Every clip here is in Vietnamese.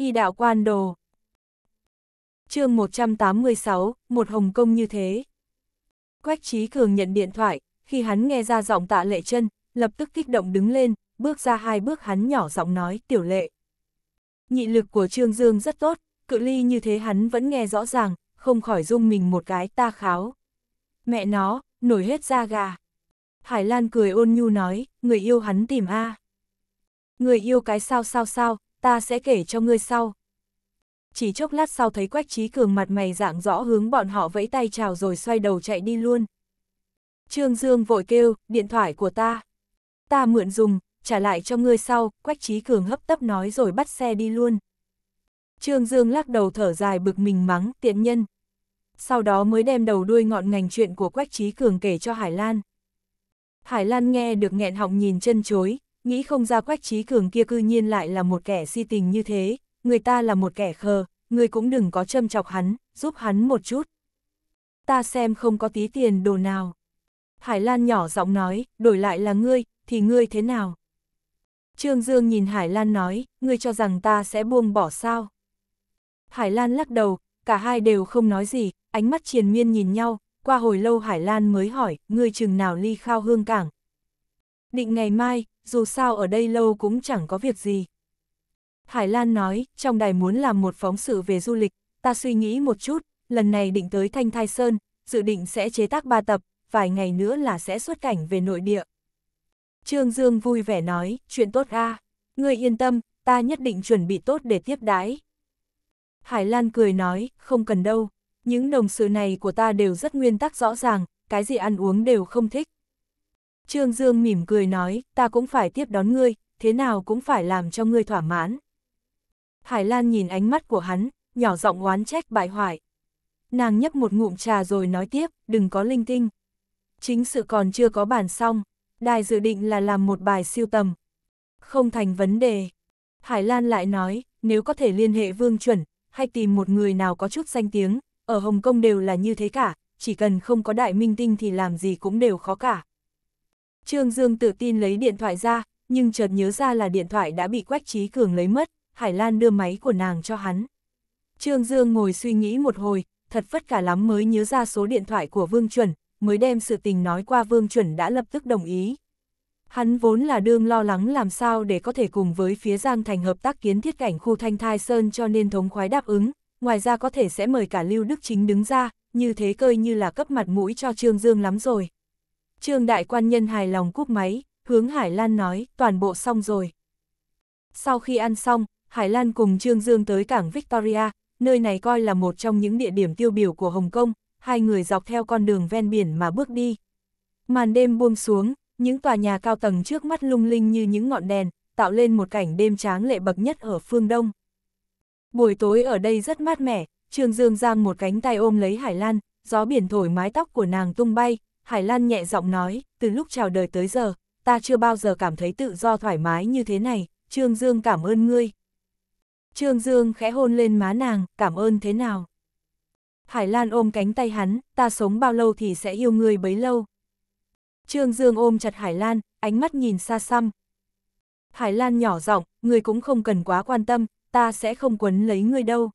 y đạo quan đồ. chương 186, một Hồng công như thế. Quách chí Cường nhận điện thoại, khi hắn nghe ra giọng tạ lệ chân, lập tức kích động đứng lên, bước ra hai bước hắn nhỏ giọng nói tiểu lệ. Nhị lực của Trương Dương rất tốt, cự ly như thế hắn vẫn nghe rõ ràng, không khỏi rung mình một cái ta kháo. Mẹ nó, nổi hết da gà. Hải Lan cười ôn nhu nói, người yêu hắn tìm A. Người yêu cái sao sao sao, ta sẽ kể cho ngươi sau. Chỉ chốc lát sau thấy Quách Trí Cường mặt mày dạng rõ hướng bọn họ vẫy tay chào rồi xoay đầu chạy đi luôn. Trương Dương vội kêu, điện thoại của ta. Ta mượn dùng, trả lại cho ngươi sau, Quách Trí Cường hấp tấp nói rồi bắt xe đi luôn. Trương Dương lắc đầu thở dài bực mình mắng, tiện nhân. Sau đó mới đem đầu đuôi ngọn ngành chuyện của Quách Trí Cường kể cho Hải Lan. Hải Lan nghe được nghẹn họng nhìn chân chối, nghĩ không ra quách trí cường kia cư nhiên lại là một kẻ si tình như thế, người ta là một kẻ khờ, người cũng đừng có châm chọc hắn, giúp hắn một chút. Ta xem không có tí tiền đồ nào. Hải Lan nhỏ giọng nói, đổi lại là ngươi, thì ngươi thế nào? Trương Dương nhìn Hải Lan nói, ngươi cho rằng ta sẽ buông bỏ sao? Hải Lan lắc đầu, cả hai đều không nói gì, ánh mắt triền miên nhìn nhau, qua hồi lâu Hải Lan mới hỏi, ngươi chừng nào ly khao hương cảng, Định ngày mai, dù sao ở đây lâu cũng chẳng có việc gì. Hải Lan nói, trong đài muốn làm một phóng sự về du lịch, ta suy nghĩ một chút, lần này định tới Thanh Thai Sơn, dự định sẽ chế tác ba tập, vài ngày nữa là sẽ xuất cảnh về nội địa. Trương Dương vui vẻ nói, chuyện tốt a à? ngươi yên tâm, ta nhất định chuẩn bị tốt để tiếp đái. Hải Lan cười nói, không cần đâu, những đồng sự này của ta đều rất nguyên tắc rõ ràng, cái gì ăn uống đều không thích. Trương Dương mỉm cười nói, ta cũng phải tiếp đón ngươi, thế nào cũng phải làm cho ngươi thỏa mãn. Hải Lan nhìn ánh mắt của hắn, nhỏ giọng oán trách bại hoại. Nàng nhấp một ngụm trà rồi nói tiếp, đừng có linh tinh. Chính sự còn chưa có bản xong, đài dự định là làm một bài siêu tầm. Không thành vấn đề. Hải Lan lại nói, nếu có thể liên hệ Vương Chuẩn, hay tìm một người nào có chút danh tiếng, ở Hồng Kông đều là như thế cả, chỉ cần không có đại minh tinh thì làm gì cũng đều khó cả. Trương Dương tự tin lấy điện thoại ra, nhưng chợt nhớ ra là điện thoại đã bị Quách Trí Cường lấy mất, Hải Lan đưa máy của nàng cho hắn. Trương Dương ngồi suy nghĩ một hồi, thật vất cả lắm mới nhớ ra số điện thoại của Vương Chuẩn, mới đem sự tình nói qua Vương Chuẩn đã lập tức đồng ý. Hắn vốn là đương lo lắng làm sao để có thể cùng với phía Giang Thành hợp tác kiến thiết cảnh khu Thanh Thai Sơn cho nên thống khoái đáp ứng, ngoài ra có thể sẽ mời cả Lưu Đức Chính đứng ra, như thế cơi như là cấp mặt mũi cho Trương Dương lắm rồi. Trương đại quan nhân hài lòng cúp máy, hướng Hải Lan nói, toàn bộ xong rồi. Sau khi ăn xong, Hải Lan cùng Trương Dương tới cảng Victoria, nơi này coi là một trong những địa điểm tiêu biểu của Hồng Kông, hai người dọc theo con đường ven biển mà bước đi. Màn đêm buông xuống, những tòa nhà cao tầng trước mắt lung linh như những ngọn đèn, tạo lên một cảnh đêm tráng lệ bậc nhất ở phương Đông. Buổi tối ở đây rất mát mẻ, Trương Dương giang một cánh tay ôm lấy Hải Lan, gió biển thổi mái tóc của nàng tung bay, Hải Lan nhẹ giọng nói, từ lúc chào đời tới giờ, ta chưa bao giờ cảm thấy tự do thoải mái như thế này, Trương Dương cảm ơn ngươi. Trương Dương khẽ hôn lên má nàng, cảm ơn thế nào? Hải Lan ôm cánh tay hắn, ta sống bao lâu thì sẽ yêu ngươi bấy lâu. Trương Dương ôm chặt Hải Lan, ánh mắt nhìn xa xăm. Hải Lan nhỏ giọng, ngươi cũng không cần quá quan tâm, ta sẽ không quấn lấy ngươi đâu.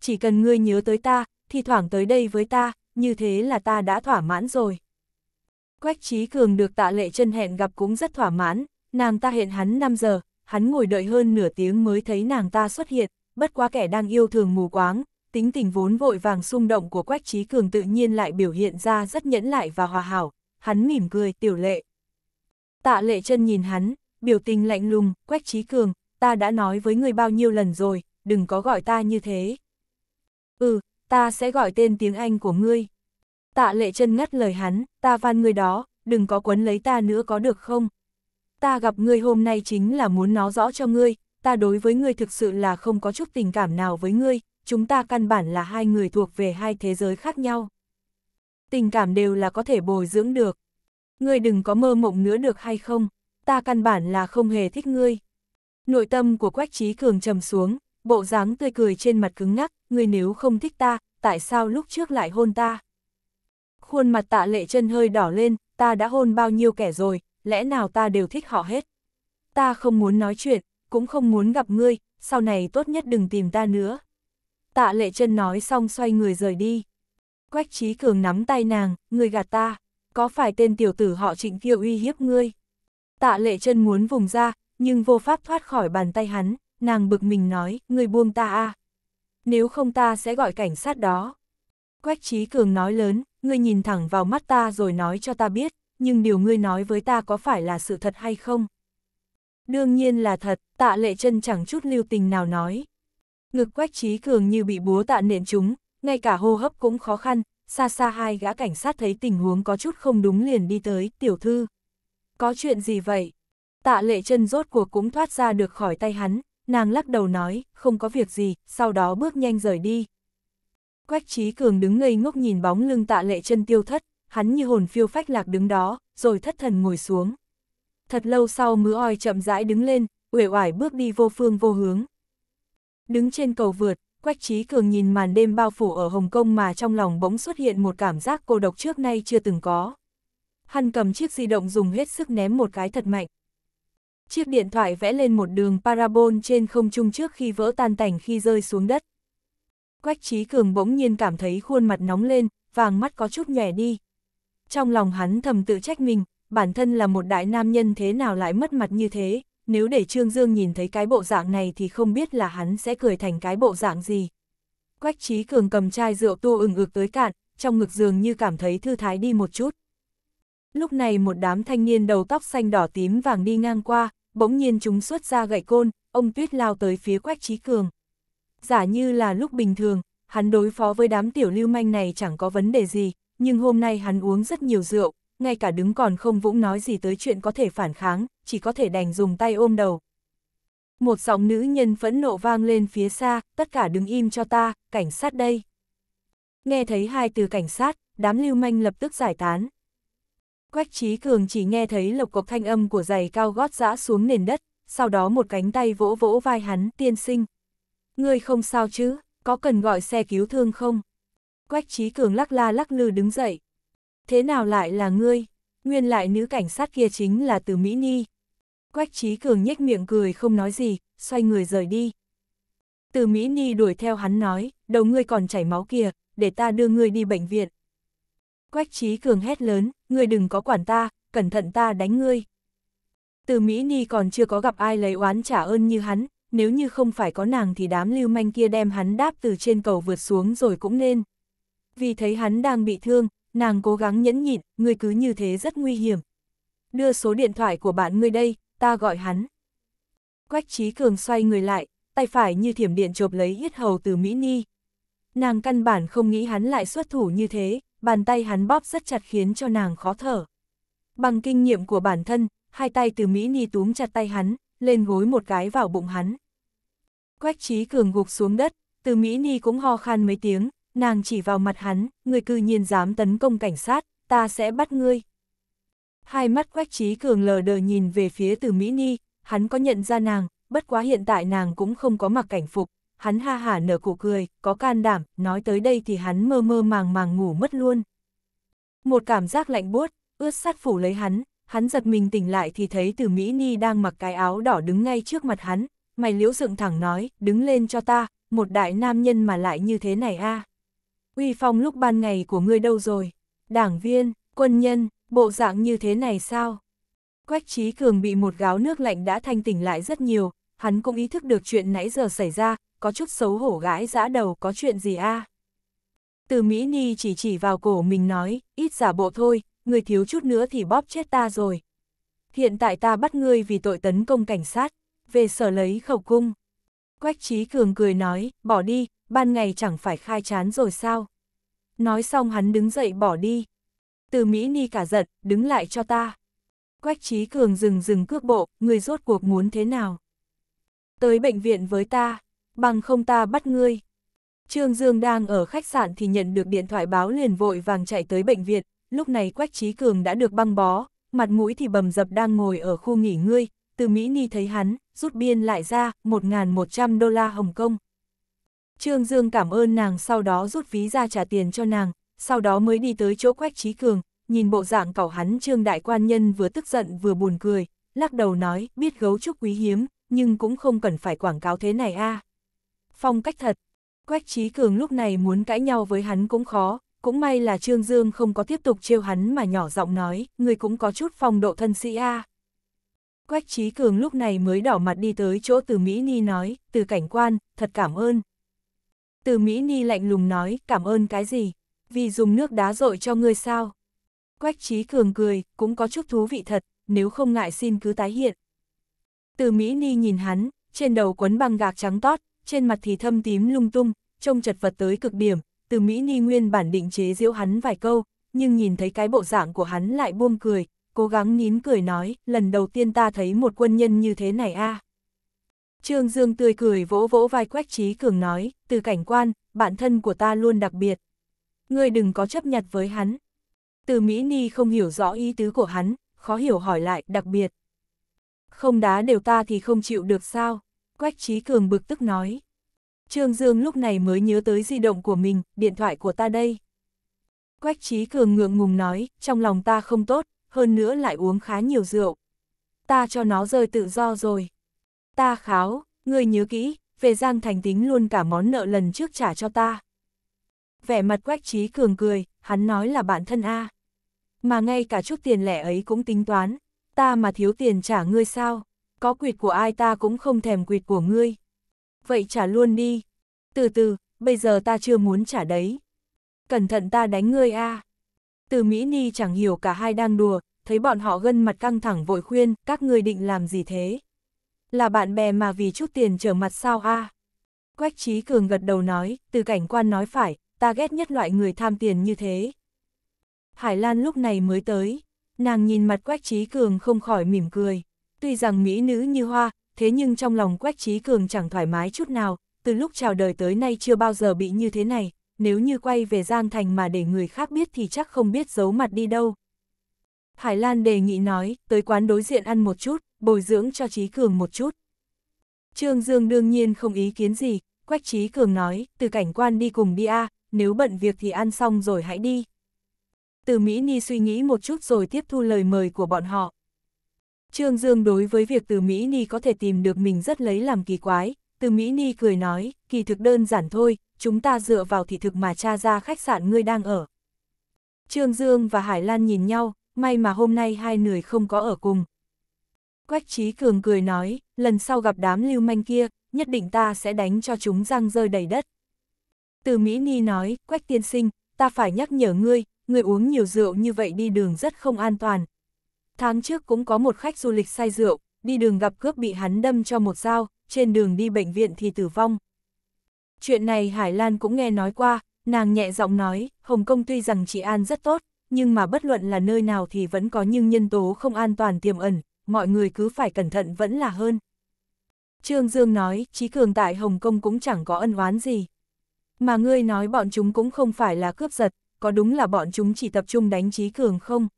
Chỉ cần ngươi nhớ tới ta, thì thoảng tới đây với ta, như thế là ta đã thỏa mãn rồi. Quách Chí Cường được tạ lệ chân hẹn gặp cũng rất thỏa mãn, nàng ta hẹn hắn 5 giờ, hắn ngồi đợi hơn nửa tiếng mới thấy nàng ta xuất hiện, bất quá kẻ đang yêu thường mù quáng, tính tình vốn vội vàng xung động của Quách Chí Cường tự nhiên lại biểu hiện ra rất nhẫn lại và hòa hảo, hắn mỉm cười, tiểu lệ. Tạ lệ chân nhìn hắn, biểu tình lạnh lùng, Quách Chí Cường, ta đã nói với người bao nhiêu lần rồi, đừng có gọi ta như thế. Ừ, ta sẽ gọi tên tiếng Anh của ngươi. Tạ lệ chân ngắt lời hắn, ta van người đó, đừng có quấn lấy ta nữa có được không? Ta gặp ngươi hôm nay chính là muốn nói rõ cho ngươi, ta đối với ngươi thực sự là không có chút tình cảm nào với ngươi, chúng ta căn bản là hai người thuộc về hai thế giới khác nhau. Tình cảm đều là có thể bồi dưỡng được. Ngươi đừng có mơ mộng nữa được hay không, ta căn bản là không hề thích ngươi. Nội tâm của Quách Trí Cường trầm xuống, bộ dáng tươi cười trên mặt cứng ngắc, ngươi nếu không thích ta, tại sao lúc trước lại hôn ta? Khuôn mặt tạ lệ chân hơi đỏ lên, ta đã hôn bao nhiêu kẻ rồi, lẽ nào ta đều thích họ hết. Ta không muốn nói chuyện, cũng không muốn gặp ngươi, sau này tốt nhất đừng tìm ta nữa. Tạ lệ chân nói xong xoay người rời đi. Quách trí cường nắm tay nàng, ngươi gạt ta, có phải tên tiểu tử họ trịnh kia uy hiếp ngươi? Tạ lệ chân muốn vùng ra, nhưng vô pháp thoát khỏi bàn tay hắn, nàng bực mình nói, ngươi buông ta a Nếu không ta sẽ gọi cảnh sát đó. Quách Chí Cường nói lớn, ngươi nhìn thẳng vào mắt ta rồi nói cho ta biết, nhưng điều ngươi nói với ta có phải là sự thật hay không? Đương nhiên là thật, tạ lệ chân chẳng chút lưu tình nào nói. Ngực Quách Chí Cường như bị búa tạ nện chúng, ngay cả hô hấp cũng khó khăn, xa xa hai gã cảnh sát thấy tình huống có chút không đúng liền đi tới, tiểu thư. Có chuyện gì vậy? Tạ lệ chân rốt cuộc cũng thoát ra được khỏi tay hắn, nàng lắc đầu nói, không có việc gì, sau đó bước nhanh rời đi, Quách Chí Cường đứng ngây ngốc nhìn bóng lưng tạ lệ chân tiêu thất, hắn như hồn phiêu phách lạc đứng đó, rồi thất thần ngồi xuống. Thật lâu sau mứa oi chậm rãi đứng lên, uể oải bước đi vô phương vô hướng. Đứng trên cầu vượt, Quách Chí Cường nhìn màn đêm bao phủ ở Hồng Kông mà trong lòng bỗng xuất hiện một cảm giác cô độc trước nay chưa từng có. Hắn cầm chiếc di động dùng hết sức ném một cái thật mạnh. Chiếc điện thoại vẽ lên một đường parabol trên không trung trước khi vỡ tan tành khi rơi xuống đất. Quách Chí Cường bỗng nhiên cảm thấy khuôn mặt nóng lên, vàng mắt có chút nhòe đi. Trong lòng hắn thầm tự trách mình, bản thân là một đại nam nhân thế nào lại mất mặt như thế, nếu để Trương Dương nhìn thấy cái bộ dạng này thì không biết là hắn sẽ cười thành cái bộ dạng gì. Quách Chí Cường cầm chai rượu tua ừng ực tới cạn, trong ngực dường như cảm thấy thư thái đi một chút. Lúc này một đám thanh niên đầu tóc xanh đỏ tím vàng đi ngang qua, bỗng nhiên chúng xuất ra gậy côn, ông Tuyết lao tới phía Quách Chí Cường giả như là lúc bình thường, hắn đối phó với đám tiểu lưu manh này chẳng có vấn đề gì, nhưng hôm nay hắn uống rất nhiều rượu, ngay cả đứng còn không vũng nói gì tới chuyện có thể phản kháng, chỉ có thể đành dùng tay ôm đầu. Một giọng nữ nhân phẫn nộ vang lên phía xa, tất cả đứng im cho ta, cảnh sát đây. Nghe thấy hai từ cảnh sát, đám lưu manh lập tức giải tán. Quách Trí Cường chỉ nghe thấy lộc cộc thanh âm của giày cao gót giã xuống nền đất, sau đó một cánh tay vỗ vỗ vai hắn tiên sinh, Ngươi không sao chứ, có cần gọi xe cứu thương không? Quách Chí cường lắc la lắc lư đứng dậy. Thế nào lại là ngươi? Nguyên lại nữ cảnh sát kia chính là từ Mỹ Ni. Quách Chí cường nhếch miệng cười không nói gì, xoay người rời đi. Từ Mỹ Ni đuổi theo hắn nói, đầu ngươi còn chảy máu kìa, để ta đưa ngươi đi bệnh viện. Quách Chí cường hét lớn, ngươi đừng có quản ta, cẩn thận ta đánh ngươi. Từ Mỹ Ni còn chưa có gặp ai lấy oán trả ơn như hắn, nếu như không phải có nàng thì đám lưu manh kia đem hắn đáp từ trên cầu vượt xuống rồi cũng nên. Vì thấy hắn đang bị thương, nàng cố gắng nhẫn nhịn, người cứ như thế rất nguy hiểm. Đưa số điện thoại của bạn người đây, ta gọi hắn. Quách trí cường xoay người lại, tay phải như thiểm điện chộp lấy yết hầu từ Mỹ Ni. Nàng căn bản không nghĩ hắn lại xuất thủ như thế, bàn tay hắn bóp rất chặt khiến cho nàng khó thở. Bằng kinh nghiệm của bản thân, hai tay từ Mỹ Ni túm chặt tay hắn, lên gối một cái vào bụng hắn. Quách Chí cường gục xuống đất, từ Mỹ Ni cũng ho khan mấy tiếng, nàng chỉ vào mặt hắn, người cư nhiên dám tấn công cảnh sát, ta sẽ bắt ngươi. Hai mắt quách Chí cường lờ đờ nhìn về phía từ Mỹ Ni, hắn có nhận ra nàng, bất quá hiện tại nàng cũng không có mặc cảnh phục, hắn ha hả nở cụ cười, có can đảm, nói tới đây thì hắn mơ mơ màng màng ngủ mất luôn. Một cảm giác lạnh buốt, ướt sát phủ lấy hắn, hắn giật mình tỉnh lại thì thấy từ Mỹ Ni đang mặc cái áo đỏ đứng ngay trước mặt hắn, mày liễu dựng thẳng nói, đứng lên cho ta, một đại nam nhân mà lại như thế này a Uy phong lúc ban ngày của ngươi đâu rồi? Đảng viên, quân nhân, bộ dạng như thế này sao? Quách Trí Cường bị một gáo nước lạnh đã thanh tỉnh lại rất nhiều, hắn cũng ý thức được chuyện nãy giờ xảy ra, có chút xấu hổ gãi giã đầu có chuyện gì a Từ Mỹ Ni chỉ chỉ vào cổ mình nói, ít giả bộ thôi, người thiếu chút nữa thì bóp chết ta rồi. Hiện tại ta bắt ngươi vì tội tấn công cảnh sát, về sở lấy khẩu cung. Quách trí cường cười nói, bỏ đi, ban ngày chẳng phải khai chán rồi sao. Nói xong hắn đứng dậy bỏ đi. Từ Mỹ Ni cả giận, đứng lại cho ta. Quách trí cường dừng dừng cước bộ, người rốt cuộc muốn thế nào? Tới bệnh viện với ta, bằng không ta bắt ngươi. Trương Dương đang ở khách sạn thì nhận được điện thoại báo liền vội vàng chạy tới bệnh viện, lúc này Quách Trí Cường đã được băng bó, mặt mũi thì bầm dập đang ngồi ở khu nghỉ ngơi, từ Mỹ Ni thấy hắn, rút biên lại ra, 1.100 đô la Hồng Kông. Trương Dương cảm ơn nàng sau đó rút ví ra trả tiền cho nàng, sau đó mới đi tới chỗ Quách Trí Cường, nhìn bộ dạng cảo hắn Trương Đại Quan Nhân vừa tức giận vừa buồn cười, lắc đầu nói biết gấu trúc quý hiếm, nhưng cũng không cần phải quảng cáo thế này a Phong cách thật, Quách Trí Cường lúc này muốn cãi nhau với hắn cũng khó, cũng may là Trương Dương không có tiếp tục trêu hắn mà nhỏ giọng nói, người cũng có chút phong độ thân sĩ a Quách Trí Cường lúc này mới đỏ mặt đi tới chỗ từ Mỹ Ni nói, từ cảnh quan, thật cảm ơn. Từ Mỹ Ni lạnh lùng nói, cảm ơn cái gì, vì dùng nước đá dội cho ngươi sao. Quách Trí Cường cười, cũng có chút thú vị thật, nếu không ngại xin cứ tái hiện. Từ Mỹ Ni nhìn hắn, trên đầu quấn băng gạc trắng tót, trên mặt thì thâm tím lung tung, trông chật vật tới cực điểm, từ Mỹ Ni nguyên bản định chế giễu hắn vài câu, nhưng nhìn thấy cái bộ dạng của hắn lại buông cười, cố gắng nín cười nói, lần đầu tiên ta thấy một quân nhân như thế này a. À. Trương Dương tươi cười vỗ vỗ vai Quách Trí Cường nói, từ cảnh quan, bản thân của ta luôn đặc biệt. Ngươi đừng có chấp nhặt với hắn. Từ Mỹ Ni không hiểu rõ ý tứ của hắn, khó hiểu hỏi lại, đặc biệt. Không đá đều ta thì không chịu được sao? Quách Trí Cường bực tức nói. Trương Dương lúc này mới nhớ tới di động của mình, điện thoại của ta đây. Quách Chí Cường ngượng ngùng nói, trong lòng ta không tốt, hơn nữa lại uống khá nhiều rượu. Ta cho nó rơi tự do rồi. Ta kháo, ngươi nhớ kỹ, về Giang Thành tính luôn cả món nợ lần trước trả cho ta. Vẻ mặt Quách Chí Cường cười, hắn nói là bạn thân A. Mà ngay cả chút tiền lẻ ấy cũng tính toán, ta mà thiếu tiền trả ngươi sao, có quyệt của ai ta cũng không thèm quyệt của ngươi vậy trả luôn đi. Từ từ, bây giờ ta chưa muốn trả đấy. Cẩn thận ta đánh ngươi a. À. Từ Mỹ Ni chẳng hiểu cả hai đang đùa, thấy bọn họ gân mặt căng thẳng vội khuyên, các ngươi định làm gì thế? Là bạn bè mà vì chút tiền trở mặt sao a? À? Quách Trí Cường gật đầu nói, từ cảnh quan nói phải, ta ghét nhất loại người tham tiền như thế. Hải Lan lúc này mới tới, nàng nhìn mặt Quách Trí Cường không khỏi mỉm cười. Tuy rằng mỹ nữ như hoa, thế nhưng trong lòng Quách Trí Cường chẳng thoải mái chút nào, từ lúc chào đời tới nay chưa bao giờ bị như thế này, nếu như quay về Giang Thành mà để người khác biết thì chắc không biết giấu mặt đi đâu. Hải Lan đề nghị nói, tới quán đối diện ăn một chút, bồi dưỡng cho Trí Cường một chút. Trương Dương đương nhiên không ý kiến gì, Quách Trí Cường nói, từ cảnh quan đi cùng đi a nếu bận việc thì ăn xong rồi hãy đi. Từ Mỹ Ni suy nghĩ một chút rồi tiếp thu lời mời của bọn họ. Trương Dương đối với việc từ Mỹ Ni có thể tìm được mình rất lấy làm kỳ quái, từ Mỹ Ni cười nói, kỳ thực đơn giản thôi, chúng ta dựa vào thị thực mà tra ra khách sạn ngươi đang ở. Trương Dương và Hải Lan nhìn nhau, may mà hôm nay hai người không có ở cùng. Quách Chí Cường cười nói, lần sau gặp đám lưu manh kia, nhất định ta sẽ đánh cho chúng răng rơi đầy đất. Từ Mỹ Ni nói, Quách Tiên Sinh, ta phải nhắc nhở ngươi, ngươi uống nhiều rượu như vậy đi đường rất không an toàn, Tháng trước cũng có một khách du lịch say rượu, đi đường gặp cướp bị hắn đâm cho một dao, trên đường đi bệnh viện thì tử vong. Chuyện này Hải Lan cũng nghe nói qua, nàng nhẹ giọng nói, Hồng Kông tuy rằng chị an rất tốt, nhưng mà bất luận là nơi nào thì vẫn có những nhân tố không an toàn tiềm ẩn, mọi người cứ phải cẩn thận vẫn là hơn. Trương Dương nói, Trí Cường tại Hồng Kông cũng chẳng có ân oán gì. Mà ngươi nói bọn chúng cũng không phải là cướp giật, có đúng là bọn chúng chỉ tập trung đánh Trí Cường không?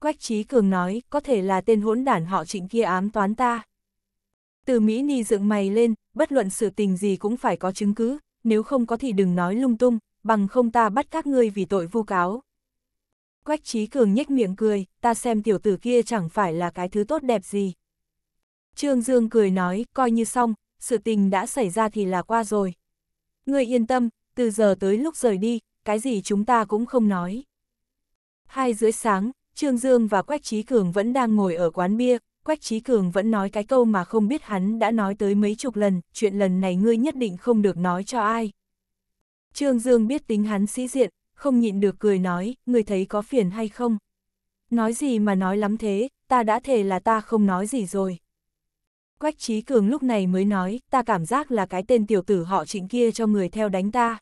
Quách Chí Cường nói, có thể là tên hỗn đản họ trịnh kia ám toán ta. Từ Mỹ Ni dựng mày lên, bất luận sự tình gì cũng phải có chứng cứ, nếu không có thì đừng nói lung tung, bằng không ta bắt các ngươi vì tội vu cáo. Quách Chí Cường nhếch miệng cười, ta xem tiểu tử kia chẳng phải là cái thứ tốt đẹp gì. Trương Dương cười nói, coi như xong, sự tình đã xảy ra thì là qua rồi. Ngươi yên tâm, từ giờ tới lúc rời đi, cái gì chúng ta cũng không nói. Hai dưới sáng, Trương Dương và Quách Trí Cường vẫn đang ngồi ở quán bia, Quách Trí Cường vẫn nói cái câu mà không biết hắn đã nói tới mấy chục lần, chuyện lần này ngươi nhất định không được nói cho ai. Trương Dương biết tính hắn sĩ diện, không nhịn được cười nói, người thấy có phiền hay không? Nói gì mà nói lắm thế, ta đã thề là ta không nói gì rồi. Quách Trí Cường lúc này mới nói, ta cảm giác là cái tên tiểu tử họ trịnh kia cho người theo đánh ta.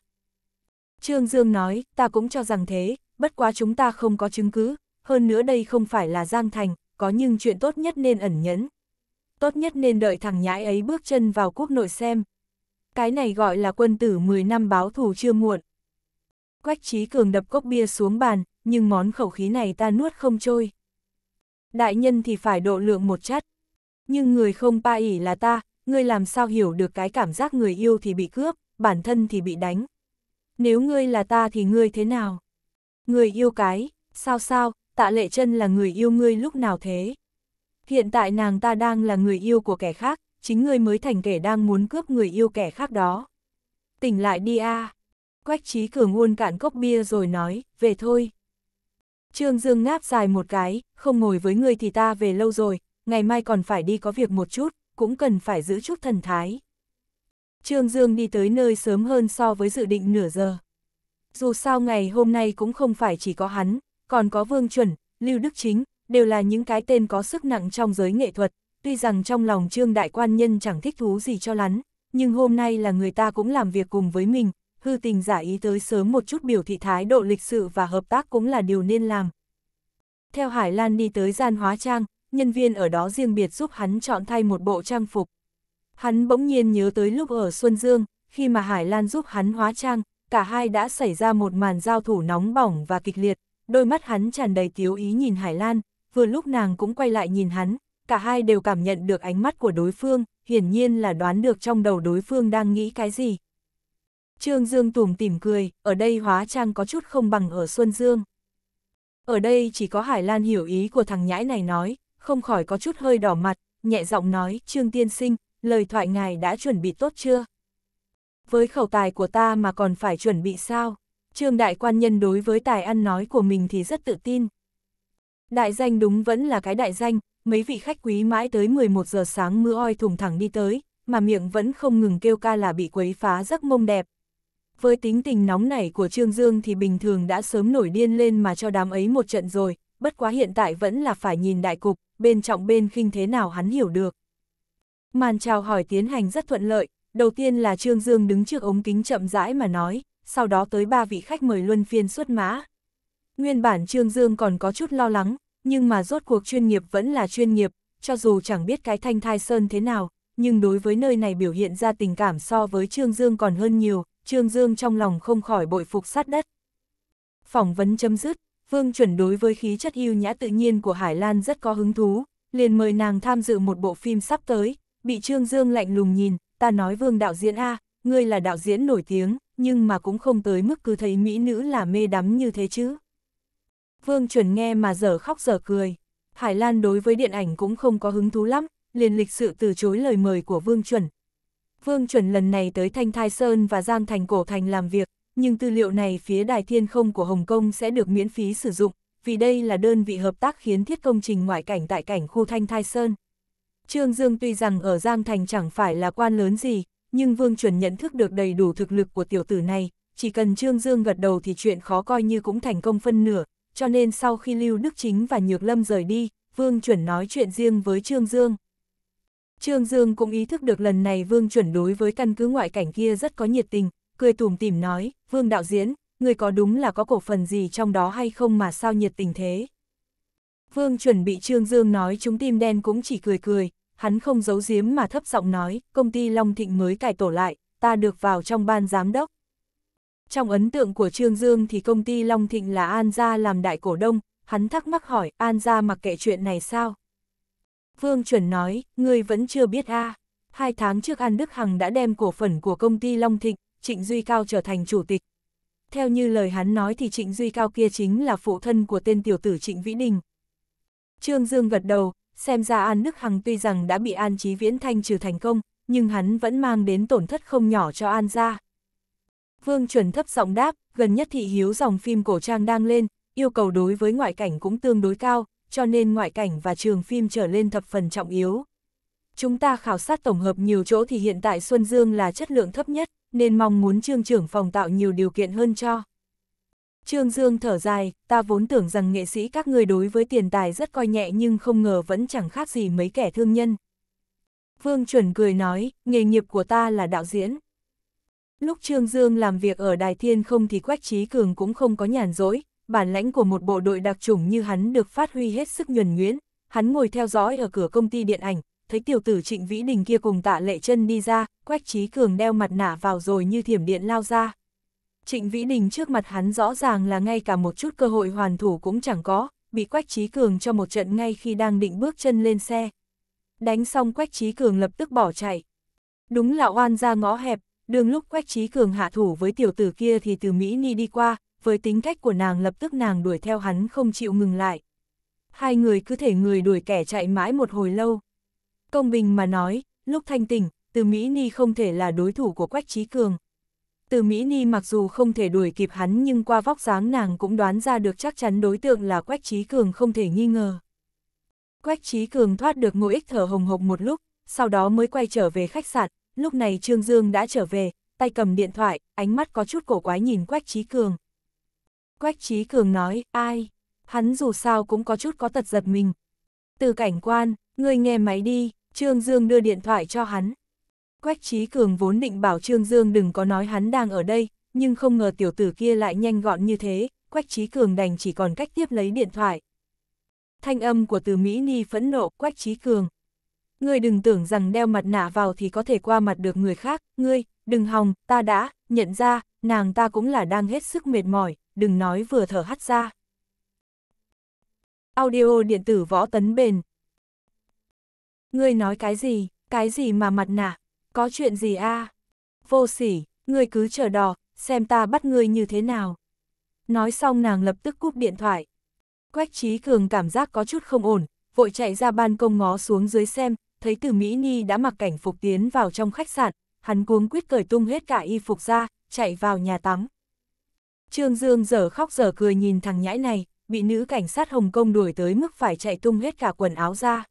Trương Dương nói, ta cũng cho rằng thế, bất quá chúng ta không có chứng cứ, hơn nữa đây không phải là Giang Thành, có nhưng chuyện tốt nhất nên ẩn nhẫn. Tốt nhất nên đợi thằng nhãi ấy bước chân vào quốc nội xem. Cái này gọi là quân tử 10 năm báo thù chưa muộn. Quách trí cường đập cốc bia xuống bàn, nhưng món khẩu khí này ta nuốt không trôi. Đại nhân thì phải độ lượng một chất Nhưng người không pa ỉ là ta, ngươi làm sao hiểu được cái cảm giác người yêu thì bị cướp, bản thân thì bị đánh. Nếu ngươi là ta thì ngươi thế nào? Người yêu cái, sao sao, tạ lệ chân là người yêu ngươi lúc nào thế? Hiện tại nàng ta đang là người yêu của kẻ khác, chính ngươi mới thành kẻ đang muốn cướp người yêu kẻ khác đó. Tỉnh lại đi a à. Quách Chí cường uôn cạn cốc bia rồi nói, về thôi. Trương Dương ngáp dài một cái, không ngồi với ngươi thì ta về lâu rồi, ngày mai còn phải đi có việc một chút, cũng cần phải giữ chút thần thái. Trương Dương đi tới nơi sớm hơn so với dự định nửa giờ. Dù sao ngày hôm nay cũng không phải chỉ có hắn, còn có Vương Chuẩn, Lưu Đức Chính, đều là những cái tên có sức nặng trong giới nghệ thuật, tuy rằng trong lòng Trương Đại Quan Nhân chẳng thích thú gì cho lắn, nhưng hôm nay là người ta cũng làm việc cùng với mình, hư tình giả ý tới sớm một chút biểu thị thái độ lịch sự và hợp tác cũng là điều nên làm. Theo Hải Lan đi tới gian hóa trang, nhân viên ở đó riêng biệt giúp hắn chọn thay một bộ trang phục. Hắn bỗng nhiên nhớ tới lúc ở Xuân Dương, khi mà Hải Lan giúp hắn hóa trang, cả hai đã xảy ra một màn giao thủ nóng bỏng và kịch liệt, đôi mắt hắn tràn đầy tiếu ý nhìn Hải Lan, vừa lúc nàng cũng quay lại nhìn hắn, cả hai đều cảm nhận được ánh mắt của đối phương, hiển nhiên là đoán được trong đầu đối phương đang nghĩ cái gì. Trương Dương tủm tỉm cười, ở đây hóa trang có chút không bằng ở Xuân Dương. Ở đây chỉ có Hải Lan hiểu ý của thằng nhãi này nói, không khỏi có chút hơi đỏ mặt, nhẹ giọng nói, Trương Tiên Sinh, lời thoại ngài đã chuẩn bị tốt chưa? Với khẩu tài của ta mà còn phải chuẩn bị sao? Trương đại quan nhân đối với tài ăn nói của mình thì rất tự tin. Đại danh đúng vẫn là cái đại danh, mấy vị khách quý mãi tới 11 giờ sáng mưa oi thùng thẳng đi tới, mà miệng vẫn không ngừng kêu ca là bị quấy phá giấc mông đẹp. Với tính tình nóng nảy của Trương Dương thì bình thường đã sớm nổi điên lên mà cho đám ấy một trận rồi, bất quá hiện tại vẫn là phải nhìn đại cục, bên trọng bên khinh thế nào hắn hiểu được. Màn chào hỏi tiến hành rất thuận lợi, đầu tiên là Trương Dương đứng trước ống kính chậm rãi mà nói, sau đó tới ba vị khách mời luân phiên xuất mã. Nguyên bản Trương Dương còn có chút lo lắng, nhưng mà rốt cuộc chuyên nghiệp vẫn là chuyên nghiệp, cho dù chẳng biết cái thanh thai sơn thế nào, nhưng đối với nơi này biểu hiện ra tình cảm so với Trương Dương còn hơn nhiều, Trương Dương trong lòng không khỏi bội phục sát đất. Phỏng vấn chấm dứt, Vương chuẩn đối với khí chất yêu nhã tự nhiên của Hải Lan rất có hứng thú, liền mời nàng tham dự một bộ phim sắp tới, bị Trương Dương lạnh lùng nhìn, ta nói Vương đạo diễn A, ngươi là đạo diễn nổi tiếng, nhưng mà cũng không tới mức cứ thấy mỹ nữ là mê đắm như thế chứ. Vương chuẩn nghe mà dở khóc dở cười. Hải Lan đối với điện ảnh cũng không có hứng thú lắm, liền lịch sự từ chối lời mời của Vương chuẩn. Vương chuẩn lần này tới Thanh Thai Sơn và Giang Thành Cổ Thành làm việc, nhưng tư liệu này phía Đài Thiên Không của Hồng Kông sẽ được miễn phí sử dụng, vì đây là đơn vị hợp tác khiến thiết công trình ngoại cảnh tại cảnh khu Thanh Thai Sơn. Trương Dương tuy rằng ở Giang Thành chẳng phải là quan lớn gì, nhưng Vương Chuẩn nhận thức được đầy đủ thực lực của tiểu tử này, chỉ cần Trương Dương gật đầu thì chuyện khó coi như cũng thành công phân nửa, cho nên sau khi Lưu Đức Chính và Nhược Lâm rời đi, Vương Chuẩn nói chuyện riêng với Trương Dương. Trương Dương cũng ý thức được lần này Vương Chuẩn đối với căn cứ ngoại cảnh kia rất có nhiệt tình, cười tủm tỉm nói, Vương đạo diễn, người có đúng là có cổ phần gì trong đó hay không mà sao nhiệt tình thế. Vương Chuẩn bị Trương Dương nói chúng tim đen cũng chỉ cười cười, hắn không giấu giếm mà thấp giọng nói, công ty Long Thịnh mới cải tổ lại, ta được vào trong ban giám đốc. Trong ấn tượng của Trương Dương thì công ty Long Thịnh là An Gia làm đại cổ đông, hắn thắc mắc hỏi, An Gia mặc kệ chuyện này sao? Vương Chuẩn nói, ngươi vẫn chưa biết a Hai tháng trước An Đức Hằng đã đem cổ phần của công ty Long Thịnh, Trịnh Duy Cao trở thành chủ tịch. Theo như lời hắn nói thì Trịnh Duy Cao kia chính là phụ thân của tên tiểu tử Trịnh Vĩ Đình. Trương Dương gật đầu, xem ra An Đức Hằng tuy rằng đã bị An Chí Viễn thanh trừ thành công, nhưng hắn vẫn mang đến tổn thất không nhỏ cho An gia. Vương chuẩn thấp giọng đáp, gần nhất thị hiếu dòng phim cổ trang đang lên, yêu cầu đối với ngoại cảnh cũng tương đối cao, cho nên ngoại cảnh và trường phim trở lên thập phần trọng yếu. Chúng ta khảo sát tổng hợp nhiều chỗ thì hiện tại Xuân Dương là chất lượng thấp nhất, nên mong muốn trương trưởng phòng tạo nhiều điều kiện hơn cho. Trương Dương thở dài, ta vốn tưởng rằng nghệ sĩ các người đối với tiền tài rất coi nhẹ nhưng không ngờ vẫn chẳng khác gì mấy kẻ thương nhân. Vương chuẩn cười nói, nghề nghiệp của ta là đạo diễn. Lúc Trương Dương làm việc ở Đài Thiên không thì Quách Trí Cường cũng không có nhàn rỗi, bản lãnh của một bộ đội đặc chủng như hắn được phát huy hết sức nhuần nhuyễn, hắn ngồi theo dõi ở cửa công ty điện ảnh, thấy tiểu tử Trịnh Vĩ Đình kia cùng tạ lệ chân đi ra, Quách Trí Cường đeo mặt nạ vào rồi như thiểm điện lao ra. Trịnh Vĩ Đình trước mặt hắn rõ ràng là ngay cả một chút cơ hội hoàn thủ cũng chẳng có, bị Quách Trí Cường cho một trận ngay khi đang định bước chân lên xe. Đánh xong Quách Trí Cường lập tức bỏ chạy. Đúng là oan ra ngõ hẹp, đường lúc Quách Trí Cường hạ thủ với tiểu tử kia thì từ Mỹ Ni đi qua, với tính cách của nàng lập tức nàng đuổi theo hắn không chịu ngừng lại. Hai người cứ thể người đuổi kẻ chạy mãi một hồi lâu. Công bình mà nói, lúc thanh tỉnh, từ Mỹ Ni không thể là đối thủ của Quách Trí Cường, từ Mỹ Ni mặc dù không thể đuổi kịp hắn nhưng qua vóc dáng nàng cũng đoán ra được chắc chắn đối tượng là Quách Trí Cường không thể nghi ngờ. Quách Trí Cường thoát được ngô ích thở hồng hộc một lúc, sau đó mới quay trở về khách sạn, lúc này Trương Dương đã trở về, tay cầm điện thoại, ánh mắt có chút cổ quái nhìn Quách Trí Cường. Quách Trí Cường nói, ai? Hắn dù sao cũng có chút có tật giật mình. Từ cảnh quan, người nghe máy đi, Trương Dương đưa điện thoại cho hắn. Quách Chí Cường vốn định bảo Trương Dương đừng có nói hắn đang ở đây, nhưng không ngờ tiểu tử kia lại nhanh gọn như thế, Quách Chí Cường đành chỉ còn cách tiếp lấy điện thoại. Thanh âm của từ Mỹ Ni phẫn nộ Quách Chí Cường. Ngươi đừng tưởng rằng đeo mặt nạ vào thì có thể qua mặt được người khác, ngươi, đừng hòng, ta đã, nhận ra, nàng ta cũng là đang hết sức mệt mỏi, đừng nói vừa thở hắt ra. Audio điện tử võ tấn bền. Ngươi nói cái gì, cái gì mà mặt nạ, có chuyện gì a? À? Vô sỉ, ngươi cứ chờ đò, xem ta bắt ngươi như thế nào. Nói xong nàng lập tức cúp điện thoại. Quách Trí Cường cảm giác có chút không ổn, vội chạy ra ban công ngó xuống dưới xem, thấy từ Mỹ Ni đã mặc cảnh phục tiến vào trong khách sạn, hắn cuống quyết cởi tung hết cả y phục ra, chạy vào nhà tắm. Trương Dương giờ khóc giờ cười nhìn thằng nhãi này, bị nữ cảnh sát Hồng Kông đuổi tới mức phải chạy tung hết cả quần áo ra.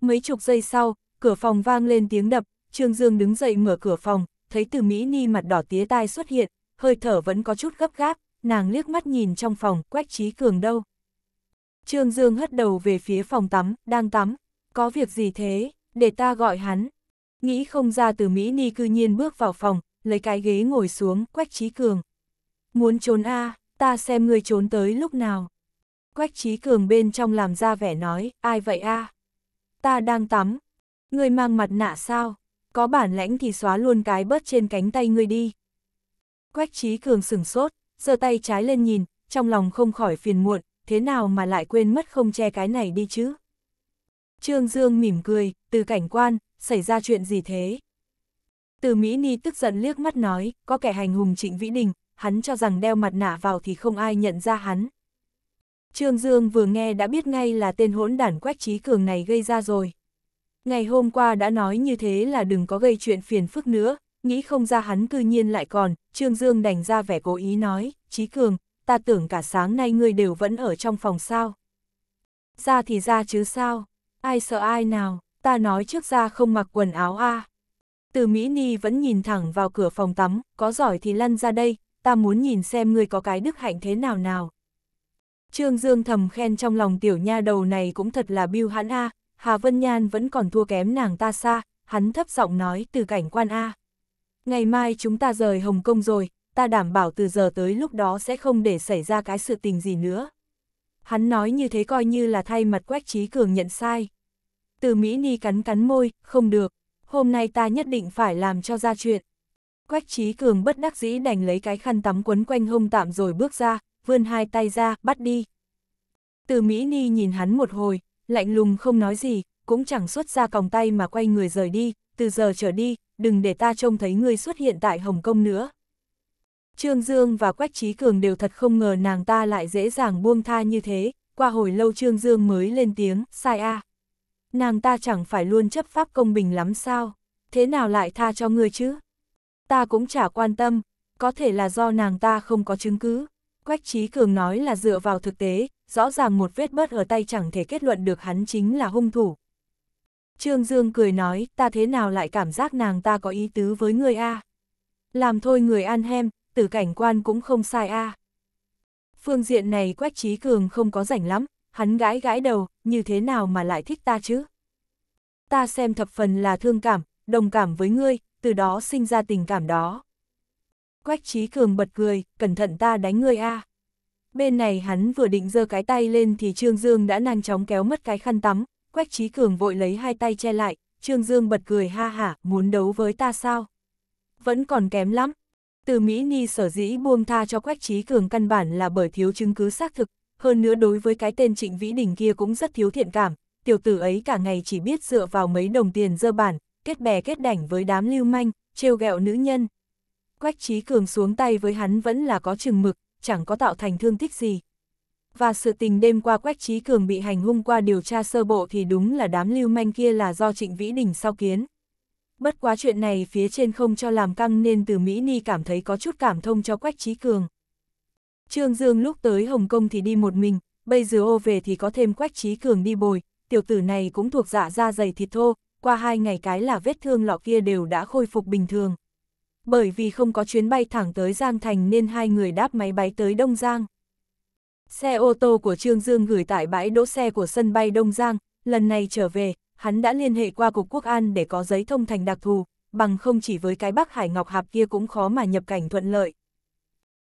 Mấy chục giây sau, cửa phòng vang lên tiếng đập, Trương Dương đứng dậy mở cửa phòng, thấy từ Mỹ Ni mặt đỏ tía tai xuất hiện, hơi thở vẫn có chút gấp gáp, nàng liếc mắt nhìn trong phòng, quách trí cường đâu. Trương Dương hất đầu về phía phòng tắm, đang tắm, có việc gì thế, để ta gọi hắn. Nghĩ không ra từ Mỹ Ni cư nhiên bước vào phòng, lấy cái ghế ngồi xuống, quách trí cường. Muốn trốn a ta xem ngươi trốn tới lúc nào. Quách trí cường bên trong làm ra vẻ nói, ai vậy a Ta đang tắm. Ngươi mang mặt nạ sao? có bản lãnh thì xóa luôn cái bớt trên cánh tay ngươi đi. Quách Chí cường sửng sốt, giơ tay trái lên nhìn, trong lòng không khỏi phiền muộn, thế nào mà lại quên mất không che cái này đi chứ. Trương Dương mỉm cười, từ cảnh quan, xảy ra chuyện gì thế? Từ Mỹ Ni tức giận liếc mắt nói, có kẻ hành hùng trịnh Vĩ Đình, hắn cho rằng đeo mặt nạ vào thì không ai nhận ra hắn. Trương Dương vừa nghe đã biết ngay là tên hỗn đản quách Chí cường này gây ra rồi. Ngày hôm qua đã nói như thế là đừng có gây chuyện phiền phức nữa, nghĩ không ra hắn cư nhiên lại còn, Trương Dương đành ra vẻ cố ý nói, trí Cường, ta tưởng cả sáng nay ngươi đều vẫn ở trong phòng sao. Ra thì ra chứ sao, ai sợ ai nào, ta nói trước ra không mặc quần áo a Từ Mỹ Ni vẫn nhìn thẳng vào cửa phòng tắm, có giỏi thì lăn ra đây, ta muốn nhìn xem ngươi có cái đức hạnh thế nào nào. Trương Dương thầm khen trong lòng tiểu nha đầu này cũng thật là biêu hãn a, Hà Vân Nhan vẫn còn thua kém nàng ta xa, hắn thấp giọng nói từ cảnh quan A. Ngày mai chúng ta rời Hồng Kông rồi, ta đảm bảo từ giờ tới lúc đó sẽ không để xảy ra cái sự tình gì nữa. Hắn nói như thế coi như là thay mặt Quách Trí Cường nhận sai. Từ Mỹ Ni cắn cắn môi, không được, hôm nay ta nhất định phải làm cho ra chuyện. Quách Trí Cường bất đắc dĩ đành lấy cái khăn tắm quấn quanh hông tạm rồi bước ra, vươn hai tay ra, bắt đi. Từ Mỹ Ni nhìn hắn một hồi, lạnh lùng không nói gì, cũng chẳng xuất ra còng tay mà quay người rời đi, từ giờ trở đi, đừng để ta trông thấy ngươi xuất hiện tại Hồng Kông nữa. Trương Dương và Quách Trí Cường đều thật không ngờ nàng ta lại dễ dàng buông tha như thế, qua hồi lâu Trương Dương mới lên tiếng, sai a Nàng ta chẳng phải luôn chấp pháp công bình lắm sao, thế nào lại tha cho ngươi chứ? Ta cũng chả quan tâm, có thể là do nàng ta không có chứng cứ. Quách Trí Cường nói là dựa vào thực tế, rõ ràng một vết bớt ở tay chẳng thể kết luận được hắn chính là hung thủ. Trương Dương cười nói, ta thế nào lại cảm giác nàng ta có ý tứ với người A. Làm thôi người an hem, tử cảnh quan cũng không sai A. Phương diện này Quách Trí Cường không có rảnh lắm, hắn gãi gãi đầu, như thế nào mà lại thích ta chứ? Ta xem thập phần là thương cảm, đồng cảm với ngươi, từ đó sinh ra tình cảm đó. Quách Trí Cường bật cười, cẩn thận ta đánh ngươi A. Bên này hắn vừa định giơ cái tay lên thì Trương Dương đã nhanh chóng kéo mất cái khăn tắm, Quách Trí Cường vội lấy hai tay che lại, Trương Dương bật cười ha hả, muốn đấu với ta sao? Vẫn còn kém lắm. Từ Mỹ Ni sở dĩ buông tha cho Quách Trí Cường căn bản là bởi thiếu chứng cứ xác thực, hơn nữa đối với cái tên Trịnh Vĩ Đình kia cũng rất thiếu thiện cảm, tiểu tử ấy cả ngày chỉ biết dựa vào mấy đồng tiền dơ bản, kết bè kết đảnh với đám lưu manh, trêu ghẹo nữ nhân. Quách Trí Cường xuống tay với hắn vẫn là có chừng mực, chẳng có tạo thành thương tích gì. Và sự tình đêm qua Quách Trí Cường bị hành hung qua điều tra sơ bộ thì đúng là đám lưu manh kia là do Trịnh Vĩ Đình sau kiến. Bất quá chuyện này phía trên không cho làm căng nên từ Mỹ Ni cảm thấy có chút cảm thông cho Quách Trí Cường. Trương Dương lúc tới Hồng Kông thì đi một mình, bây giờ ô về thì có thêm Quách Trí Cường đi bồi, tiểu tử này cũng thuộc dạ da dày thịt thô, qua hai ngày cái là vết thương lọ kia đều đã khôi phục bình thường bởi vì không có chuyến bay thẳng tới Giang Thành nên hai người đáp máy bay tới Đông Giang. Xe ô tô của Trương Dương gửi tại bãi đỗ xe của sân bay Đông Giang, lần này trở về, hắn đã liên hệ qua Cục Quốc an để có giấy thông thành đặc thù, bằng không chỉ với cái Bắc Hải Ngọc Hạp kia cũng khó mà nhập cảnh thuận lợi.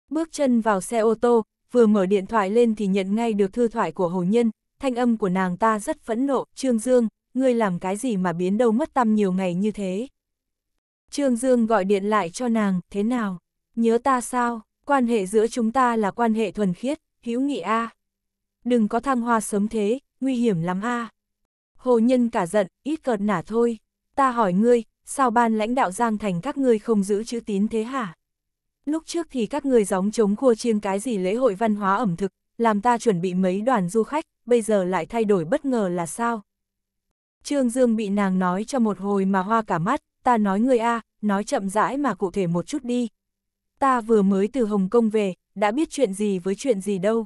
Bước chân vào xe ô tô, vừa mở điện thoại lên thì nhận ngay được thư thoại của Hồ Nhân, thanh âm của nàng ta rất phẫn nộ, Trương Dương, ngươi làm cái gì mà biến đâu mất tâm nhiều ngày như thế. Trương Dương gọi điện lại cho nàng, thế nào? Nhớ ta sao? Quan hệ giữa chúng ta là quan hệ thuần khiết, hữu nghị a. Đừng có thăng hoa sớm thế, nguy hiểm lắm a. Hồ Nhân cả giận, ít cợt nả thôi. Ta hỏi ngươi, sao ban lãnh đạo Giang Thành các ngươi không giữ chữ tín thế hả? Lúc trước thì các ngươi gióng chống khua chiêng cái gì lễ hội văn hóa ẩm thực, làm ta chuẩn bị mấy đoàn du khách, bây giờ lại thay đổi bất ngờ là sao? Trương Dương bị nàng nói cho một hồi mà hoa cả mắt, ta nói người A, nói chậm rãi mà cụ thể một chút đi. Ta vừa mới từ Hồng Kông về, đã biết chuyện gì với chuyện gì đâu.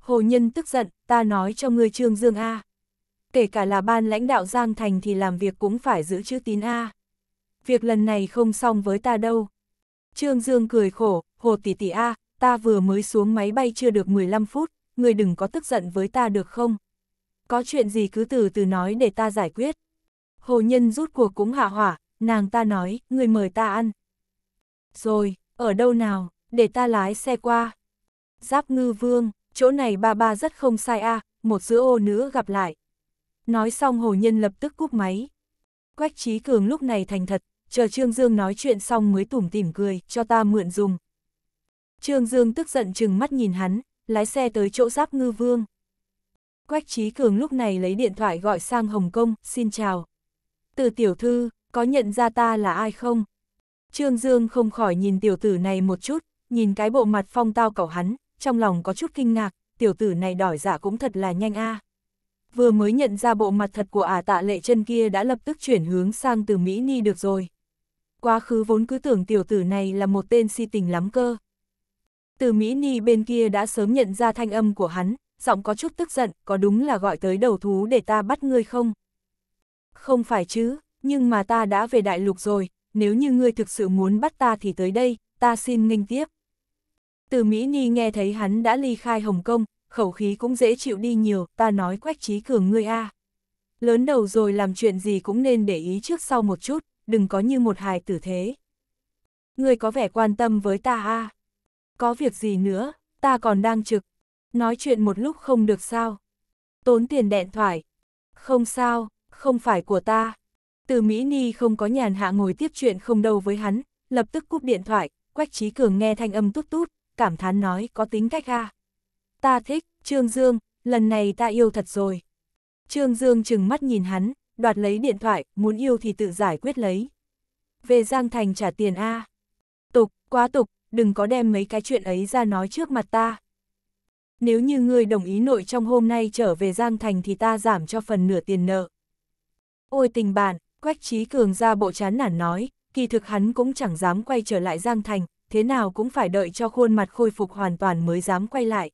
Hồ Nhân tức giận, ta nói cho ngươi Trương Dương A. Kể cả là ban lãnh đạo Giang Thành thì làm việc cũng phải giữ chữ tín A. Việc lần này không xong với ta đâu. Trương Dương cười khổ, Hồ tỷ tỷ A, ta vừa mới xuống máy bay chưa được 15 phút, ngươi đừng có tức giận với ta được không? Có chuyện gì cứ từ từ nói để ta giải quyết. Hồ Nhân rút cuộc cũng hạ hỏa, nàng ta nói, người mời ta ăn. Rồi, ở đâu nào, để ta lái xe qua. Giáp ngư vương, chỗ này ba ba rất không sai a à, một giữa ô nữa gặp lại. Nói xong hồ nhân lập tức cúp máy. Quách Chí cường lúc này thành thật, chờ Trương Dương nói chuyện xong mới tủm tỉm cười, cho ta mượn dùng. Trương Dương tức giận chừng mắt nhìn hắn, lái xe tới chỗ giáp ngư vương. Quách Chí cường lúc này lấy điện thoại gọi sang Hồng Kông, xin chào. Từ tiểu thư, có nhận ra ta là ai không? Trương Dương không khỏi nhìn tiểu tử này một chút, nhìn cái bộ mặt phong tao cậu hắn, trong lòng có chút kinh ngạc, tiểu tử này đòi giả cũng thật là nhanh a. Vừa mới nhận ra bộ mặt thật của ả à tạ lệ chân kia đã lập tức chuyển hướng sang từ Mỹ Ni được rồi. Quá khứ vốn cứ tưởng tiểu tử này là một tên si tình lắm cơ. Từ Mỹ Ni bên kia đã sớm nhận ra thanh âm của hắn, giọng có chút tức giận, có đúng là gọi tới đầu thú để ta bắt ngươi không? Không phải chứ, nhưng mà ta đã về đại lục rồi, nếu như ngươi thực sự muốn bắt ta thì tới đây, ta xin nghênh tiếp. Từ Mỹ Ni nghe thấy hắn đã ly khai Hồng Kông, khẩu khí cũng dễ chịu đi nhiều, ta nói quách trí cường ngươi a Lớn đầu rồi làm chuyện gì cũng nên để ý trước sau một chút, đừng có như một hài tử thế. Ngươi có vẻ quan tâm với ta a Có việc gì nữa, ta còn đang trực. Nói chuyện một lúc không được sao. Tốn tiền đẹn thoải. Không sao, không phải của ta. Từ Mỹ Ni không có nhàn hạ ngồi tiếp chuyện không đâu với hắn, lập tức cúp điện thoại, Quách Trí Cường nghe thanh âm tút tút, cảm thán nói có tính cách à. Ta thích, Trương Dương, lần này ta yêu thật rồi. Trương Dương chừng mắt nhìn hắn, đoạt lấy điện thoại, muốn yêu thì tự giải quyết lấy. Về Giang Thành trả tiền a Tục, quá tục, đừng có đem mấy cái chuyện ấy ra nói trước mặt ta. Nếu như ngươi đồng ý nội trong hôm nay trở về Giang Thành thì ta giảm cho phần nửa tiền nợ. Ôi tình bạn, Quách Trí Cường ra bộ chán nản nói, kỳ thực hắn cũng chẳng dám quay trở lại Giang Thành, thế nào cũng phải đợi cho khuôn mặt khôi phục hoàn toàn mới dám quay lại.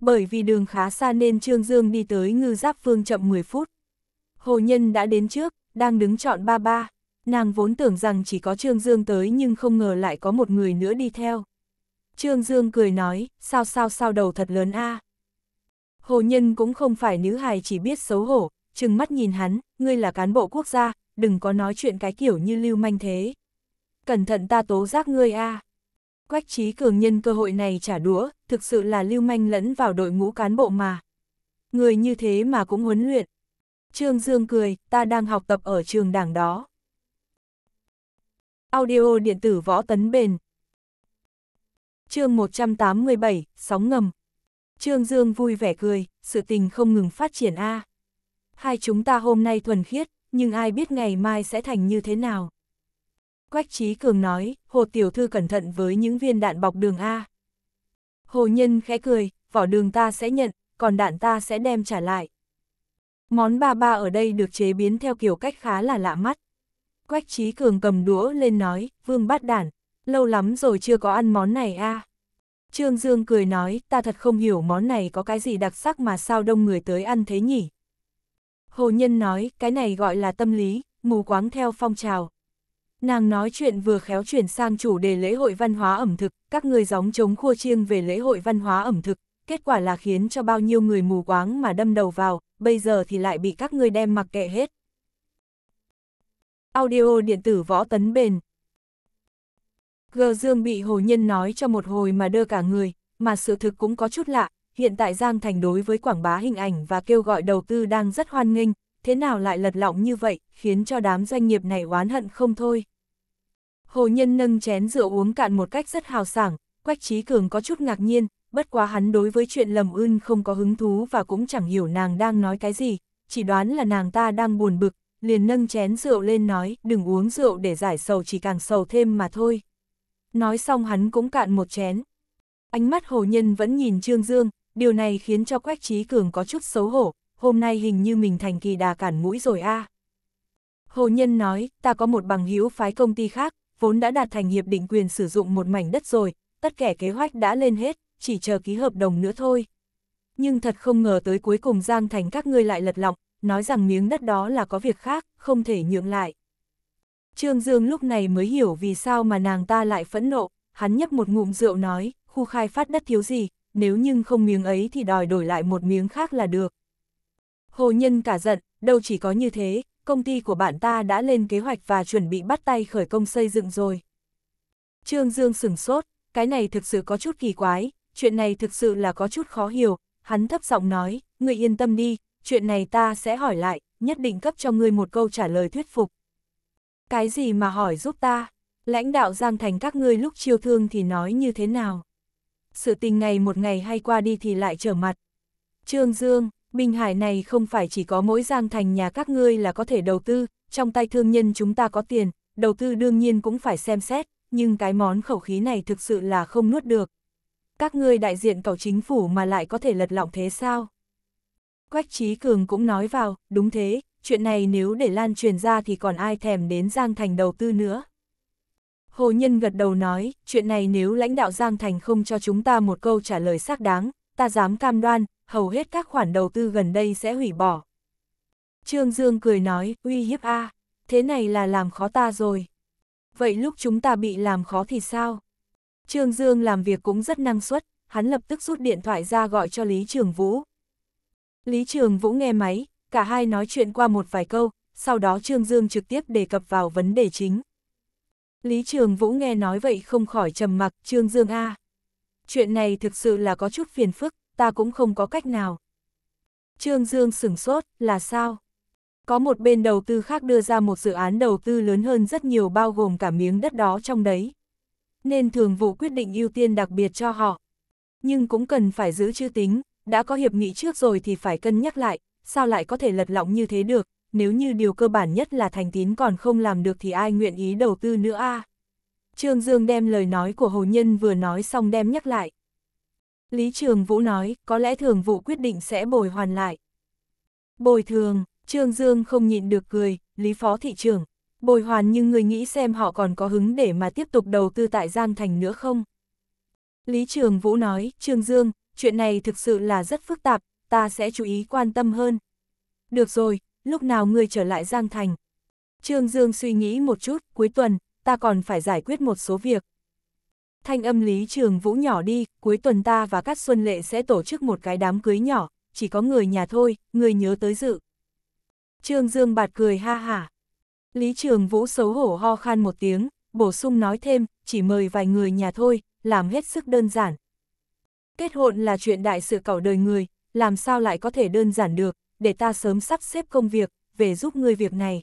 Bởi vì đường khá xa nên Trương Dương đi tới ngư giáp phương chậm 10 phút. Hồ Nhân đã đến trước, đang đứng chọn ba ba. Nàng vốn tưởng rằng chỉ có Trương Dương tới nhưng không ngờ lại có một người nữa đi theo. Trương Dương cười nói, sao sao sao đầu thật lớn a Hồ Nhân cũng không phải nữ hài chỉ biết xấu hổ, chừng mắt nhìn hắn, ngươi là cán bộ quốc gia, đừng có nói chuyện cái kiểu như lưu manh thế. Cẩn thận ta tố giác ngươi a. Quách trí cường nhân cơ hội này trả đũa, thực sự là lưu manh lẫn vào đội ngũ cán bộ mà. Người như thế mà cũng huấn luyện. Trương Dương cười, ta đang học tập ở trường đảng đó. Audio điện tử võ tấn bền. chương 187, sóng ngầm. Trương Dương vui vẻ cười, sự tình không ngừng phát triển a. À hai chúng ta hôm nay thuần khiết, nhưng ai biết ngày mai sẽ thành như thế nào. Quách Chí Cường nói, Hồ Tiểu Thư cẩn thận với những viên đạn bọc đường A. Hồ Nhân khẽ cười, vỏ đường ta sẽ nhận, còn đạn ta sẽ đem trả lại. Món ba ba ở đây được chế biến theo kiểu cách khá là lạ mắt. Quách Chí Cường cầm đũa lên nói, vương bát đản, lâu lắm rồi chưa có ăn món này a. Trương Dương cười nói, ta thật không hiểu món này có cái gì đặc sắc mà sao đông người tới ăn thế nhỉ. Hồ Nhân nói, cái này gọi là tâm lý, mù quáng theo phong trào. Nàng nói chuyện vừa khéo chuyển sang chủ đề lễ hội văn hóa ẩm thực, các người gióng chống khua chiêng về lễ hội văn hóa ẩm thực, kết quả là khiến cho bao nhiêu người mù quáng mà đâm đầu vào, bây giờ thì lại bị các người đem mặc kệ hết. Audio điện tử võ tấn bền G Dương bị hồ nhân nói cho một hồi mà đưa cả người, mà sự thực cũng có chút lạ, hiện tại Giang Thành đối với quảng bá hình ảnh và kêu gọi đầu tư đang rất hoan nghênh, thế nào lại lật lọng như vậy, khiến cho đám doanh nghiệp này oán hận không thôi. Hồ Nhân nâng chén rượu uống cạn một cách rất hào sảng, Quách Trí Cường có chút ngạc nhiên, bất quá hắn đối với chuyện lầm ưn không có hứng thú và cũng chẳng hiểu nàng đang nói cái gì, chỉ đoán là nàng ta đang buồn bực, liền nâng chén rượu lên nói, đừng uống rượu để giải sầu chỉ càng sầu thêm mà thôi. Nói xong hắn cũng cạn một chén. Ánh mắt hồ nhân vẫn nhìn Trương Dương, điều này khiến cho Quách Trí Cường có chút xấu hổ, hôm nay hình như mình thành kỳ đà cản mũi rồi a. À. Hồ Nhân nói, ta có một bằng hữu phái công ty khác, vốn đã đạt thành hiệp định quyền sử dụng một mảnh đất rồi, tất cả kế hoạch đã lên hết, chỉ chờ ký hợp đồng nữa thôi. Nhưng thật không ngờ tới cuối cùng Giang Thành các ngươi lại lật lọng, nói rằng miếng đất đó là có việc khác, không thể nhượng lại. Trương Dương lúc này mới hiểu vì sao mà nàng ta lại phẫn nộ, hắn nhấp một ngụm rượu nói, khu khai phát đất thiếu gì, nếu nhưng không miếng ấy thì đòi đổi lại một miếng khác là được. Hồ Nhân cả giận, đâu chỉ có như thế, công ty của bạn ta đã lên kế hoạch và chuẩn bị bắt tay khởi công xây dựng rồi. Trương Dương sửng sốt, cái này thực sự có chút kỳ quái, chuyện này thực sự là có chút khó hiểu, hắn thấp giọng nói, người yên tâm đi, chuyện này ta sẽ hỏi lại, nhất định cấp cho ngươi một câu trả lời thuyết phục. Cái gì mà hỏi giúp ta? Lãnh đạo Giang Thành các ngươi lúc chiêu thương thì nói như thế nào? sự tình ngày một ngày hay qua đi thì lại trở mặt. Trương Dương, Bình Hải này không phải chỉ có mỗi giang thành nhà các ngươi là có thể đầu tư, trong tay thương nhân chúng ta có tiền, đầu tư đương nhiên cũng phải xem xét, nhưng cái món khẩu khí này thực sự là không nuốt được. Các ngươi đại diện cầu chính phủ mà lại có thể lật lọng thế sao? Quách Trí Cường cũng nói vào, đúng thế, chuyện này nếu để lan truyền ra thì còn ai thèm đến Giang Thành đầu tư nữa. Hồ Nhân gật đầu nói, chuyện này nếu lãnh đạo Giang Thành không cho chúng ta một câu trả lời xác đáng, ta dám cam đoan, hầu hết các khoản đầu tư gần đây sẽ hủy bỏ. Trương Dương cười nói, uy hiếp a thế này là làm khó ta rồi. Vậy lúc chúng ta bị làm khó thì sao? Trương Dương làm việc cũng rất năng suất, hắn lập tức rút điện thoại ra gọi cho Lý Trường Vũ. Lý Trường Vũ nghe máy, cả hai nói chuyện qua một vài câu, sau đó Trương Dương trực tiếp đề cập vào vấn đề chính. Lý Trường Vũ nghe nói vậy không khỏi trầm mặc, Trương Dương A. Chuyện này thực sự là có chút phiền phức, ta cũng không có cách nào. Trương Dương sửng sốt, là sao? Có một bên đầu tư khác đưa ra một dự án đầu tư lớn hơn rất nhiều bao gồm cả miếng đất đó trong đấy. Nên thường vụ quyết định ưu tiên đặc biệt cho họ. Nhưng cũng cần phải giữ chư tính, đã có hiệp nghị trước rồi thì phải cân nhắc lại, sao lại có thể lật lọng như thế được, nếu như điều cơ bản nhất là thành tín còn không làm được thì ai nguyện ý đầu tư nữa a à? Trương Dương đem lời nói của Hồ Nhân vừa nói xong đem nhắc lại. Lý Trường Vũ nói, có lẽ thường vụ quyết định sẽ bồi hoàn lại. Bồi thường, Trương Dương không nhịn được cười, Lý Phó Thị trưởng, bồi hoàn nhưng người nghĩ xem họ còn có hứng để mà tiếp tục đầu tư tại Giang Thành nữa không? Lý Trường Vũ nói, Trương Dương, chuyện này thực sự là rất phức tạp, ta sẽ chú ý quan tâm hơn. Được rồi, lúc nào ngươi trở lại Giang Thành? Trương Dương suy nghĩ một chút, cuối tuần, ta còn phải giải quyết một số việc. Thanh âm Lý Trường Vũ nhỏ đi, cuối tuần ta và các Xuân Lệ sẽ tổ chức một cái đám cưới nhỏ, chỉ có người nhà thôi, người nhớ tới dự. Trương Dương bạt cười ha hả. Lý Trường Vũ xấu hổ ho khan một tiếng, bổ sung nói thêm, chỉ mời vài người nhà thôi, làm hết sức đơn giản. Kết hôn là chuyện đại sự cẩu đời người, làm sao lại có thể đơn giản được, để ta sớm sắp xếp công việc, về giúp ngươi việc này.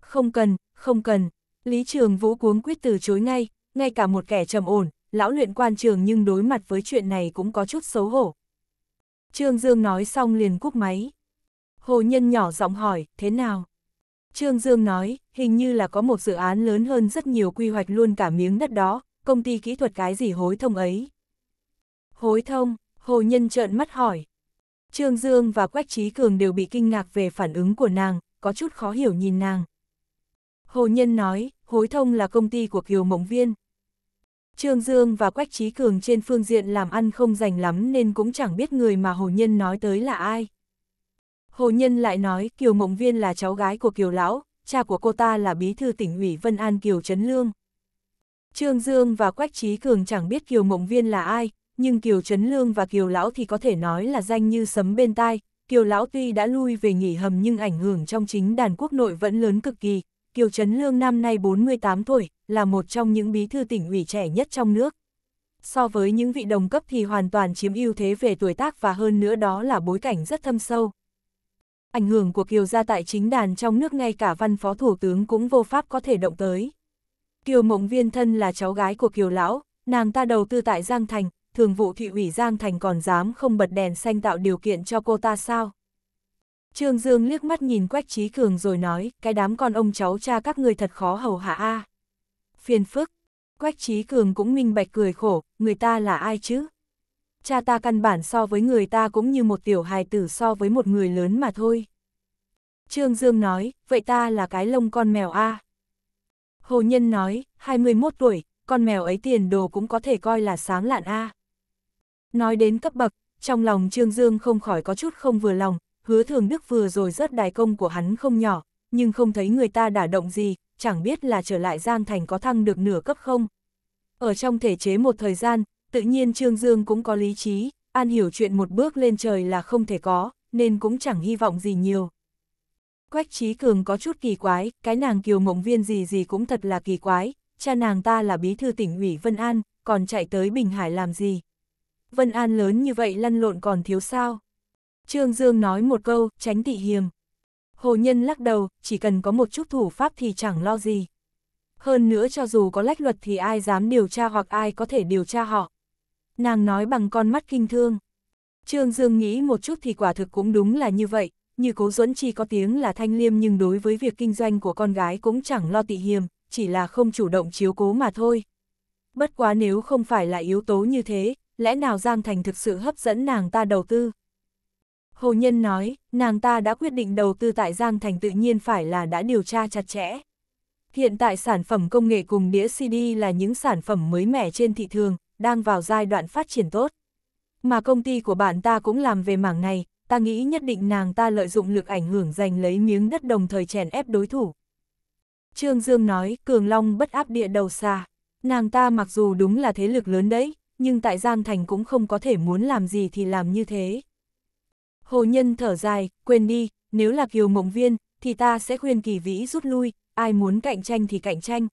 Không cần, không cần, Lý Trường Vũ cuống quyết từ chối ngay, ngay cả một kẻ trầm ổn, lão luyện quan trường nhưng đối mặt với chuyện này cũng có chút xấu hổ. Trương Dương nói xong liền cúp máy. Hồ Nhân nhỏ giọng hỏi, thế nào? Trương Dương nói, hình như là có một dự án lớn hơn rất nhiều quy hoạch luôn cả miếng đất đó, công ty kỹ thuật cái gì hối thông ấy. Hối thông, Hồ Nhân trợn mắt hỏi. Trương Dương và Quách Trí Cường đều bị kinh ngạc về phản ứng của nàng, có chút khó hiểu nhìn nàng. Hồ Nhân nói, hối thông là công ty của Kiều Mộng Viên. Trương Dương và Quách Trí Cường trên phương diện làm ăn không rành lắm nên cũng chẳng biết người mà Hồ Nhân nói tới là ai. Hồ Nhân lại nói Kiều Mộng Viên là cháu gái của Kiều Lão, cha của cô ta là bí thư tỉnh ủy Vân An Kiều Trấn Lương. Trương Dương và Quách Trí Cường chẳng biết Kiều Mộng Viên là ai, nhưng Kiều Trấn Lương và Kiều Lão thì có thể nói là danh như sấm bên tai. Kiều Lão tuy đã lui về nghỉ hầm nhưng ảnh hưởng trong chính đàn quốc nội vẫn lớn cực kỳ. Kiều Trấn Lương năm nay 48 tuổi, là một trong những bí thư tỉnh ủy trẻ nhất trong nước. So với những vị đồng cấp thì hoàn toàn chiếm ưu thế về tuổi tác và hơn nữa đó là bối cảnh rất thâm sâu. Ảnh hưởng của Kiều gia tại chính đàn trong nước ngay cả văn phó thủ tướng cũng vô pháp có thể động tới. Kiều Mộng Viên thân là cháu gái của Kiều Lão, nàng ta đầu tư tại Giang Thành, thường vụ thị ủy Giang Thành còn dám không bật đèn xanh tạo điều kiện cho cô ta sao? Trương Dương liếc mắt nhìn Quách Trí Cường rồi nói, cái đám con ông cháu cha các người thật khó hầu hạ a. Phiền phức, Quách Trí Cường cũng minh bạch cười khổ, người ta là ai chứ? Cha ta căn bản so với người ta cũng như một tiểu hài tử so với một người lớn mà thôi. Trương Dương nói, vậy ta là cái lông con mèo a. Hồ Nhân nói, 21 tuổi, con mèo ấy tiền đồ cũng có thể coi là sáng lạn a. À. Nói đến cấp bậc, trong lòng Trương Dương không khỏi có chút không vừa lòng, hứa thường đức vừa rồi rất đại công của hắn không nhỏ, nhưng không thấy người ta đả động gì, chẳng biết là trở lại Giang Thành có thăng được nửa cấp không. Ở trong thể chế một thời gian, tự nhiên Trương Dương cũng có lý trí, an hiểu chuyện một bước lên trời là không thể có, nên cũng chẳng hy vọng gì nhiều. Quách Trí Cường có chút kỳ quái, cái nàng kiều mộng viên gì gì cũng thật là kỳ quái, cha nàng ta là bí thư tỉnh ủy Vân An, còn chạy tới Bình Hải làm gì. Vân An lớn như vậy lăn lộn còn thiếu sao. Trương Dương nói một câu, tránh tị hiềm. Hồ Nhân lắc đầu, chỉ cần có một chút thủ pháp thì chẳng lo gì. Hơn nữa cho dù có lách luật thì ai dám điều tra hoặc ai có thể điều tra họ. Nàng nói bằng con mắt kinh thương. Trương Dương nghĩ một chút thì quả thực cũng đúng là như vậy, như cố Dẫn chi có tiếng là thanh liêm nhưng đối với việc kinh doanh của con gái cũng chẳng lo tị hiềm, chỉ là không chủ động chiếu cố mà thôi. Bất quá nếu không phải là yếu tố như thế, lẽ nào Giang Thành thực sự hấp dẫn nàng ta đầu tư? Hồ Nhân nói, nàng ta đã quyết định đầu tư tại Giang Thành tự nhiên phải là đã điều tra chặt chẽ. Hiện tại sản phẩm công nghệ cùng đĩa CD là những sản phẩm mới mẻ trên thị trường, đang vào giai đoạn phát triển tốt. Mà công ty của bạn ta cũng làm về mảng này, ta nghĩ nhất định nàng ta lợi dụng lực ảnh hưởng giành lấy miếng đất đồng thời chèn ép đối thủ. Trương Dương nói, Cường Long bất áp địa đầu xa. Nàng ta mặc dù đúng là thế lực lớn đấy, nhưng tại Giang Thành cũng không có thể muốn làm gì thì làm như thế. Hồ Nhân thở dài, quên đi, nếu là kiều mộng viên, thì ta sẽ khuyên kỳ vĩ rút lui, ai muốn cạnh tranh thì cạnh tranh.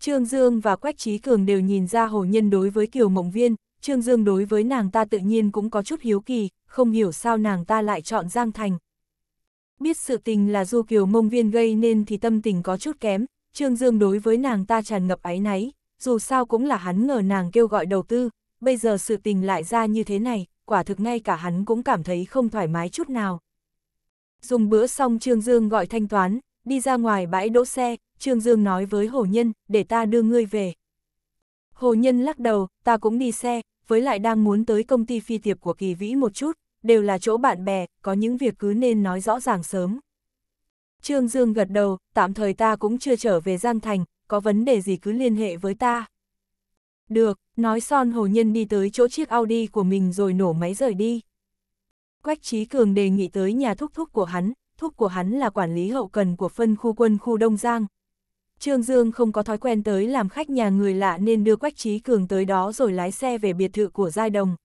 Trương Dương và Quách Trí Cường đều nhìn ra Hồ Nhân đối với kiều mộng viên, Trương Dương đối với nàng ta tự nhiên cũng có chút hiếu kỳ, không hiểu sao nàng ta lại chọn Giang Thành. Biết sự tình là du kiều Mộng viên gây nên thì tâm tình có chút kém, Trương Dương đối với nàng ta tràn ngập áy náy, dù sao cũng là hắn ngờ nàng kêu gọi đầu tư, bây giờ sự tình lại ra như thế này, quả thực ngay cả hắn cũng cảm thấy không thoải mái chút nào. Dùng bữa xong Trương Dương gọi thanh toán, đi ra ngoài bãi đỗ xe, Trương Dương nói với Hồ Nhân, để ta đưa ngươi về. Hồ Nhân lắc đầu, ta cũng đi xe, với lại đang muốn tới công ty phi tiệp của kỳ vĩ một chút, đều là chỗ bạn bè, có những việc cứ nên nói rõ ràng sớm. Trương Dương gật đầu, tạm thời ta cũng chưa trở về Giang Thành, có vấn đề gì cứ liên hệ với ta. Được, nói son hồ nhân đi tới chỗ chiếc Audi của mình rồi nổ máy rời đi. Quách Trí Cường đề nghị tới nhà thúc thúc của hắn, thúc của hắn là quản lý hậu cần của phân khu quân khu Đông Giang. Trương Dương không có thói quen tới làm khách nhà người lạ nên đưa Quách Trí Cường tới đó rồi lái xe về biệt thự của Giai Đồng.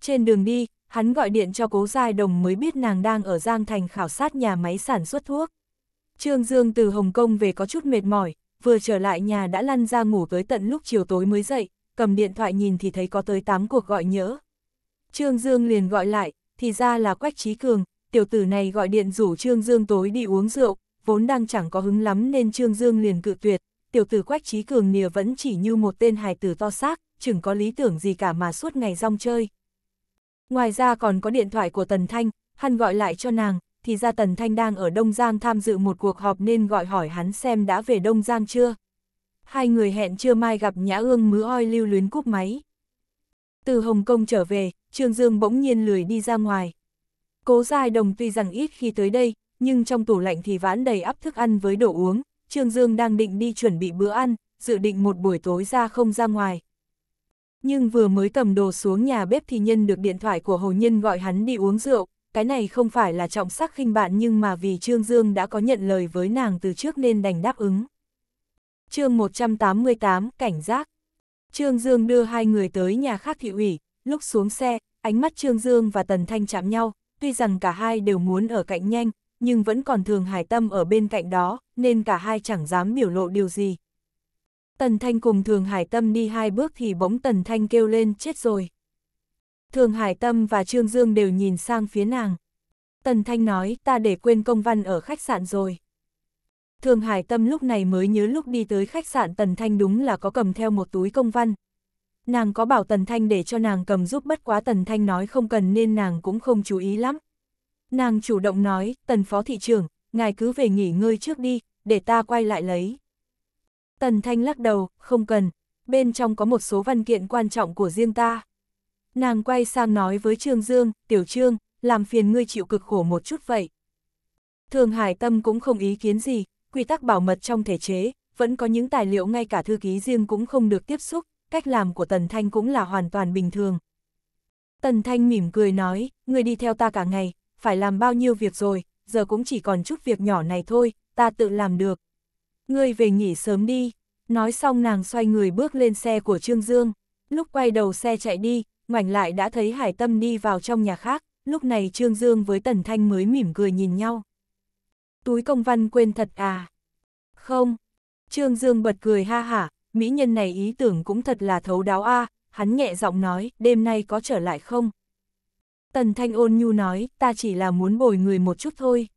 Trên đường đi, hắn gọi điện cho cố Giai Đồng mới biết nàng đang ở Giang Thành khảo sát nhà máy sản xuất thuốc. Trương Dương từ Hồng Kông về có chút mệt mỏi, vừa trở lại nhà đã lăn ra ngủ tới tận lúc chiều tối mới dậy, cầm điện thoại nhìn thì thấy có tới 8 cuộc gọi nhỡ. Trương Dương liền gọi lại, thì ra là Quách Trí Cường, tiểu tử này gọi điện rủ Trương Dương tối đi uống rượu, vốn đang chẳng có hứng lắm nên Trương Dương liền cự tuyệt, tiểu tử Quách Trí Cường nìa vẫn chỉ như một tên hài tử to xác, chừng có lý tưởng gì cả mà suốt ngày rong chơi. Ngoài ra còn có điện thoại của Tần Thanh, hắn gọi lại cho nàng, thì ra Tần Thanh đang ở Đông Giang tham dự một cuộc họp nên gọi hỏi hắn xem đã về Đông Giang chưa. Hai người hẹn trưa mai gặp Nhã Ương mứa oi lưu luyến cúp máy. Từ Hồng Kông trở về, Trương Dương bỗng nhiên lười đi ra ngoài. Cố Giai Đồng tuy rằng ít khi tới đây, nhưng trong tủ lạnh thì vãn đầy ắp thức ăn với đồ uống, Trương Dương đang định đi chuẩn bị bữa ăn, dự định một buổi tối ra không ra ngoài. Nhưng vừa mới cầm đồ xuống nhà bếp thì nhân được điện thoại của Hồ Nhân gọi hắn đi uống rượu, cái này không phải là trọng sắc khinh bạn nhưng mà vì Trương Dương đã có nhận lời với nàng từ trước nên đành đáp ứng. chương 188, Cảnh giác Trương Dương đưa hai người tới nhà khác thị ủy, lúc xuống xe, ánh mắt Trương Dương và Tần Thanh chạm nhau, tuy rằng cả hai đều muốn ở cạnh nhanh, nhưng vẫn còn thường hải tâm ở bên cạnh đó, nên cả hai chẳng dám biểu lộ điều gì. Tần Thanh cùng thường hải tâm đi hai bước thì bỗng Tần Thanh kêu lên chết rồi. Thường Hải Tâm và Trương Dương đều nhìn sang phía nàng. Tần Thanh nói, ta để quên công văn ở khách sạn rồi. Thường Hải Tâm lúc này mới nhớ lúc đi tới khách sạn Tần Thanh đúng là có cầm theo một túi công văn. Nàng có bảo Tần Thanh để cho nàng cầm giúp bất quá Tần Thanh nói không cần nên nàng cũng không chú ý lắm. Nàng chủ động nói, Tần Phó Thị trưởng, ngài cứ về nghỉ ngơi trước đi, để ta quay lại lấy. Tần Thanh lắc đầu, không cần, bên trong có một số văn kiện quan trọng của riêng ta. Nàng quay sang nói với Trương Dương, Tiểu Trương, làm phiền ngươi chịu cực khổ một chút vậy. Thường Hải Tâm cũng không ý kiến gì, quy tắc bảo mật trong thể chế, vẫn có những tài liệu ngay cả thư ký riêng cũng không được tiếp xúc, cách làm của Tần Thanh cũng là hoàn toàn bình thường. Tần Thanh mỉm cười nói, ngươi đi theo ta cả ngày, phải làm bao nhiêu việc rồi, giờ cũng chỉ còn chút việc nhỏ này thôi, ta tự làm được. Ngươi về nghỉ sớm đi, nói xong nàng xoay người bước lên xe của Trương Dương, lúc quay đầu xe chạy đi, ngoảnh lại đã thấy Hải Tâm đi vào trong nhà khác, lúc này Trương Dương với Tần Thanh mới mỉm cười nhìn nhau. Túi công văn quên thật à? Không. Trương Dương bật cười ha hả, mỹ nhân này ý tưởng cũng thật là thấu đáo a à, hắn nhẹ giọng nói, đêm nay có trở lại không? Tần Thanh ôn nhu nói, ta chỉ là muốn bồi người một chút thôi.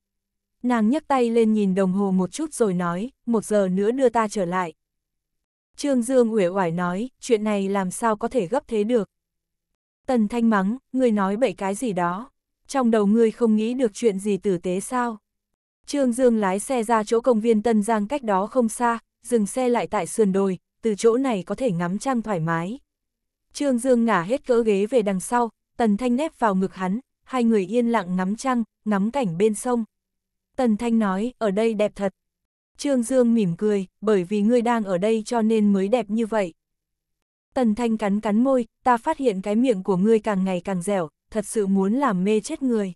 Nàng nhấc tay lên nhìn đồng hồ một chút rồi nói, một giờ nữa đưa ta trở lại. Trương Dương uể oải nói, chuyện này làm sao có thể gấp thế được. Tần Thanh mắng, ngươi nói bậy cái gì đó. Trong đầu ngươi không nghĩ được chuyện gì tử tế sao? Trương Dương lái xe ra chỗ công viên Tân Giang cách đó không xa, dừng xe lại tại sườn đồi, từ chỗ này có thể ngắm trăng thoải mái. Trương Dương ngả hết cỡ ghế về đằng sau, Tần Thanh nép vào ngực hắn, hai người yên lặng ngắm trăng, ngắm cảnh bên sông. Tần Thanh nói, ở đây đẹp thật. Trương Dương mỉm cười, bởi vì ngươi đang ở đây cho nên mới đẹp như vậy. Tần Thanh cắn cắn môi, ta phát hiện cái miệng của ngươi càng ngày càng dẻo, thật sự muốn làm mê chết người.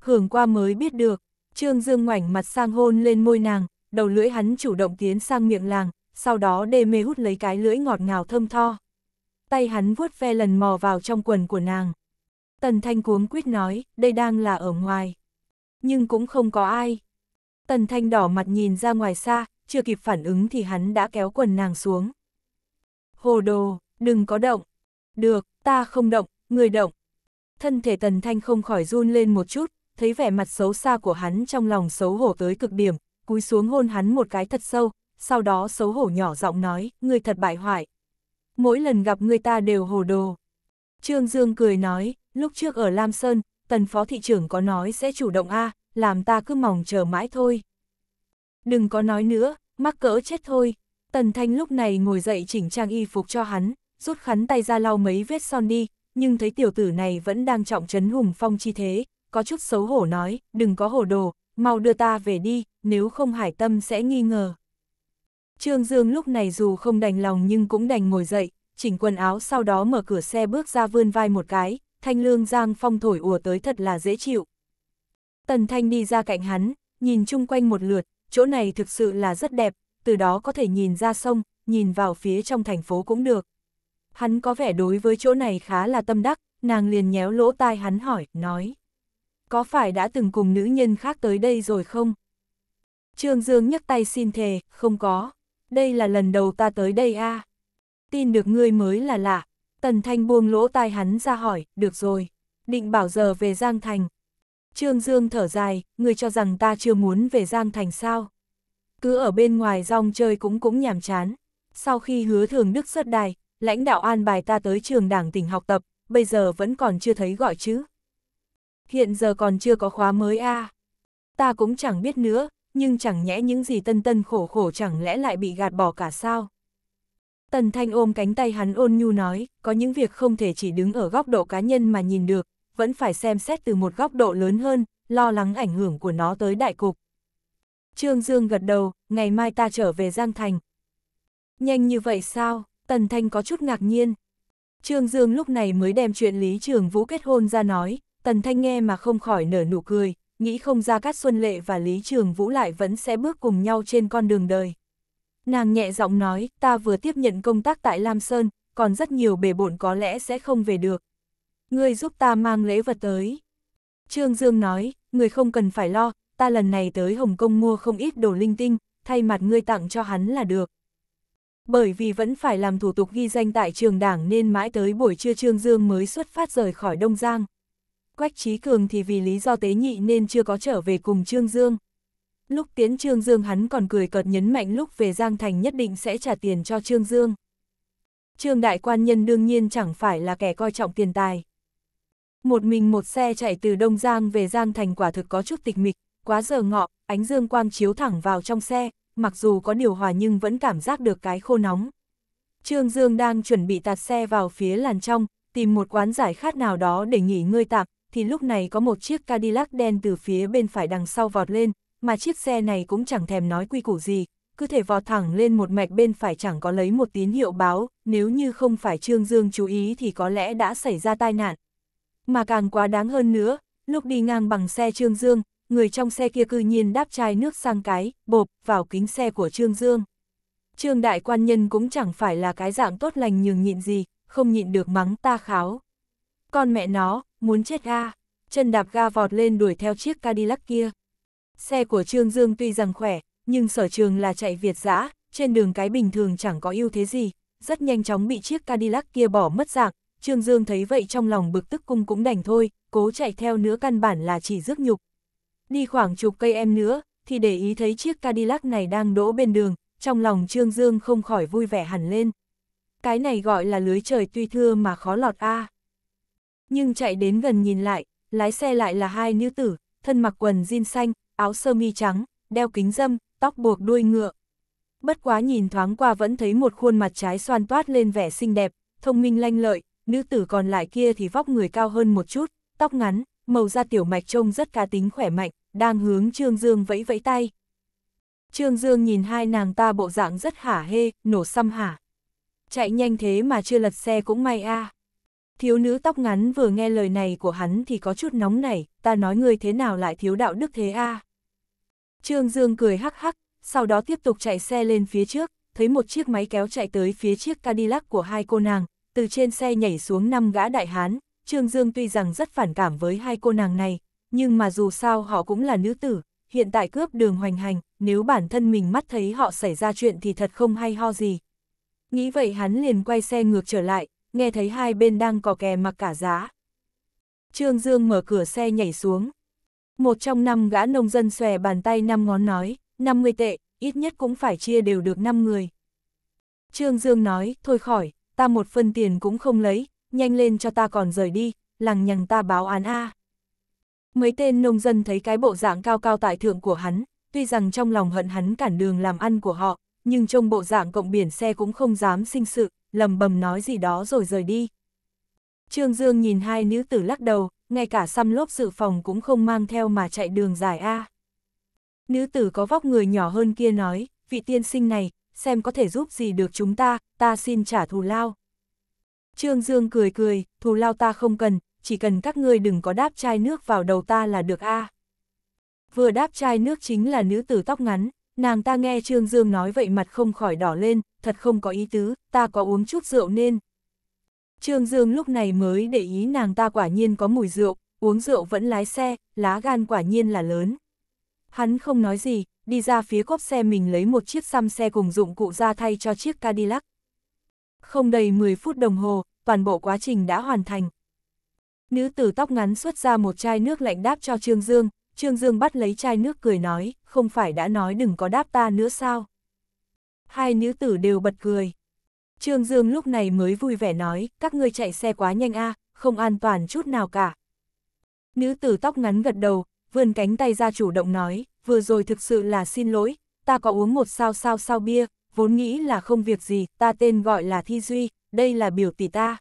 Hưởng qua mới biết được, Trương Dương ngoảnh mặt sang hôn lên môi nàng, đầu lưỡi hắn chủ động tiến sang miệng làng, sau đó đê mê hút lấy cái lưỡi ngọt ngào thơm tho. Tay hắn vuốt ve lần mò vào trong quần của nàng. Tần Thanh cuống quyết nói, đây đang là ở ngoài. Nhưng cũng không có ai. Tần Thanh đỏ mặt nhìn ra ngoài xa, chưa kịp phản ứng thì hắn đã kéo quần nàng xuống. Hồ đồ, đừng có động. Được, ta không động, người động. Thân thể tần thanh không khỏi run lên một chút, thấy vẻ mặt xấu xa của hắn trong lòng xấu hổ tới cực điểm, cúi xuống hôn hắn một cái thật sâu, sau đó xấu hổ nhỏ giọng nói, người thật bại hoại. Mỗi lần gặp người ta đều hồ đồ. Trương Dương cười nói, lúc trước ở Lam Sơn, tần phó thị trưởng có nói sẽ chủ động a làm ta cứ mỏng chờ mãi thôi. Đừng có nói nữa, mắc cỡ chết thôi. Tần Thanh lúc này ngồi dậy chỉnh trang y phục cho hắn, rút khắn tay ra lau mấy vết son đi, nhưng thấy tiểu tử này vẫn đang trọng trấn hùng phong chi thế, có chút xấu hổ nói, đừng có hổ đồ, mau đưa ta về đi, nếu không hải tâm sẽ nghi ngờ. Trương Dương lúc này dù không đành lòng nhưng cũng đành ngồi dậy, chỉnh quần áo sau đó mở cửa xe bước ra vươn vai một cái, thanh lương giang phong thổi ùa tới thật là dễ chịu. Tần Thanh đi ra cạnh hắn, nhìn chung quanh một lượt, chỗ này thực sự là rất đẹp, từ đó có thể nhìn ra sông, nhìn vào phía trong thành phố cũng được. Hắn có vẻ đối với chỗ này khá là tâm đắc, nàng liền nhéo lỗ tai hắn hỏi, nói. Có phải đã từng cùng nữ nhân khác tới đây rồi không? Trương Dương nhấc tay xin thề, không có. Đây là lần đầu ta tới đây a à? Tin được ngươi mới là lạ. Tần Thanh buông lỗ tai hắn ra hỏi, được rồi. Định bảo giờ về Giang Thành. Trương Dương thở dài, ngươi cho rằng ta chưa muốn về Giang Thành sao? cứ ở bên ngoài rong chơi cũng cũng nhàm chán. Sau khi hứa thường đức xuất đài, lãnh đạo an bài ta tới trường đảng tỉnh học tập, bây giờ vẫn còn chưa thấy gọi chứ. Hiện giờ còn chưa có khóa mới a à. Ta cũng chẳng biết nữa, nhưng chẳng nhẽ những gì tân tân khổ khổ chẳng lẽ lại bị gạt bỏ cả sao. Tần Thanh ôm cánh tay hắn ôn nhu nói, có những việc không thể chỉ đứng ở góc độ cá nhân mà nhìn được, vẫn phải xem xét từ một góc độ lớn hơn, lo lắng ảnh hưởng của nó tới đại cục. Trương Dương gật đầu, ngày mai ta trở về Giang Thành. Nhanh như vậy sao? Tần Thanh có chút ngạc nhiên. Trương Dương lúc này mới đem chuyện Lý Trường Vũ kết hôn ra nói, Tần Thanh nghe mà không khỏi nở nụ cười, nghĩ không ra Cát Xuân Lệ và Lý Trường Vũ lại vẫn sẽ bước cùng nhau trên con đường đời. Nàng nhẹ giọng nói, ta vừa tiếp nhận công tác tại Lam Sơn, còn rất nhiều bề bộn có lẽ sẽ không về được. Ngươi giúp ta mang lễ vật tới. Trương Dương nói, người không cần phải lo, ta lần này tới Hồng Kông mua không ít đồ linh tinh, thay mặt ngươi tặng cho hắn là được. Bởi vì vẫn phải làm thủ tục ghi danh tại trường đảng nên mãi tới buổi trưa Trương Dương mới xuất phát rời khỏi Đông Giang. Quách Trí Cường thì vì lý do tế nhị nên chưa có trở về cùng Trương Dương. Lúc tiến Trương Dương hắn còn cười cợt nhấn mạnh lúc về Giang Thành nhất định sẽ trả tiền cho Trương Dương. Trương Đại Quan Nhân đương nhiên chẳng phải là kẻ coi trọng tiền tài. Một mình một xe chạy từ Đông Giang về Giang Thành quả thực có chút tịch mịch, quá giờ ngọ, ánh dương quang chiếu thẳng vào trong xe, mặc dù có điều hòa nhưng vẫn cảm giác được cái khô nóng. Trương Dương đang chuẩn bị tạt xe vào phía làn trong, tìm một quán giải khát nào đó để nghỉ ngơi tạm, thì lúc này có một chiếc Cadillac đen từ phía bên phải đằng sau vọt lên, mà chiếc xe này cũng chẳng thèm nói quy củ gì, cứ thể vọt thẳng lên một mạch bên phải chẳng có lấy một tín hiệu báo, nếu như không phải Trương Dương chú ý thì có lẽ đã xảy ra tai nạn. Mà càng quá đáng hơn nữa, lúc đi ngang bằng xe Trương Dương, người trong xe kia cư nhiên đáp chai nước sang cái, bộp, vào kính xe của Trương Dương. Trương Đại Quan Nhân cũng chẳng phải là cái dạng tốt lành nhường nhịn gì, không nhịn được mắng ta kháo. Con mẹ nó, muốn chết ga, chân đạp ga vọt lên đuổi theo chiếc Cadillac kia. Xe của Trương Dương tuy rằng khỏe, nhưng sở trường là chạy Việt dã trên đường cái bình thường chẳng có ưu thế gì, rất nhanh chóng bị chiếc Cadillac kia bỏ mất dạng. Trương Dương thấy vậy trong lòng bực tức cung cũng đành thôi, cố chạy theo nữa căn bản là chỉ rước nhục, Đi khoảng chục cây em nữa, thì để ý thấy chiếc Cadillac này đang đỗ bên đường, trong lòng Trương Dương không khỏi vui vẻ hẳn lên. Cái này gọi là lưới trời tuy thưa mà khó lọt a. À. Nhưng chạy đến gần nhìn lại, lái xe lại là hai nữ tử, thân mặc quần jean xanh, áo sơ mi trắng, đeo kính dâm, tóc buộc đuôi ngựa. Bất quá nhìn thoáng qua vẫn thấy một khuôn mặt trái xoan toát lên vẻ xinh đẹp, thông minh lanh lợi, nữ tử còn lại kia thì vóc người cao hơn một chút, tóc ngắn, màu da tiểu mạch trông rất cá tính khỏe mạnh, đang hướng Trương Dương vẫy vẫy tay. Trương Dương nhìn hai nàng ta bộ dạng rất hả hê, nổ xăm hả. Chạy nhanh thế mà chưa lật xe cũng may a. À. Thiếu nữ tóc ngắn vừa nghe lời này của hắn thì có chút nóng nảy, ta nói người thế nào lại thiếu đạo đức thế a. À. Trương Dương cười hắc hắc, sau đó tiếp tục chạy xe lên phía trước, thấy một chiếc máy kéo chạy tới phía chiếc Cadillac của hai cô nàng, từ trên xe nhảy xuống năm gã đại hán, Trương Dương tuy rằng rất phản cảm với hai cô nàng này, nhưng mà dù sao họ cũng là nữ tử, hiện tại cướp đường hoành hành, nếu bản thân mình mắt thấy họ xảy ra chuyện thì thật không hay ho gì. Nghĩ vậy hắn liền quay xe ngược trở lại, nghe thấy hai bên đang cò kè mặc cả giá. Trương Dương mở cửa xe nhảy xuống. Một trong năm gã nông dân xòe bàn tay năm ngón nói, 50 tệ, ít nhất cũng phải chia đều được 5 người. Trương Dương nói, thôi khỏi, ta một phân tiền cũng không lấy, nhanh lên cho ta còn rời đi, lằng nhằng ta báo án A. Mấy tên nông dân thấy cái bộ dạng cao cao tại thượng của hắn, tuy rằng trong lòng hận hắn cản đường làm ăn của họ, nhưng trông bộ dạng cộng biển xe cũng không dám sinh sự, lầm bầm nói gì đó rồi rời đi. Trương Dương nhìn hai nữ tử lắc đầu, ngay cả xăm lốp dự phòng cũng không mang theo mà chạy đường dài A. Nữ tử có vóc người nhỏ hơn kia nói, vị tiên sinh này, xem có thể giúp gì được chúng ta, ta xin trả thù lao. Trương Dương cười cười, thù lao ta không cần, chỉ cần các ngươi đừng có đáp chai nước vào đầu ta là được a. À. Vừa đáp chai nước chính là nữ tử tóc ngắn, nàng ta nghe Trương Dương nói vậy mặt không khỏi đỏ lên, thật không có ý tứ, ta có uống chút rượu nên. Trương Dương lúc này mới để ý nàng ta quả nhiên có mùi rượu, uống rượu vẫn lái xe, lá gan quả nhiên là lớn. Hắn không nói gì, đi ra phía cốp xe mình lấy một chiếc xăm xe cùng dụng cụ ra thay cho chiếc Cadillac. Không đầy 10 phút đồng hồ, toàn bộ quá trình đã hoàn thành. Nữ tử tóc ngắn xuất ra một chai nước lạnh đáp cho Trương Dương, Trương Dương bắt lấy chai nước cười nói, không phải đã nói đừng có đáp ta nữa sao. Hai nữ tử đều bật cười. Trương Dương lúc này mới vui vẻ nói, các ngươi chạy xe quá nhanh a không an toàn chút nào cả. Nữ tử tóc ngắn gật đầu, vươn cánh tay ra chủ động nói, vừa rồi thực sự là xin lỗi, ta có uống một sao sao sao bia, vốn nghĩ là không việc gì, ta tên gọi là Thi Duy, đây là biểu tỷ ta.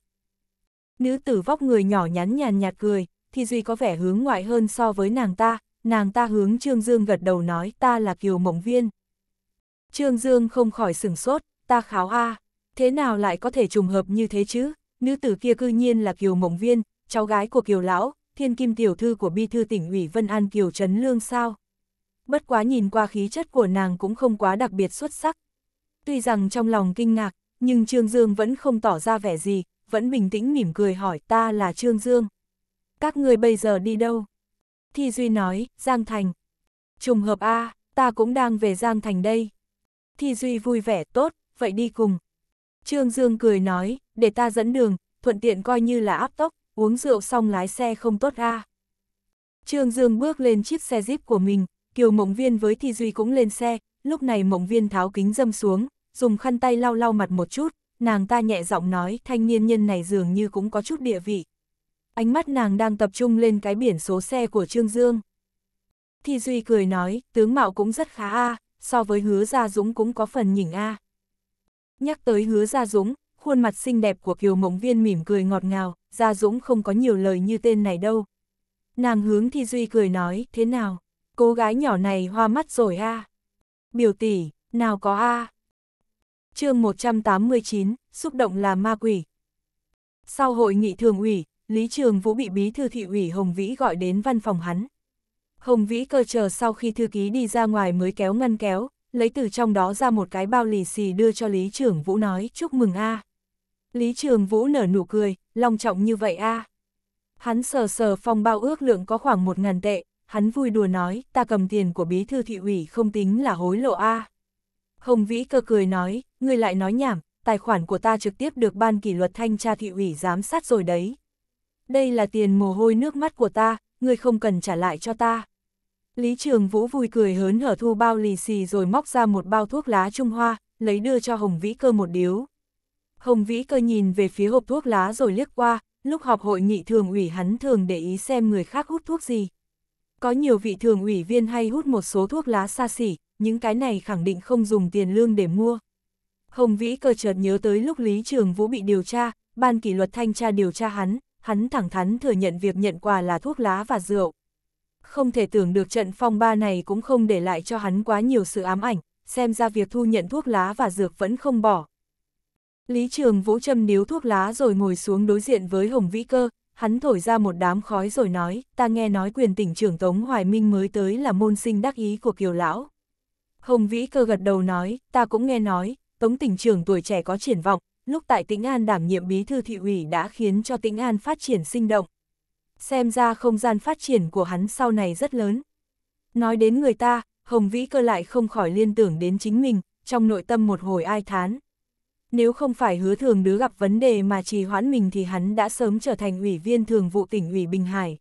Nữ tử vóc người nhỏ nhắn nhàn nhạt cười, Thi Duy có vẻ hướng ngoại hơn so với nàng ta, nàng ta hướng Trương Dương gật đầu nói ta là Kiều Mộng Viên. Trương Dương không khỏi sửng sốt, ta kháo a thế nào lại có thể trùng hợp như thế chứ, nữ tử kia cư nhiên là Kiều Mộng Viên, cháu gái của Kiều Lão, thiên kim tiểu thư của bi thư tỉnh ủy Vân An Kiều Trấn Lương sao. Bất quá nhìn qua khí chất của nàng cũng không quá đặc biệt xuất sắc, Tuy rằng trong lòng kinh ngạc, nhưng Trương Dương vẫn không tỏ ra vẻ gì, vẫn bình tĩnh mỉm cười hỏi ta là Trương Dương. Các người bây giờ đi đâu? Thi Duy nói, Giang Thành. Trùng hợp A, ta cũng đang về Giang Thành đây. Thi Duy vui vẻ tốt, vậy đi cùng. Trương Dương cười nói, để ta dẫn đường, thuận tiện coi như là áp tốc, uống rượu xong lái xe không tốt A. Trương Dương bước lên chiếc xe Jeep của mình, Kiều Mộng Viên với Thi Duy cũng lên xe, lúc này Mộng Viên tháo kính dâm xuống, dùng khăn tay lau lau mặt một chút, nàng ta nhẹ giọng nói thanh niên nhân này dường như cũng có chút địa vị. Ánh mắt nàng đang tập trung lên cái biển số xe của Trương Dương. Thi Duy cười nói, tướng mạo cũng rất khá a so với hứa Gia Dũng cũng có phần nhỉnh a Nhắc tới hứa Gia Dũng, khuôn mặt xinh đẹp của Kiều Mộng Viên mỉm cười ngọt ngào, Gia Dũng không có nhiều lời như tên này đâu. Nàng hướng Thi Duy cười nói, thế nào, cô gái nhỏ này hoa mắt rồi a Biểu tỷ, nào có a chương 189, xúc động là ma quỷ. Sau hội nghị thường ủy, Lý Trường Vũ bị bí thư thị ủy Hồng Vĩ gọi đến văn phòng hắn. Hồng Vĩ cơ chờ sau khi thư ký đi ra ngoài mới kéo ngăn kéo, lấy từ trong đó ra một cái bao lì xì đưa cho Lý Trường Vũ nói chúc mừng a. Lý Trường Vũ nở nụ cười, long trọng như vậy a. Hắn sờ sờ phong bao ước lượng có khoảng một ngàn tệ, hắn vui đùa nói ta cầm tiền của bí thư thị ủy không tính là hối lộ a. À. Hồng Vĩ cơ cười nói, ngươi lại nói nhảm, tài khoản của ta trực tiếp được ban kỷ luật thanh tra thị ủy giám sát rồi đấy. Đây là tiền mồ hôi nước mắt của ta, ngươi không cần trả lại cho ta. Lý Trường Vũ vui cười hớn hở thu bao lì xì rồi móc ra một bao thuốc lá Trung Hoa, lấy đưa cho Hồng Vĩ cơ một điếu. Hồng Vĩ cơ nhìn về phía hộp thuốc lá rồi liếc qua, lúc họp hội nghị thường ủy hắn thường để ý xem người khác hút thuốc gì. Có nhiều vị thường ủy viên hay hút một số thuốc lá xa xỉ, những cái này khẳng định không dùng tiền lương để mua. Hồng Vĩ cơ chợt nhớ tới lúc Lý Trường Vũ bị điều tra, ban kỷ luật thanh tra điều tra hắn, hắn thẳng thắn thừa nhận việc nhận quà là thuốc lá và rượu. Không thể tưởng được trận phong ba này cũng không để lại cho hắn quá nhiều sự ám ảnh, xem ra việc thu nhận thuốc lá và dược vẫn không bỏ. Lý Trường Vũ châm níu thuốc lá rồi ngồi xuống đối diện với Hồng Vĩ Cơ, hắn thổi ra một đám khói rồi nói, ta nghe nói quyền tỉnh trưởng Tống Hoài Minh mới tới là môn sinh đắc ý của Kiều Lão. Hồng Vĩ cơ gật đầu nói, ta cũng nghe nói, Tống tỉnh trưởng tuổi trẻ có triển vọng, lúc tại Tĩnh An đảm nhiệm bí thư thị ủy đã khiến cho Tĩnh An phát triển sinh động. Xem ra không gian phát triển của hắn sau này rất lớn. Nói đến người ta, Hồng Vĩ cơ lại không khỏi liên tưởng đến chính mình, trong nội tâm một hồi ai thán. Nếu không phải hứa thường đứa gặp vấn đề mà trì hoãn mình thì hắn đã sớm trở thành ủy viên thường vụ tỉnh ủy Bình Hải.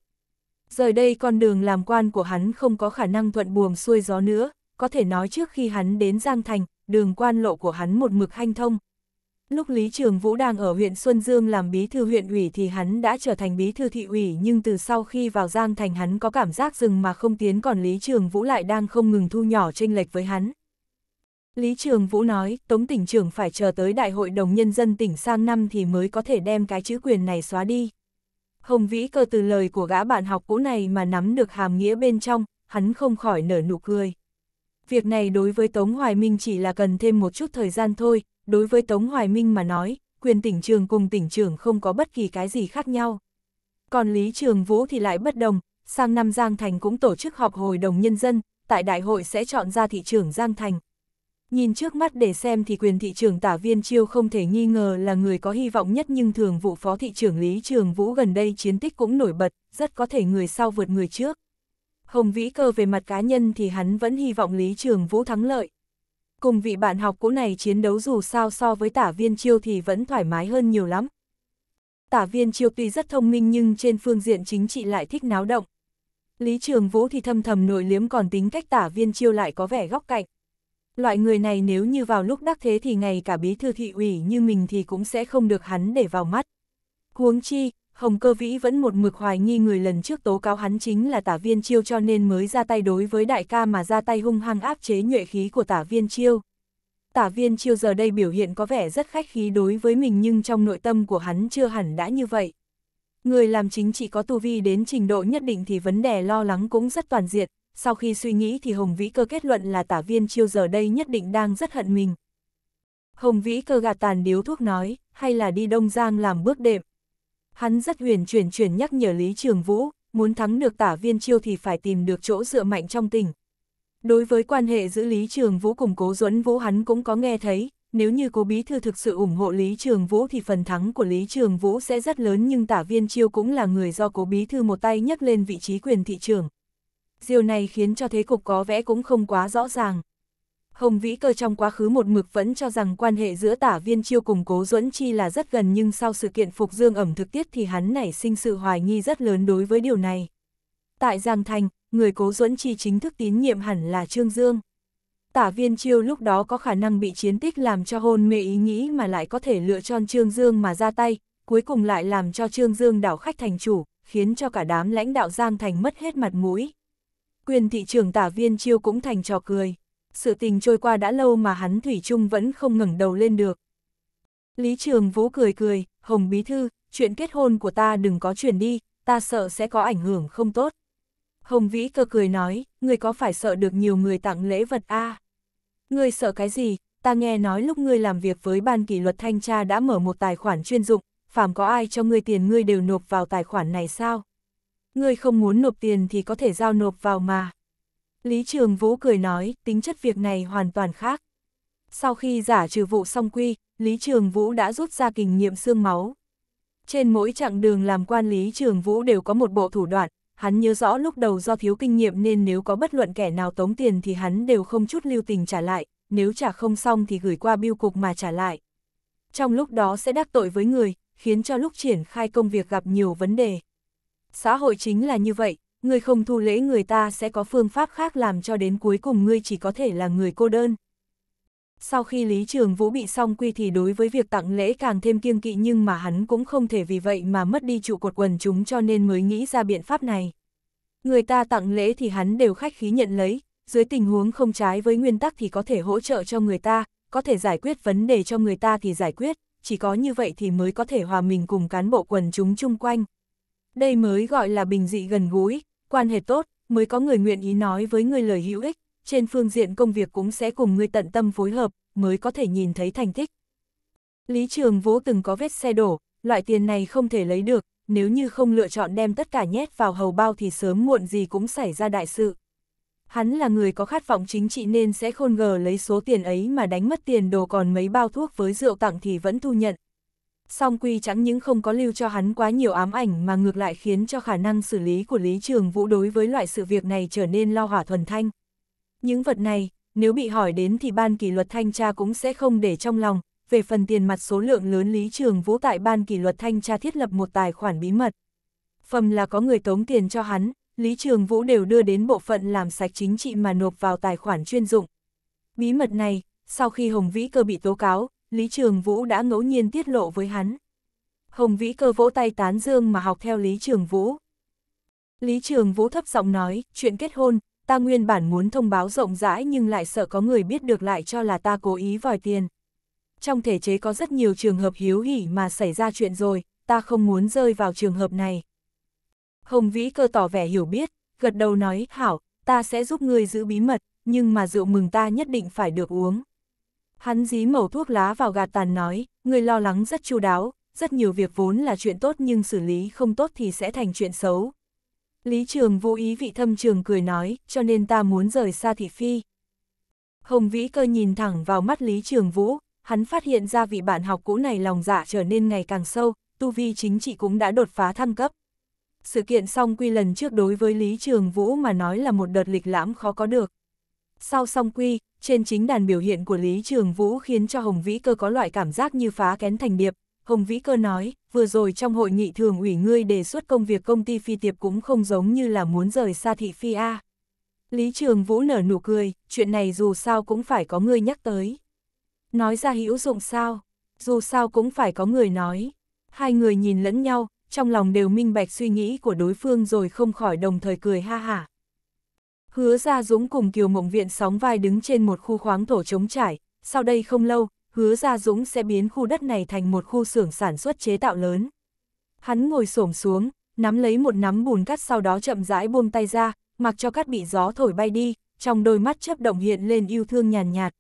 Giờ đây con đường làm quan của hắn không có khả năng thuận buồm xuôi gió nữa, có thể nói trước khi hắn đến Giang Thành, đường quan lộ của hắn một mực hanh thông. Lúc Lý Trường Vũ đang ở huyện Xuân Dương làm bí thư huyện ủy thì hắn đã trở thành bí thư thị ủy nhưng từ sau khi vào Giang Thành hắn có cảm giác dừng mà không tiến còn Lý Trường Vũ lại đang không ngừng thu nhỏ tranh lệch với hắn. Lý Trường Vũ nói, Tống tỉnh trưởng phải chờ tới Đại hội đồng nhân dân tỉnh sang năm thì mới có thể đem cái chữ quyền này xóa đi. Hồng Vĩ cơ từ lời của gã bạn học cũ này mà nắm được hàm nghĩa bên trong, hắn không khỏi nở nụ cười việc này đối với Tống Hoài Minh chỉ là cần thêm một chút thời gian thôi, đối với Tống Hoài Minh mà nói, quyền tỉnh trường cùng tỉnh trưởng không có bất kỳ cái gì khác nhau. Còn Lý Trường Vũ thì lại bất đồng, sang năm Giang Thành cũng tổ chức họp hội đồng nhân dân, tại đại hội sẽ chọn ra thị trưởng Giang Thành. Nhìn trước mắt để xem thì quyền thị trưởng tả viên chiêu không thể nghi ngờ là người có hy vọng nhất nhưng thường vụ phó thị trưởng Lý Trường Vũ gần đây chiến tích cũng nổi bật, rất có thể người sau vượt người trước. Hồng Vĩ Cơ về mặt cá nhân thì hắn vẫn hy vọng Lý Trường Vũ thắng lợi. Cùng vị bạn học cũ này chiến đấu dù sao so với tả viên chiêu thì vẫn thoải mái hơn nhiều lắm. Tả viên chiêu tuy rất thông minh nhưng trên phương diện chính trị lại thích náo động. Lý Trường Vũ thì thâm thầm nội liếm còn tính cách tả viên chiêu lại có vẻ góc cạnh. Loại người này nếu như vào lúc đắc thế thì ngày cả bí thư thị ủy như mình thì cũng sẽ không được hắn để vào mắt. Huống chi, Hồng Cơ Vĩ vẫn một mực hoài nghi người lần trước tố cáo hắn chính là tả viên chiêu cho nên mới ra tay đối với đại ca mà ra tay hung hăng áp chế nhuệ khí của tả viên chiêu. Tả viên chiêu giờ đây biểu hiện có vẻ rất khách khí đối với mình nhưng trong nội tâm của hắn chưa hẳn đã như vậy. Người làm chính trị có tu vi đến trình độ nhất định thì vấn đề lo lắng cũng rất toàn diện, sau khi suy nghĩ thì Hồng Vĩ Cơ kết luận là tả viên chiêu giờ đây nhất định đang rất hận mình. Hồng Vĩ Cơ gạt tàn điếu thuốc nói, hay là đi Đông Giang làm bước đệm. Hắn rất huyền chuyển chuyển nhắc nhở Lý Trường Vũ, muốn thắng được tả viên chiêu thì phải tìm được chỗ dựa mạnh trong tỉnh. Đối với quan hệ giữa Lý Trường Vũ cùng cố Duẫn Vũ hắn cũng có nghe thấy, nếu như cố bí thư thực sự ủng hộ Lý Trường Vũ thì phần thắng của Lý Trường Vũ sẽ rất lớn nhưng tả viên chiêu cũng là người do cố bí thư một tay nhấc lên vị trí quyền thị trường. Điều này khiến cho thế cục có vẻ cũng không quá rõ ràng. Hồng Vĩ Cơ trong quá khứ một mực vẫn cho rằng quan hệ giữa tả viên chiêu cùng cố duẫn chi là rất gần nhưng sau sự kiện phục dương ẩm thực tiết thì hắn nảy sinh sự hoài nghi rất lớn đối với điều này. Tại Giang Thành, người cố duẫn chi chính thức tín nhiệm hẳn là Trương Dương. Tả viên chiêu lúc đó có khả năng bị chiến tích làm cho hôn mê ý nghĩ mà lại có thể lựa chọn Trương Dương mà ra tay, cuối cùng lại làm cho Trương Dương đảo khách thành chủ, khiến cho cả đám lãnh đạo Giang Thành mất hết mặt mũi. Quyền thị trường tả viên chiêu cũng thành trò cười sự tình trôi qua đã lâu mà hắn Thủy chung vẫn không ngẩng đầu lên được. Lý Trường Vũ cười cười, Hồng Bí Thư, chuyện kết hôn của ta đừng có chuyển đi, ta sợ sẽ có ảnh hưởng không tốt. Hồng Vĩ cơ cười nói, ngươi có phải sợ được nhiều người tặng lễ vật a? À? Ngươi sợ cái gì, ta nghe nói lúc ngươi làm việc với ban kỷ luật thanh tra đã mở một tài khoản chuyên dụng, phàm có ai cho ngươi tiền ngươi đều nộp vào tài khoản này sao? Ngươi không muốn nộp tiền thì có thể giao nộp vào mà. Lý Trường Vũ cười nói, tính chất việc này hoàn toàn khác. Sau khi giả trừ vụ xong quy, Lý Trường Vũ đã rút ra kinh nghiệm xương máu. Trên mỗi chặng đường làm quan Lý Trường Vũ đều có một bộ thủ đoạn, hắn nhớ rõ lúc đầu do thiếu kinh nghiệm nên nếu có bất luận kẻ nào tống tiền thì hắn đều không chút lưu tình trả lại, nếu trả không xong thì gửi qua biêu cục mà trả lại. Trong lúc đó sẽ đắc tội với người, khiến cho lúc triển khai công việc gặp nhiều vấn đề. Xã hội chính là như vậy, ngươi không thu lễ người ta sẽ có phương pháp khác làm cho đến cuối cùng ngươi chỉ có thể là người cô đơn. Sau khi Lý Trường Vũ bị song quy thì đối với việc tặng lễ càng thêm kiêng kỵ nhưng mà hắn cũng không thể vì vậy mà mất đi trụ cột quần chúng cho nên mới nghĩ ra biện pháp này. Người ta tặng lễ thì hắn đều khách khí nhận lấy, dưới tình huống không trái với nguyên tắc thì có thể hỗ trợ cho người ta, có thể giải quyết vấn đề cho người ta thì giải quyết, chỉ có như vậy thì mới có thể hòa mình cùng cán bộ quần chúng chung quanh. Đây mới gọi là bình dị gần gũi, quan hệ tốt, mới có người nguyện ý nói với người lời hữu ích, trên phương diện công việc cũng sẽ cùng người tận tâm phối hợp, mới có thể nhìn thấy thành tích. Lý Trường Vũ từng có vết xe đổ, loại tiền này không thể lấy được, nếu như không lựa chọn đem tất cả nhét vào hầu bao thì sớm muộn gì cũng xảy ra đại sự. Hắn là người có khát vọng chính trị nên sẽ khôn gờ lấy số tiền ấy mà đánh mất tiền đồ còn mấy bao thuốc với rượu tặng thì vẫn thu nhận, song quy chẳng những không có lưu cho hắn quá nhiều ám ảnh mà ngược lại khiến cho khả năng xử lý của Lý Trường Vũ đối với loại sự việc này trở nên lo hỏa thuần thanh. Những vật này, nếu bị hỏi đến thì ban kỷ luật thanh tra cũng sẽ không để trong lòng, về phần tiền mặt số lượng lớn Lý Trường Vũ tại ban kỷ luật thanh tra thiết lập một tài khoản bí mật. Phẩm là có người tống tiền cho hắn, Lý Trường Vũ đều đưa đến bộ phận làm sạch chính trị mà nộp vào tài khoản chuyên dụng. Bí mật này, sau khi Hồng Vĩ Cơ bị tố cáo, Lý Trường Vũ đã ngẫu nhiên tiết lộ với hắn. Hồng Vĩ cơ vỗ tay tán dương mà học theo Lý Trường Vũ. Lý Trường Vũ thấp giọng nói, chuyện kết hôn, ta nguyên bản muốn thông báo rộng rãi nhưng lại sợ có người biết được lại cho là ta cố ý vòi tiền. Trong thể chế có rất nhiều trường hợp hiếu hỉ mà xảy ra chuyện rồi, ta không muốn rơi vào trường hợp này. Hồng Vĩ cơ tỏ vẻ hiểu biết, gật đầu nói, Hảo, ta sẽ giúp ngươi giữ bí mật, nhưng mà rượu mừng ta nhất định phải được uống. Hắn dí mẩu thuốc lá vào gạt tàn nói, người lo lắng rất chu đáo, rất nhiều việc vốn là chuyện tốt nhưng xử lý không tốt thì sẽ thành chuyện xấu. Lý Trường vô ý vị thâm trường cười nói, cho nên ta muốn rời xa thị phi. Hồng Vĩ cơ nhìn thẳng vào mắt Lý Trường Vũ, hắn phát hiện ra vị bạn học cũ này lòng dạ trở nên ngày càng sâu, tu vi chính trị cũng đã đột phá thăng cấp. Sự kiện song quy lần trước đối với Lý Trường Vũ mà nói là một đợt lịch lãm khó có được. Sau song quy, trên chính đàn biểu hiện của Lý Trường Vũ khiến cho Hồng Vĩ Cơ có loại cảm giác như phá kén thành điệp. Hồng Vĩ Cơ nói, vừa rồi trong hội nghị thường ủy ngươi đề xuất công việc công ty phi tiệp cũng không giống như là muốn rời xa thị phi A. Lý Trường Vũ nở nụ cười, chuyện này dù sao cũng phải có người nhắc tới. Nói ra hữu dụng sao, dù sao cũng phải có người nói. Hai người nhìn lẫn nhau, trong lòng đều minh bạch suy nghĩ của đối phương rồi không khỏi đồng thời cười ha hả. Hứa Gia Dũng cùng Kiều Mộng Viện sóng vai đứng trên một khu khoáng thổ trống trải, sau đây không lâu, Hứa Gia Dũng sẽ biến khu đất này thành một khu xưởng sản xuất chế tạo lớn. Hắn ngồi xổm xuống, nắm lấy một nắm bùn cắt sau đó chậm rãi buông tay ra, mặc cho cắt bị gió thổi bay đi, trong đôi mắt chấp động hiện lên yêu thương nhàn nhạt, nhạt.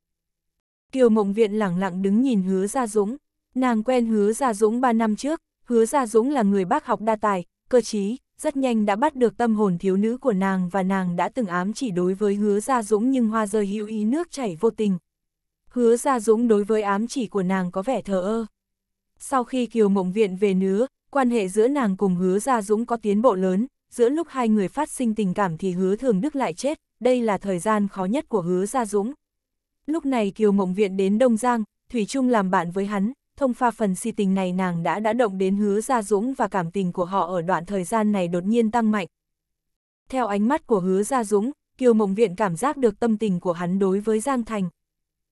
Kiều Mộng Viện lẳng lặng đứng nhìn Hứa Gia Dũng, nàng quen Hứa Gia Dũng 3 năm trước, Hứa Gia Dũng là người bác học đa tài, cơ trí, rất nhanh đã bắt được tâm hồn thiếu nữ của nàng và nàng đã từng ám chỉ đối với hứa Gia Dũng nhưng hoa rơi hữu ý nước chảy vô tình. Hứa Gia Dũng đối với ám chỉ của nàng có vẻ thờ ơ. Sau khi Kiều Mộng Viện về nứa, quan hệ giữa nàng cùng hứa Gia Dũng có tiến bộ lớn, giữa lúc hai người phát sinh tình cảm thì hứa Thường Đức lại chết, đây là thời gian khó nhất của hứa Gia Dũng. Lúc này Kiều Mộng Viện đến Đông Giang, Thủy Trung làm bạn với hắn, thông pha phần si tình này nàng đã đã động đến hứa Gia Dũng và cảm tình của họ ở đoạn thời gian này đột nhiên tăng mạnh. Theo ánh mắt của hứa Gia Dũng, Kiều Mộng Viện cảm giác được tâm tình của hắn đối với Giang Thành.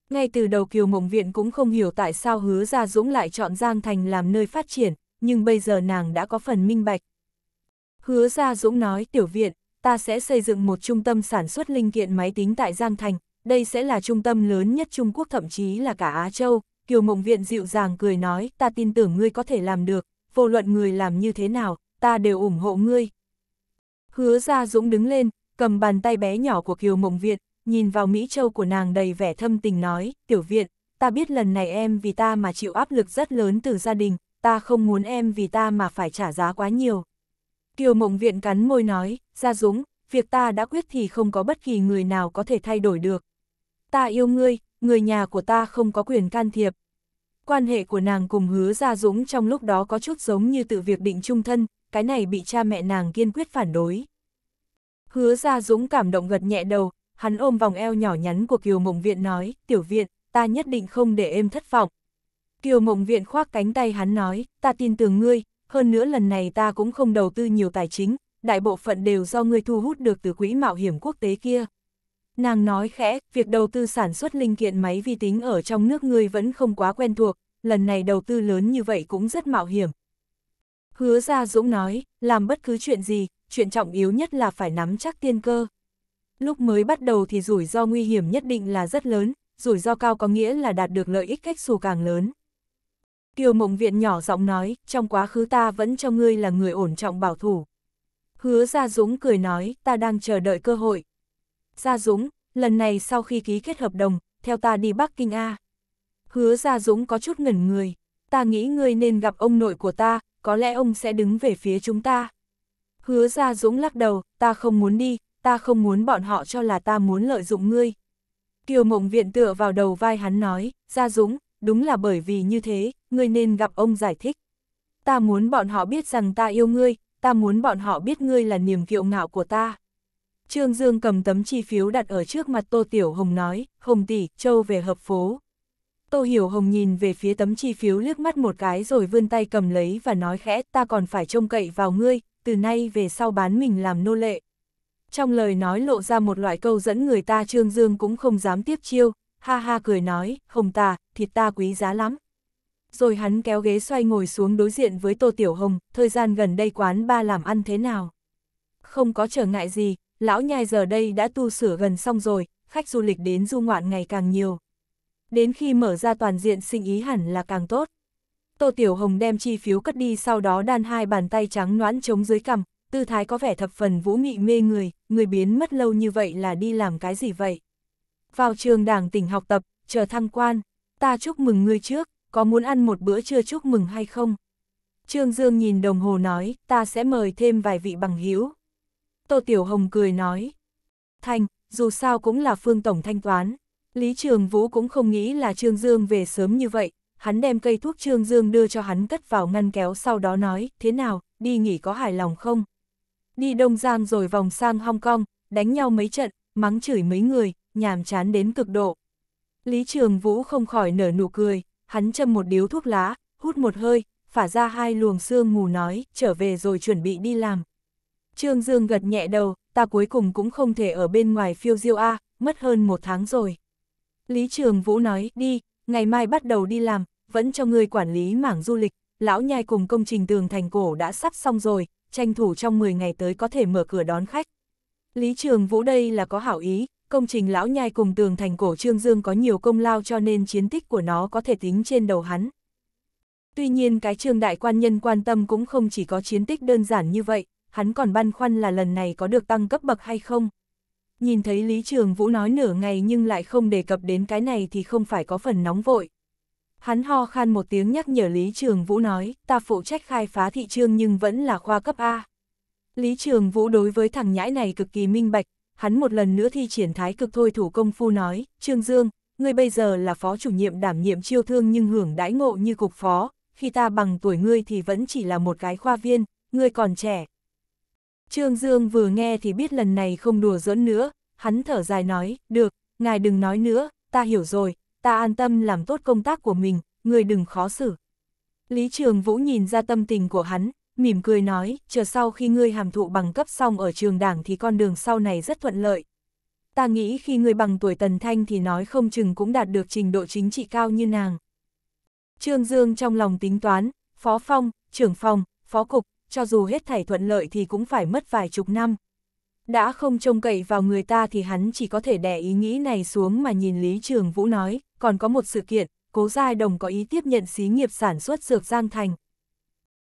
Ngay từ đầu Kiều Mộng Viện cũng không hiểu tại sao hứa Gia Dũng lại chọn Giang Thành làm nơi phát triển, nhưng bây giờ nàng đã có phần minh bạch. Hứa Gia Dũng nói tiểu viện, ta sẽ xây dựng một trung tâm sản xuất linh kiện máy tính tại Giang Thành, đây sẽ là trung tâm lớn nhất Trung Quốc thậm chí là cả Á Châu, Kiều Mộng Viện dịu dàng cười nói, ta tin tưởng ngươi có thể làm được, vô luận người làm như thế nào, ta đều ủng hộ ngươi. Hứa ra Dũng đứng lên, cầm bàn tay bé nhỏ của Kiều Mộng Viện, nhìn vào Mỹ Châu của nàng đầy vẻ thâm tình nói, tiểu viện, ta biết lần này em vì ta mà chịu áp lực rất lớn từ gia đình, ta không muốn em vì ta mà phải trả giá quá nhiều. Kiều Mộng Viện cắn môi nói, Gia Dũng, việc ta đã quyết thì không có bất kỳ người nào có thể thay đổi được, ta yêu ngươi, người nhà của ta không có quyền can thiệp. Quan hệ của nàng cùng hứa Gia Dũng trong lúc đó có chút giống như tự việc định chung thân, cái này bị cha mẹ nàng kiên quyết phản đối. Hứa Gia Dũng cảm động gật nhẹ đầu, hắn ôm vòng eo nhỏ nhắn của Kiều Mộng Viện nói, tiểu viện, ta nhất định không để em thất vọng. Kiều Mộng Viện khoác cánh tay hắn nói, ta tin tưởng ngươi, hơn nữa lần này ta cũng không đầu tư nhiều tài chính, đại bộ phận đều do ngươi thu hút được từ quỹ mạo hiểm quốc tế kia. Nàng nói khẽ, việc đầu tư sản xuất linh kiện máy vi tính ở trong nước ngươi vẫn không quá quen thuộc, lần này đầu tư lớn như vậy cũng rất mạo hiểm. Hứa ra Dũng nói, làm bất cứ chuyện gì, chuyện trọng yếu nhất là phải nắm chắc tiên cơ. Lúc mới bắt đầu thì rủi ro nguy hiểm nhất định là rất lớn, rủi ro cao có nghĩa là đạt được lợi ích cách xù càng lớn. Kiều Mộng Viện nhỏ giọng nói, trong quá khứ ta vẫn cho ngươi là người ổn trọng bảo thủ. Hứa ra Dũng cười nói, ta đang chờ đợi cơ hội, Gia Dũng, lần này sau khi ký kết hợp đồng, theo ta đi Bắc Kinh A. Hứa Gia Dũng có chút ngẩn người, ta nghĩ ngươi nên gặp ông nội của ta, có lẽ ông sẽ đứng về phía chúng ta. Hứa Gia Dũng lắc đầu, ta không muốn đi, ta không muốn bọn họ cho là ta muốn lợi dụng ngươi. Kiều Mộng Viện tựa vào đầu vai hắn nói, Gia Dũng, đúng là bởi vì như thế, ngươi nên gặp ông giải thích. Ta muốn bọn họ biết rằng ta yêu ngươi, ta muốn bọn họ biết ngươi là niềm kiệu ngạo của ta. Trương Dương cầm tấm chi phiếu đặt ở trước mặt Tô Tiểu Hồng nói, Hồng tỷ, châu về hợp phố. Tô Hiểu Hồng nhìn về phía tấm chi phiếu liếc mắt một cái rồi vươn tay cầm lấy và nói khẽ, ta còn phải trông cậy vào ngươi, từ nay về sau bán mình làm nô lệ. Trong lời nói lộ ra một loại câu dẫn người ta Trương Dương cũng không dám tiếp chiêu, ha ha cười nói, Hồng ta, thịt ta quý giá lắm. Rồi hắn kéo ghế xoay ngồi xuống đối diện với Tô Tiểu Hồng, thời gian gần đây quán ba làm ăn thế nào? Không có trở ngại gì, lão nhai giờ đây đã tu sửa gần xong rồi, khách du lịch đến du ngoạn ngày càng nhiều. Đến khi mở ra toàn diện sinh ý hẳn là càng tốt. Tô Tiểu Hồng đem chi phiếu cất đi sau đó đan hai bàn tay trắng noãn chống dưới cằm, tư thái có vẻ thập phần vũ nghị mê người, người biến mất lâu như vậy là đi làm cái gì vậy? Vào trường đảng tỉnh học tập, chờ thăng quan, ta chúc mừng ngươi trước, có muốn ăn một bữa trưa chúc mừng hay không? Trương Dương nhìn đồng hồ nói, ta sẽ mời thêm vài vị bằng hữu Tô Tiểu Hồng cười nói. Thành, dù sao cũng là Phương Tổng thanh toán. Lý Trường Vũ cũng không nghĩ là Trương Dương về sớm như vậy, hắn đem cây thuốc Trương Dương đưa cho hắn cất vào ngăn kéo sau đó nói, thế nào, đi nghỉ có hài lòng không? Đi Đông Giang rồi vòng sang Hong Kong, đánh nhau mấy trận, mắng chửi mấy người, nhàm chán đến cực độ. Lý Trường Vũ không khỏi nở nụ cười, hắn châm một điếu thuốc lá, hút một hơi, phả ra hai luồng sương mù nói, trở về rồi chuẩn bị đi làm. Trương Dương gật nhẹ đầu, ta cuối cùng cũng không thể ở bên ngoài phiêu diêu A, mất hơn một tháng rồi. Lý Trường Vũ nói, đi, ngày mai bắt đầu đi làm, vẫn cho người quản lý mảng du lịch, lão nhai cùng công trình tường thành cổ đã sắp xong rồi, tranh thủ trong 10 ngày tới có thể mở cửa đón khách. Lý Trường Vũ đây là có hảo ý, công trình lão nhai cùng tường thành cổ Trương Dương có nhiều công lao cho nên chiến tích của nó có thể tính trên đầu hắn. Tuy nhiên cái trường đại quan nhân quan tâm cũng không chỉ có chiến tích đơn giản như vậy, hắn còn băn khoăn là lần này có được tăng cấp bậc hay không. Nhìn thấy Lý Trường Vũ nói nửa ngày nhưng lại không đề cập đến cái này thì không phải có phần nóng vội. Hắn ho khan một tiếng nhắc nhở Lý Trường Vũ nói, ta phụ trách khai phá thị trường nhưng vẫn là khoa cấp A. Lý Trường Vũ đối với thằng nhãi này cực kỳ minh bạch, hắn một lần nữa thi triển thái cực thôi thủ công phu nói, Trương Dương, ngươi bây giờ là phó chủ nhiệm đảm nhiệm chiêu thương nhưng hưởng đãi ngộ như cục phó, khi ta bằng tuổi ngươi thì vẫn chỉ là một cái khoa viên, ngươi còn trẻ, Trương Dương vừa nghe thì biết lần này không đùa giỡn nữa, hắn thở dài nói, được, ngài đừng nói nữa, ta hiểu rồi, ta an tâm làm tốt công tác của mình, người đừng khó xử. Lý Trường Vũ nhìn ra tâm tình của hắn, mỉm cười nói, chờ sau khi ngươi hàm thụ bằng cấp xong ở trường đảng thì con đường sau này rất thuận lợi. Ta nghĩ khi ngươi bằng tuổi Tần Thanh thì nói không chừng cũng đạt được trình độ chính trị cao như nàng. Trương Dương trong lòng tính toán, Phó Phong, trưởng phòng, Phó Cục, cho dù hết thảy thuận lợi thì cũng phải mất vài chục năm. Đã không trông cậy vào người ta thì hắn chỉ có thể đè ý nghĩ này xuống mà nhìn Lý Trường Vũ nói, còn có một sự kiện, Cố Giai Đồng có ý tiếp nhận xí nghiệp sản xuất dược Giang Thành.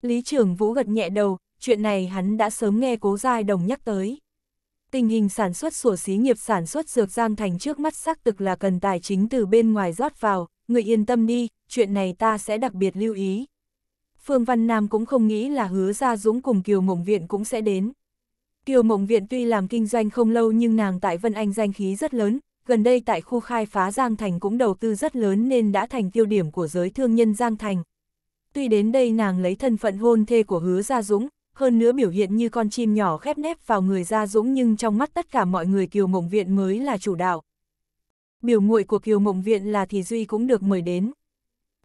Lý Trường Vũ gật nhẹ đầu, chuyện này hắn đã sớm nghe Cố Giai Đồng nhắc tới. Tình hình sản xuất sủa xí nghiệp sản xuất dược Giang Thành trước mắt xác thực là cần tài chính từ bên ngoài rót vào, người yên tâm đi, chuyện này ta sẽ đặc biệt lưu ý. Phương Văn Nam cũng không nghĩ là hứa ra Dũng cùng Kiều Mộng Viện cũng sẽ đến. Kiều Mộng Viện tuy làm kinh doanh không lâu nhưng nàng tại Vân Anh danh khí rất lớn, gần đây tại khu khai phá Giang Thành cũng đầu tư rất lớn nên đã thành tiêu điểm của giới thương nhân Giang Thành. Tuy đến đây nàng lấy thân phận hôn thê của hứa Gia Dũng, hơn nữa biểu hiện như con chim nhỏ khép nép vào người Gia Dũng nhưng trong mắt tất cả mọi người Kiều Mộng Viện mới là chủ đạo. Biểu muội của Kiều Mộng Viện là Thì Duy cũng được mời đến.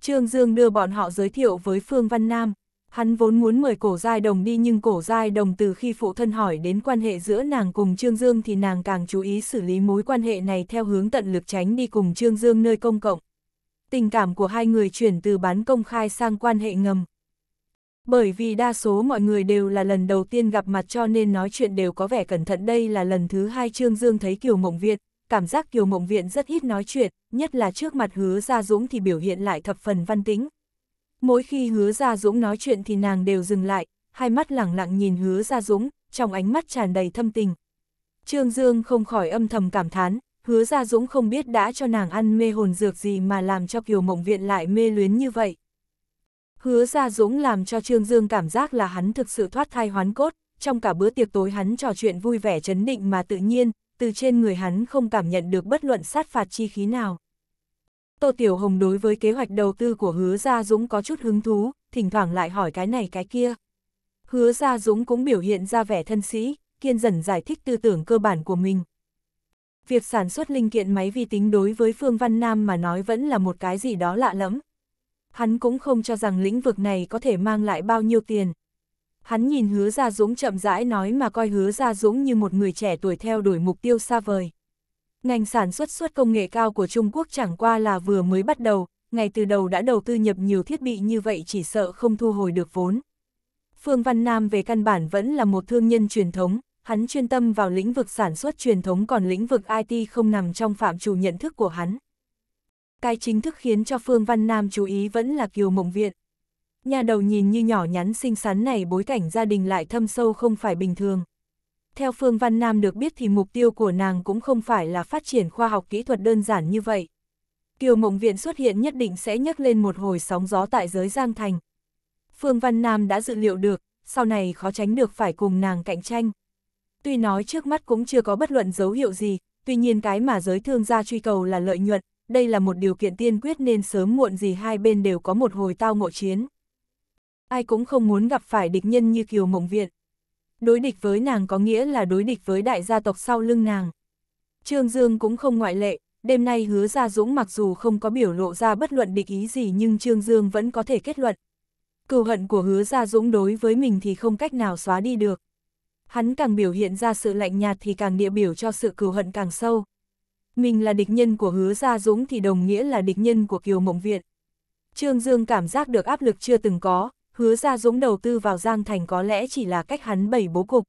Trương Dương đưa bọn họ giới thiệu với Phương Văn Nam. Hắn vốn muốn mời cổ giai đồng đi nhưng cổ giai đồng từ khi phụ thân hỏi đến quan hệ giữa nàng cùng Trương Dương thì nàng càng chú ý xử lý mối quan hệ này theo hướng tận lực tránh đi cùng Trương Dương nơi công cộng. Tình cảm của hai người chuyển từ bán công khai sang quan hệ ngầm. Bởi vì đa số mọi người đều là lần đầu tiên gặp mặt cho nên nói chuyện đều có vẻ cẩn thận đây là lần thứ hai Trương Dương thấy Kiều Mộng Việt, cảm giác Kiều Mộng Viện rất ít nói chuyện, nhất là trước mặt hứa Gia Dũng thì biểu hiện lại thập phần văn tính. Mỗi khi hứa Gia Dũng nói chuyện thì nàng đều dừng lại, hai mắt lẳng lặng nhìn hứa Gia Dũng, trong ánh mắt tràn đầy thâm tình. Trương Dương không khỏi âm thầm cảm thán, hứa Gia Dũng không biết đã cho nàng ăn mê hồn dược gì mà làm cho Kiều Mộng Viện lại mê luyến như vậy. Hứa Gia Dũng làm cho Trương Dương cảm giác là hắn thực sự thoát thai hoán cốt, trong cả bữa tiệc tối hắn trò chuyện vui vẻ chấn định mà tự nhiên, từ trên người hắn không cảm nhận được bất luận sát phạt chi khí nào. Tô Tiểu Hồng đối với kế hoạch đầu tư của Hứa Gia Dũng có chút hứng thú, thỉnh thoảng lại hỏi cái này cái kia. Hứa Gia Dũng cũng biểu hiện ra vẻ thân sĩ, kiên dần giải thích tư tưởng cơ bản của mình. Việc sản xuất linh kiện máy vi tính đối với Phương Văn Nam mà nói vẫn là một cái gì đó lạ lẫm. Hắn cũng không cho rằng lĩnh vực này có thể mang lại bao nhiêu tiền. Hắn nhìn hứa Gia Dũng chậm rãi nói mà coi hứa Gia Dũng như một người trẻ tuổi theo đuổi mục tiêu xa vời. Ngành sản xuất xuất công nghệ cao của Trung Quốc chẳng qua là vừa mới bắt đầu, ngày từ đầu đã đầu tư nhập nhiều thiết bị như vậy chỉ sợ không thu hồi được vốn. Phương Văn Nam về căn bản vẫn là một thương nhân truyền thống, hắn chuyên tâm vào lĩnh vực sản xuất truyền thống còn lĩnh vực IT không nằm trong phạm trù nhận thức của hắn. Cái chính thức khiến cho Phương Văn Nam chú ý vẫn là Kiều Mộng Viện. Nhà đầu nhìn như nhỏ nhắn xinh xắn này bối cảnh gia đình lại thâm sâu không phải bình thường. Theo Phương Văn Nam được biết thì mục tiêu của nàng cũng không phải là phát triển khoa học kỹ thuật đơn giản như vậy. Kiều Mộng Viện xuất hiện nhất định sẽ nhấc lên một hồi sóng gió tại giới Giang Thành. Phương Văn Nam đã dự liệu được, sau này khó tránh được phải cùng nàng cạnh tranh. Tuy nói trước mắt cũng chưa có bất luận dấu hiệu gì, tuy nhiên cái mà giới thương gia truy cầu là lợi nhuận, đây là một điều kiện tiên quyết nên sớm muộn gì hai bên đều có một hồi tao ngộ chiến ai cũng không muốn gặp phải địch nhân như Kiều Mộng Viện. Đối địch với nàng có nghĩa là đối địch với đại gia tộc sau lưng nàng. Trương Dương cũng không ngoại lệ, đêm nay hứa ra Dũng mặc dù không có biểu lộ ra bất luận địch ý gì nhưng Trương Dương vẫn có thể kết luận. Cừu hận của hứa ra Dũng đối với mình thì không cách nào xóa đi được. Hắn càng biểu hiện ra sự lạnh nhạt thì càng địa biểu cho sự cừu hận càng sâu. Mình là địch nhân của hứa gia Dũng thì đồng nghĩa là địch nhân của Kiều Mộng Viện. Trương Dương cảm giác được áp lực chưa từng có, hứa ra dũng đầu tư vào Giang Thành có lẽ chỉ là cách hắn bày bố cục.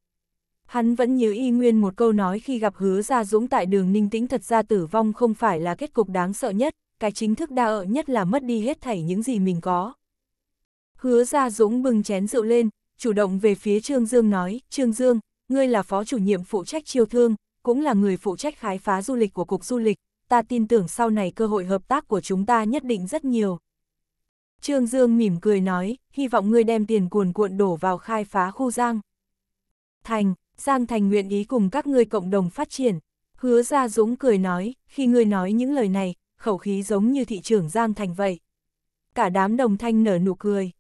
Hắn vẫn nhớ y nguyên một câu nói khi gặp hứa ra dũng tại đường ninh tĩnh thật ra tử vong không phải là kết cục đáng sợ nhất, cái chính thức đa ợ nhất là mất đi hết thảy những gì mình có. Hứa ra dũng bừng chén rượu lên, chủ động về phía Trương Dương nói, Trương Dương, ngươi là phó chủ nhiệm phụ trách chiêu thương, cũng là người phụ trách khái phá du lịch của Cục Du lịch, ta tin tưởng sau này cơ hội hợp tác của chúng ta nhất định rất nhiều. Trương Dương mỉm cười nói, hy vọng ngươi đem tiền cuồn cuộn đổ vào khai phá khu Giang. Thành, Giang Thành nguyện ý cùng các ngươi cộng đồng phát triển. Hứa ra Dũng cười nói, khi ngươi nói những lời này, khẩu khí giống như thị trưởng Giang Thành vậy. Cả đám đồng thanh nở nụ cười.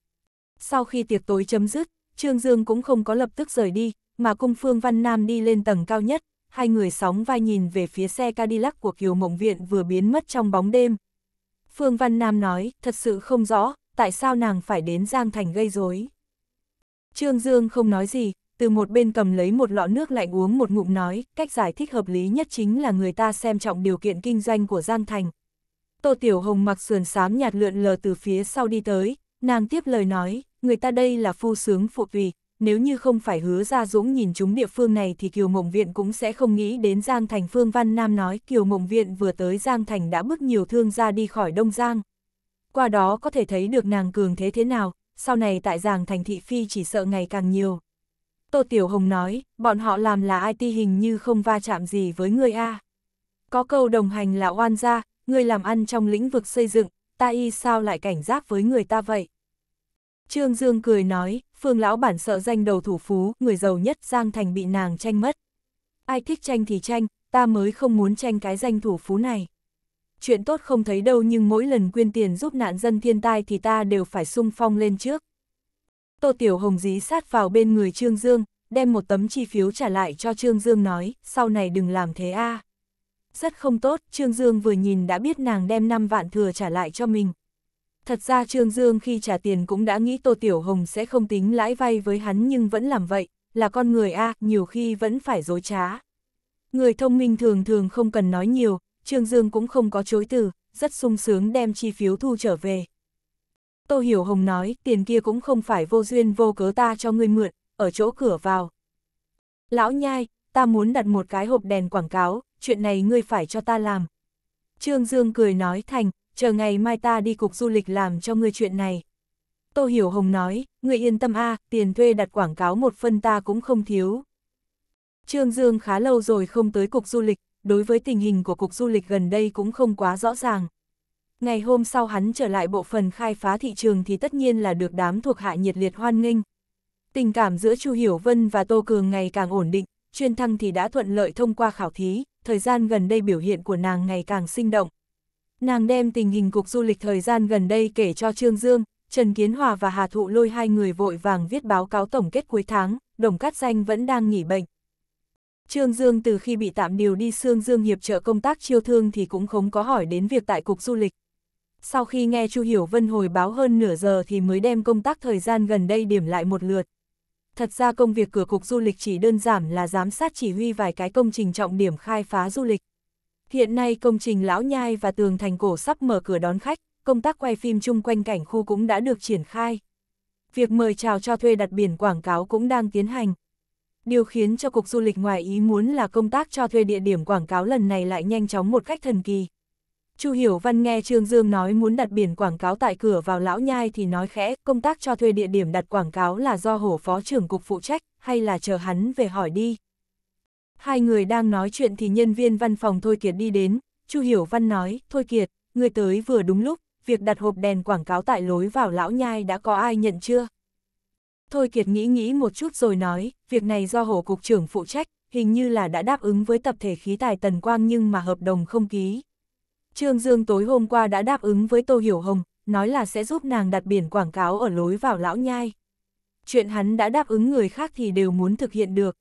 Sau khi tiệc tối chấm dứt, Trương Dương cũng không có lập tức rời đi, mà cung Phương Văn Nam đi lên tầng cao nhất, hai người sóng vai nhìn về phía xe Cadillac của Kiều Mộng Viện vừa biến mất trong bóng đêm. Phương Văn Nam nói, thật sự không rõ, tại sao nàng phải đến Giang Thành gây rối. Trương Dương không nói gì, từ một bên cầm lấy một lọ nước lạnh uống một ngụm nói, cách giải thích hợp lý nhất chính là người ta xem trọng điều kiện kinh doanh của Giang Thành. Tô Tiểu Hồng mặc sườn xám nhạt lượn lờ từ phía sau đi tới, nàng tiếp lời nói, người ta đây là phu sướng phụ vị nếu như không phải hứa ra dũng nhìn chúng địa phương này thì Kiều Mộng Viện cũng sẽ không nghĩ đến Giang Thành Phương Văn Nam nói Kiều Mộng Viện vừa tới Giang Thành đã bước nhiều thương ra đi khỏi Đông Giang. Qua đó có thể thấy được nàng cường thế thế nào, sau này tại Giang Thành Thị Phi chỉ sợ ngày càng nhiều. Tô Tiểu Hồng nói, bọn họ làm là IT hình như không va chạm gì với người A. Có câu đồng hành là oan gia, người làm ăn trong lĩnh vực xây dựng, ta y sao lại cảnh giác với người ta vậy? Trương Dương cười nói, Phương lão bản sợ danh đầu thủ phú, người giàu nhất Giang Thành bị nàng tranh mất. Ai thích tranh thì tranh, ta mới không muốn tranh cái danh thủ phú này. Chuyện tốt không thấy đâu nhưng mỗi lần quyên tiền giúp nạn dân thiên tai thì ta đều phải sung phong lên trước. Tô Tiểu Hồng dí sát vào bên người Trương Dương, đem một tấm chi phiếu trả lại cho Trương Dương nói, sau này đừng làm thế a Rất không tốt, Trương Dương vừa nhìn đã biết nàng đem 5 vạn thừa trả lại cho mình, Thật ra Trương Dương khi trả tiền cũng đã nghĩ Tô Tiểu Hồng sẽ không tính lãi vay với hắn nhưng vẫn làm vậy, là con người a nhiều khi vẫn phải dối trá. Người thông minh thường thường không cần nói nhiều, Trương Dương cũng không có chối từ, rất sung sướng đem chi phiếu thu trở về. Tô Hiểu Hồng nói, tiền kia cũng không phải vô duyên vô cớ ta cho ngươi mượn, ở chỗ cửa vào. Lão nhai, ta muốn đặt một cái hộp đèn quảng cáo, chuyện này ngươi phải cho ta làm. Trương Dương cười nói thành, chờ ngày mai ta đi cục du lịch làm cho ngươi chuyện này. Tô Hiểu Hồng nói, ngươi yên tâm a, à, tiền thuê đặt quảng cáo một phân ta cũng không thiếu. Trương Dương khá lâu rồi không tới cục du lịch, đối với tình hình của cục du lịch gần đây cũng không quá rõ ràng. Ngày hôm sau hắn trở lại bộ phần khai phá thị trường thì tất nhiên là được đám thuộc hạ nhiệt liệt hoan nghênh. Tình cảm giữa Chu Hiểu Vân và Tô Cường ngày càng ổn định, chuyên thăng thì đã thuận lợi thông qua khảo thí, thời gian gần đây biểu hiện của nàng ngày càng sinh động. Nàng đem tình hình cục du lịch thời gian gần đây kể cho Trương Dương, Trần Kiến Hòa và Hà Thụ lôi hai người vội vàng viết báo cáo tổng kết cuối tháng, Đồng Cát Danh vẫn đang nghỉ bệnh. Trương Dương từ khi bị tạm điều đi Sương Dương hiệp trợ công tác chiêu thương thì cũng không có hỏi đến việc tại cục du lịch. Sau khi nghe Chu Hiểu Vân hồi báo hơn nửa giờ thì mới đem công tác thời gian gần đây điểm lại một lượt. Thật ra công việc cửa cục du lịch chỉ đơn giản là giám sát chỉ huy vài cái công trình trọng điểm khai phá du lịch. Hiện nay công trình Lão Nhai và tường thành cổ sắp mở cửa đón khách, công tác quay phim chung quanh cảnh khu cũng đã được triển khai. Việc mời chào cho thuê đặt biển quảng cáo cũng đang tiến hành. Điều khiến cho Cục Du lịch ngoài ý muốn là công tác cho thuê địa điểm quảng cáo lần này lại nhanh chóng một cách thần kỳ. Chu Hiểu Văn nghe Trương Dương nói muốn đặt biển quảng cáo tại cửa vào Lão Nhai thì nói khẽ, công tác cho thuê địa điểm đặt quảng cáo là do hổ phó trưởng cục phụ trách, hay là chờ hắn về hỏi đi. Hai người đang nói chuyện thì nhân viên văn phòng Thôi Kiệt đi đến, Chu Hiểu Văn nói, Thôi Kiệt, người tới vừa đúng lúc, việc đặt hộp đèn quảng cáo tại lối vào lão nhai đã có ai nhận chưa? Thôi Kiệt nghĩ nghĩ một chút rồi nói, việc này do hổ cục trưởng phụ trách, hình như là đã đáp ứng với tập thể khí tài Tần Quang nhưng mà hợp đồng không ký. Trương Dương tối hôm qua đã đáp ứng với Tô Hiểu Hồng, nói là sẽ giúp nàng đặt biển quảng cáo ở lối vào lão nhai. Chuyện hắn đã đáp ứng người khác thì đều muốn thực hiện được,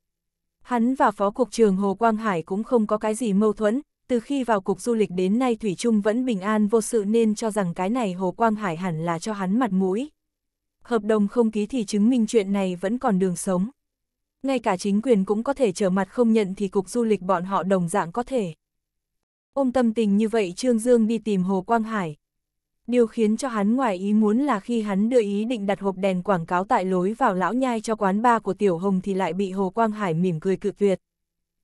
Hắn và phó cục trường Hồ Quang Hải cũng không có cái gì mâu thuẫn, từ khi vào cục du lịch đến nay Thủy Trung vẫn bình an vô sự nên cho rằng cái này Hồ Quang Hải hẳn là cho hắn mặt mũi. Hợp đồng không ký thì chứng minh chuyện này vẫn còn đường sống. Ngay cả chính quyền cũng có thể trở mặt không nhận thì cục du lịch bọn họ đồng dạng có thể. Ôm tâm tình như vậy Trương Dương đi tìm Hồ Quang Hải, Điều khiến cho hắn ngoài ý muốn là khi hắn đưa ý định đặt hộp đèn quảng cáo tại lối vào lão nhai cho quán bar của Tiểu Hồng thì lại bị Hồ Quang Hải mỉm cười cự tuyệt.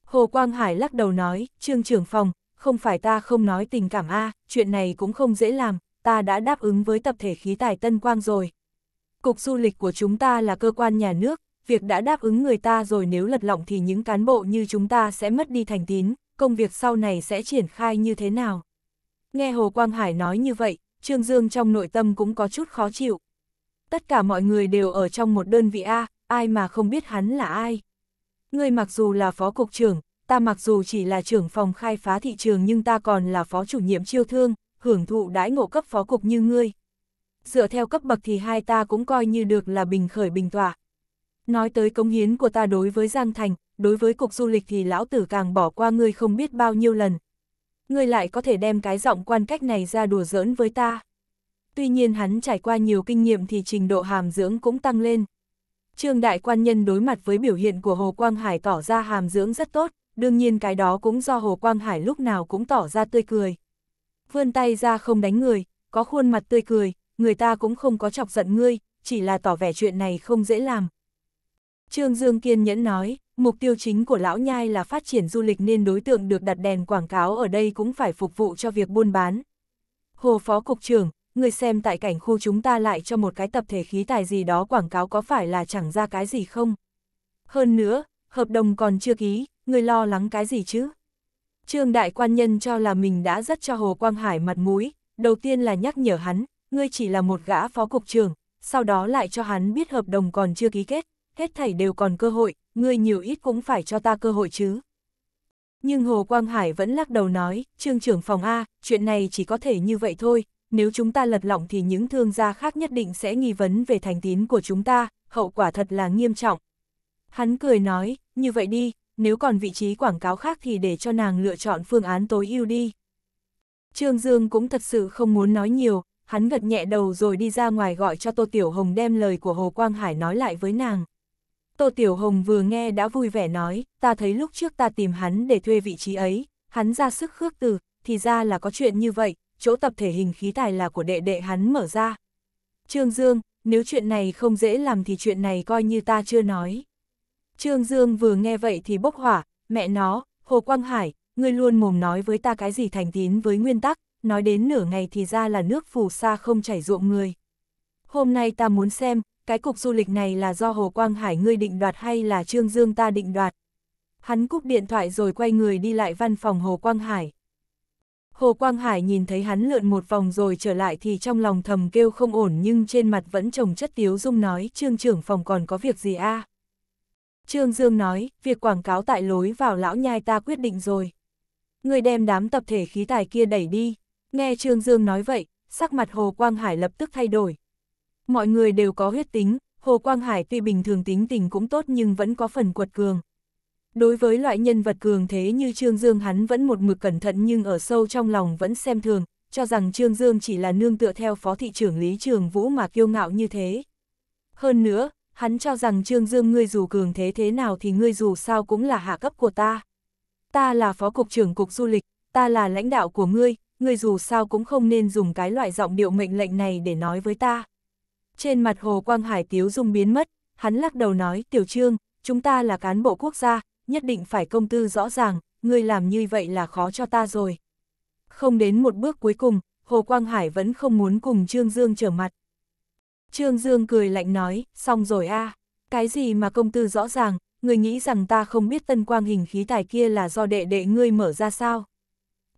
Hồ Quang Hải lắc đầu nói, trương trưởng phòng, không phải ta không nói tình cảm a chuyện này cũng không dễ làm, ta đã đáp ứng với tập thể khí tài Tân Quang rồi. Cục du lịch của chúng ta là cơ quan nhà nước, việc đã đáp ứng người ta rồi nếu lật lọng thì những cán bộ như chúng ta sẽ mất đi thành tín, công việc sau này sẽ triển khai như thế nào. Nghe Hồ Quang Hải nói như vậy, Trương Dương trong nội tâm cũng có chút khó chịu. Tất cả mọi người đều ở trong một đơn vị A, ai mà không biết hắn là ai. Ngươi mặc dù là phó cục trưởng, ta mặc dù chỉ là trưởng phòng khai phá thị trường nhưng ta còn là phó chủ nhiệm chiêu thương, hưởng thụ đãi ngộ cấp phó cục như ngươi. Dựa theo cấp bậc thì hai ta cũng coi như được là bình khởi bình tỏa. Nói tới cống hiến của ta đối với Giang Thành, đối với cục du lịch thì lão tử càng bỏ qua ngươi không biết bao nhiêu lần, ngươi lại có thể đem cái giọng quan cách này ra đùa giỡn với ta. Tuy nhiên hắn trải qua nhiều kinh nghiệm thì trình độ hàm dưỡng cũng tăng lên. Trương đại quan nhân đối mặt với biểu hiện của Hồ Quang Hải tỏ ra hàm dưỡng rất tốt, đương nhiên cái đó cũng do Hồ Quang Hải lúc nào cũng tỏ ra tươi cười. Vươn tay ra không đánh người, có khuôn mặt tươi cười, người ta cũng không có chọc giận ngươi, chỉ là tỏ vẻ chuyện này không dễ làm, Trương Dương kiên nhẫn nói, mục tiêu chính của lão nhai là phát triển du lịch nên đối tượng được đặt đèn quảng cáo ở đây cũng phải phục vụ cho việc buôn bán. Hồ Phó Cục trưởng, người xem tại cảnh khu chúng ta lại cho một cái tập thể khí tài gì đó quảng cáo có phải là chẳng ra cái gì không? Hơn nữa, hợp đồng còn chưa ký, người lo lắng cái gì chứ? Trương Đại Quan Nhân cho là mình đã rất cho Hồ Quang Hải mặt mũi, đầu tiên là nhắc nhở hắn, ngươi chỉ là một gã phó cục trưởng, sau đó lại cho hắn biết hợp đồng còn chưa ký kết, hết thảy đều còn cơ hội, ngươi nhiều ít cũng phải cho ta cơ hội chứ. Nhưng Hồ Quang Hải vẫn lắc đầu nói, trương trưởng phòng A, chuyện này chỉ có thể như vậy thôi, nếu chúng ta lật lỏng thì những thương gia khác nhất định sẽ nghi vấn về thành tín của chúng ta, hậu quả thật là nghiêm trọng. Hắn cười nói, như vậy đi, nếu còn vị trí quảng cáo khác thì để cho nàng lựa chọn phương án tối ưu đi. Trương Dương cũng thật sự không muốn nói nhiều, hắn gật nhẹ đầu rồi đi ra ngoài gọi cho Tô Tiểu Hồng đem lời của Hồ Quang Hải nói lại với nàng. Tô Tiểu Hồng vừa nghe đã vui vẻ nói, ta thấy lúc trước ta tìm hắn để thuê vị trí ấy, hắn ra sức khước từ, thì ra là có chuyện như vậy, chỗ tập thể hình khí tài là của đệ đệ hắn mở ra. Trương Dương, nếu chuyện này không dễ làm thì chuyện này coi như ta chưa nói. Trương Dương vừa nghe vậy thì bốc hỏa, mẹ nó, Hồ Quang Hải, ngươi luôn mồm nói với ta cái gì thành tín với nguyên tắc, nói đến nửa ngày thì ra là nước phù sa không chảy ruộng người. Hôm nay ta muốn xem, cái cục du lịch này là do Hồ Quang Hải ngươi định đoạt hay là Trương Dương ta định đoạt. Hắn cúp điện thoại rồi quay người đi lại văn phòng Hồ Quang Hải. Hồ Quang Hải nhìn thấy hắn lượn một vòng rồi trở lại thì trong lòng thầm kêu không ổn nhưng trên mặt vẫn trồng chất tiếu dung nói trương trưởng phòng còn có việc gì a Trương Dương nói, việc quảng cáo tại lối vào lão nhai ta quyết định rồi. Người đem đám tập thể khí tài kia đẩy đi. Nghe Trương Dương nói vậy, sắc mặt Hồ Quang Hải lập tức thay đổi, mọi người đều có huyết tính, Hồ Quang Hải tuy bình thường tính tình cũng tốt nhưng vẫn có phần quật cường. Đối với loại nhân vật cường thế như Trương Dương hắn vẫn một mực cẩn thận nhưng ở sâu trong lòng vẫn xem thường, cho rằng Trương Dương chỉ là nương tựa theo phó thị trưởng Lý Trường Vũ mà kiêu ngạo như thế. Hơn nữa, hắn cho rằng Trương Dương ngươi dù cường thế thế nào thì ngươi dù sao cũng là hạ cấp của ta. Ta là phó cục trưởng cục du lịch, ta là lãnh đạo của ngươi, ngươi dù sao cũng không nên dùng cái loại giọng điệu mệnh lệnh này để nói với ta trên mặt Hồ Quang Hải tiếu dung biến mất, hắn lắc đầu nói, tiểu trương, chúng ta là cán bộ quốc gia, nhất định phải công tư rõ ràng, ngươi làm như vậy là khó cho ta rồi. Không đến một bước cuối cùng, Hồ Quang Hải vẫn không muốn cùng Trương Dương trở mặt. Trương Dương cười lạnh nói, xong rồi a à, cái gì mà công tư rõ ràng, ngươi nghĩ rằng ta không biết tân quang hình khí tài kia là do đệ đệ ngươi mở ra sao?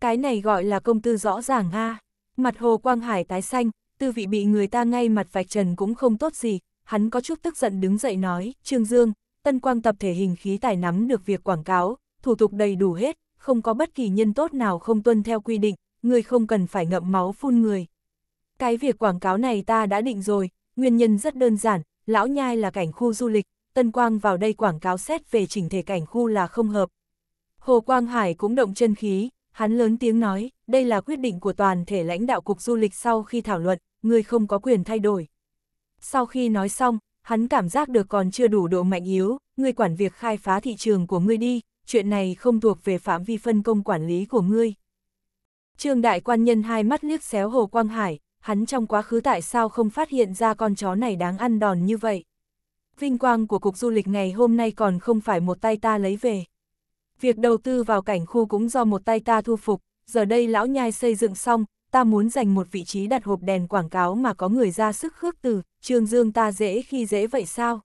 Cái này gọi là công tư rõ ràng a à. Mặt Hồ Quang Hải tái xanh, tư vị bị người ta ngay mặt vạch trần cũng không tốt gì, hắn có chút tức giận đứng dậy nói, Trương Dương, tân quang tập thể hình khí tài nắm được việc quảng cáo, thủ tục đầy đủ hết, không có bất kỳ nhân tốt nào không tuân theo quy định, người không cần phải ngậm máu phun người. Cái việc quảng cáo này ta đã định rồi, nguyên nhân rất đơn giản, lão nhai là cảnh khu du lịch, tân quang vào đây quảng cáo xét về chỉnh thể cảnh khu là không hợp. Hồ Quang Hải cũng động chân khí, hắn lớn tiếng nói, đây là quyết định của toàn thể lãnh đạo cục du lịch sau khi thảo luận, ngươi không có quyền thay đổi. Sau khi nói xong, hắn cảm giác được còn chưa đủ độ mạnh yếu, ngươi quản việc khai phá thị trường của ngươi đi, chuyện này không thuộc về phạm vi phân công quản lý của ngươi. Trương đại quan nhân hai mắt liếc xéo Hồ Quang Hải, hắn trong quá khứ tại sao không phát hiện ra con chó này đáng ăn đòn như vậy. Vinh quang của cục du lịch ngày hôm nay còn không phải một tay ta lấy về. Việc đầu tư vào cảnh khu cũng do một tay ta thu phục, giờ đây lão nhai xây dựng xong, ta muốn dành một vị trí đặt hộp đèn quảng cáo mà có người ra sức khước từ, Trương Dương ta dễ khi dễ vậy sao?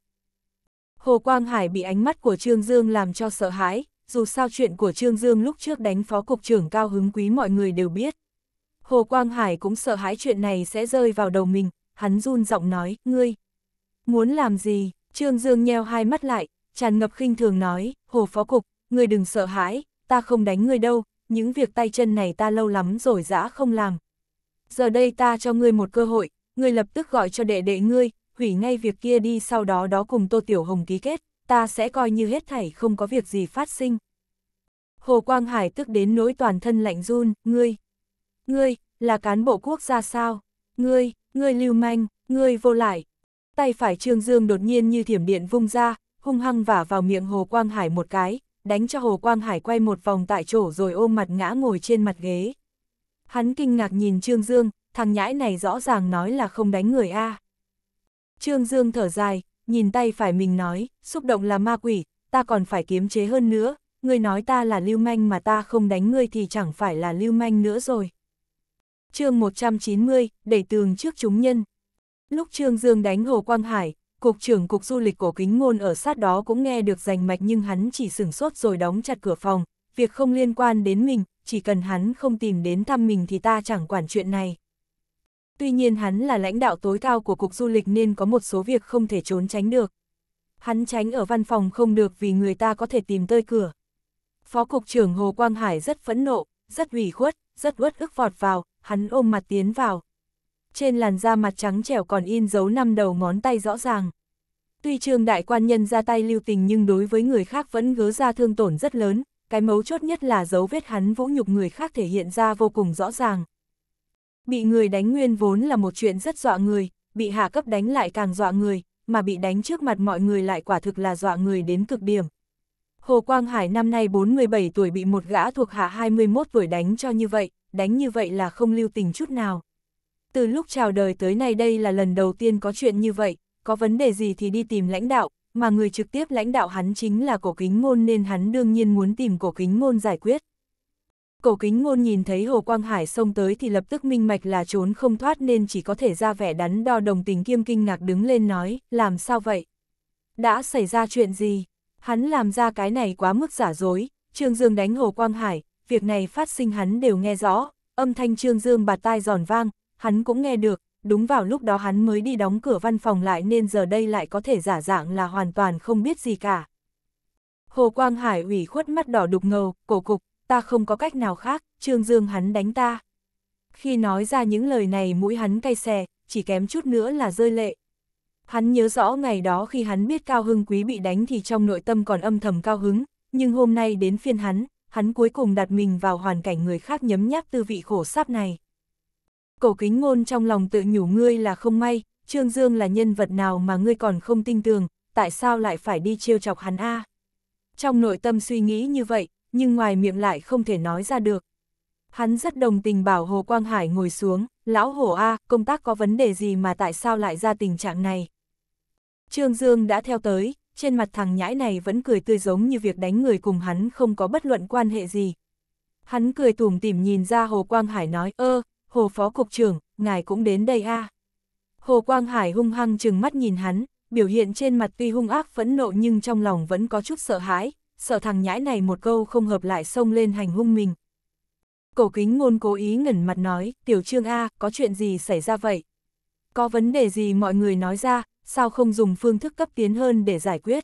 Hồ Quang Hải bị ánh mắt của Trương Dương làm cho sợ hãi, dù sao chuyện của Trương Dương lúc trước đánh phó cục trưởng cao hứng quý mọi người đều biết. Hồ Quang Hải cũng sợ hãi chuyện này sẽ rơi vào đầu mình, hắn run giọng nói, ngươi, muốn làm gì? Trương Dương nheo hai mắt lại, tràn ngập khinh thường nói, Hồ Phó Cục, ngươi đừng sợ hãi, ta không đánh ngươi đâu, những việc tay chân này ta lâu lắm rồi dã không làm. Giờ đây ta cho ngươi một cơ hội, ngươi lập tức gọi cho đệ đệ ngươi, hủy ngay việc kia đi sau đó đó cùng Tô Tiểu Hồng ký kết, ta sẽ coi như hết thảy không có việc gì phát sinh. Hồ Quang Hải tức đến nỗi toàn thân lạnh run, ngươi, ngươi, là cán bộ quốc gia sao, ngươi, ngươi lưu manh, ngươi vô lại. Tay phải Trương Dương đột nhiên như thiểm điện vung ra, hung hăng vả vào miệng Hồ Quang Hải một cái, đánh cho Hồ Quang Hải quay một vòng tại chỗ rồi ôm mặt ngã ngồi trên mặt ghế. Hắn kinh ngạc nhìn Trương Dương, thằng nhãi này rõ ràng nói là không đánh người A. Trương Dương thở dài, nhìn tay phải mình nói, xúc động là ma quỷ, ta còn phải kiếm chế hơn nữa, người nói ta là lưu manh mà ta không đánh ngươi thì chẳng phải là lưu manh nữa rồi. chương 190, đẩy tường trước chúng nhân. Lúc Trương Dương đánh Hồ Quang Hải, cục trưởng cục du lịch của Kính Ngôn ở sát đó cũng nghe được rành mạch nhưng hắn chỉ sửng sốt rồi đóng chặt cửa phòng, việc không liên quan đến mình, chỉ cần hắn không tìm đến thăm mình thì ta chẳng quản chuyện này. Tuy nhiên hắn là lãnh đạo tối cao của cục du lịch nên có một số việc không thể trốn tránh được. Hắn tránh ở văn phòng không được vì người ta có thể tìm tơi cửa. Phó cục trưởng Hồ Quang Hải rất phẫn nộ, rất ủy khuất, rất uất ức vọt vào, hắn ôm mặt tiến vào, trên làn da mặt trắng trẻo còn in dấu năm đầu ngón tay rõ ràng. Tuy trương đại quan nhân ra tay lưu tình nhưng đối với người khác vẫn gớ ra thương tổn rất lớn, cái mấu chốt nhất là dấu vết hắn vũ nhục người khác thể hiện ra vô cùng rõ ràng. Bị người đánh nguyên vốn là một chuyện rất dọa người, bị hạ cấp đánh lại càng dọa người, mà bị đánh trước mặt mọi người lại quả thực là dọa người đến cực điểm. Hồ Quang Hải năm nay 47 tuổi bị một gã thuộc hạ 21 tuổi đánh cho như vậy, đánh như vậy là không lưu tình chút nào từ lúc chào đời tới nay đây là lần đầu tiên có chuyện như vậy, có vấn đề gì thì đi tìm lãnh đạo, mà người trực tiếp lãnh đạo hắn chính là cổ kính ngôn nên hắn đương nhiên muốn tìm cổ kính ngôn giải quyết. Cổ kính ngôn nhìn thấy Hồ Quang Hải xông tới thì lập tức minh mạch là trốn không thoát nên chỉ có thể ra vẻ đắn đo đồng tình kiêm kinh ngạc đứng lên nói, làm sao vậy? Đã xảy ra chuyện gì? Hắn làm ra cái này quá mức giả dối, Trương Dương đánh Hồ Quang Hải, việc này phát sinh hắn đều nghe rõ, âm thanh Trương Dương bạt tai giòn vang, hắn cũng nghe được, đúng vào lúc đó hắn mới đi đóng cửa văn phòng lại nên giờ đây lại có thể giả dạng là hoàn toàn không biết gì cả. Hồ Quang Hải ủy khuất mắt đỏ đục ngầu, cổ cục, ta không có cách nào khác, Trương Dương hắn đánh ta. Khi nói ra những lời này mũi hắn cay xè, chỉ kém chút nữa là rơi lệ. Hắn nhớ rõ ngày đó khi hắn biết Cao Hưng Quý bị đánh thì trong nội tâm còn âm thầm cao hứng, nhưng hôm nay đến phiên hắn, hắn cuối cùng đặt mình vào hoàn cảnh người khác nhấm nháp tư vị khổ sáp này. Cổ kính ngôn trong lòng tự nhủ ngươi là không may, Trương Dương là nhân vật nào mà ngươi còn không tin tưởng, tại sao lại phải đi trêu chọc hắn a? Trong nội tâm suy nghĩ như vậy, nhưng ngoài miệng lại không thể nói ra được. Hắn rất đồng tình bảo Hồ Quang Hải ngồi xuống, lão Hồ A, công tác có vấn đề gì mà tại sao lại ra tình trạng này? Trương Dương đã theo tới, trên mặt thằng nhãi này vẫn cười tươi giống như việc đánh người cùng hắn không có bất luận quan hệ gì. Hắn cười tủm tỉm nhìn ra Hồ Quang Hải nói, ơ, Hồ Phó Cục trưởng, ngài cũng đến đây a à. Hồ Quang Hải hung hăng chừng mắt nhìn hắn, biểu hiện trên mặt tuy hung ác phẫn nộ nhưng trong lòng vẫn có chút sợ hãi, sợ thằng nhãi này một câu không hợp lại xông lên hành hung mình. Cổ kính ngôn cố ý ngẩn mặt nói, tiểu trương A, có chuyện gì xảy ra vậy? Có vấn đề gì mọi người nói ra, sao không dùng phương thức cấp tiến hơn để giải quyết?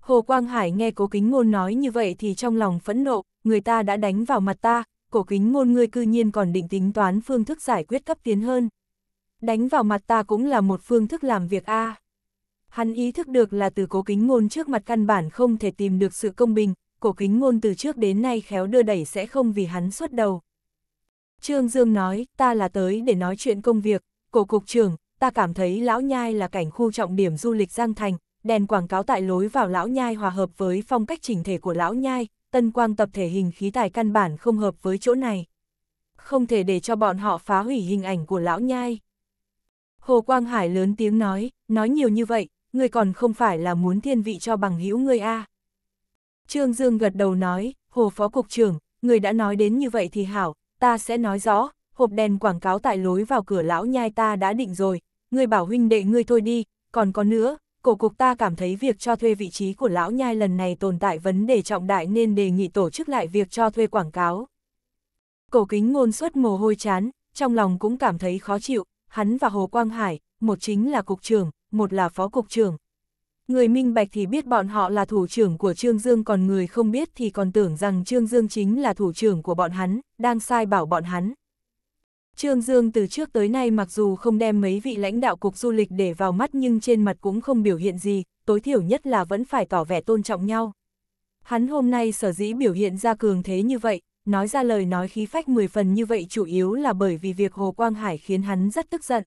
Hồ Quang Hải nghe cố kính ngôn nói như vậy thì trong lòng phẫn nộ, người ta đã đánh vào mặt ta, cổ kính ngôn ngươi cư nhiên còn định tính toán phương thức giải quyết cấp tiến hơn. Đánh vào mặt ta cũng là một phương thức làm việc a. À. Hắn ý thức được là từ cố kính ngôn trước mặt căn bản không thể tìm được sự công bình, cổ kính ngôn từ trước đến nay khéo đưa đẩy sẽ không vì hắn xuất đầu. Trương Dương nói, ta là tới để nói chuyện công việc, cổ cục trưởng, ta cảm thấy Lão Nhai là cảnh khu trọng điểm du lịch Giang Thành, đèn quảng cáo tại lối vào Lão Nhai hòa hợp với phong cách chỉnh thể của Lão Nhai, tân quang tập thể hình khí tài căn bản không hợp với chỗ này. Không thể để cho bọn họ phá hủy hình ảnh của lão nhai. Hồ Quang Hải lớn tiếng nói, nói nhiều như vậy, người còn không phải là muốn thiên vị cho bằng hữu ngươi a à? Trương Dương gật đầu nói, Hồ Phó Cục trưởng, người đã nói đến như vậy thì hảo, ta sẽ nói rõ, hộp đèn quảng cáo tại lối vào cửa lão nhai ta đã định rồi, người bảo huynh đệ ngươi thôi đi, còn có nữa, cổ cục ta cảm thấy việc cho thuê vị trí của lão nhai lần này tồn tại vấn đề trọng đại nên đề nghị tổ chức lại việc cho thuê quảng cáo. Cổ kính ngôn suất mồ hôi chán, trong lòng cũng cảm thấy khó chịu, hắn và Hồ Quang Hải, một chính là cục trưởng, một là phó cục trưởng. Người minh bạch thì biết bọn họ là thủ trưởng của Trương Dương còn người không biết thì còn tưởng rằng Trương Dương chính là thủ trưởng của bọn hắn, đang sai bảo bọn hắn. Trương Dương từ trước tới nay mặc dù không đem mấy vị lãnh đạo cục du lịch để vào mắt nhưng trên mặt cũng không biểu hiện gì, tối thiểu nhất là vẫn phải tỏ vẻ tôn trọng nhau. Hắn hôm nay sở dĩ biểu hiện ra cường thế như vậy, nói ra lời nói khí phách 10 phần như vậy chủ yếu là bởi vì việc Hồ Quang Hải khiến hắn rất tức giận.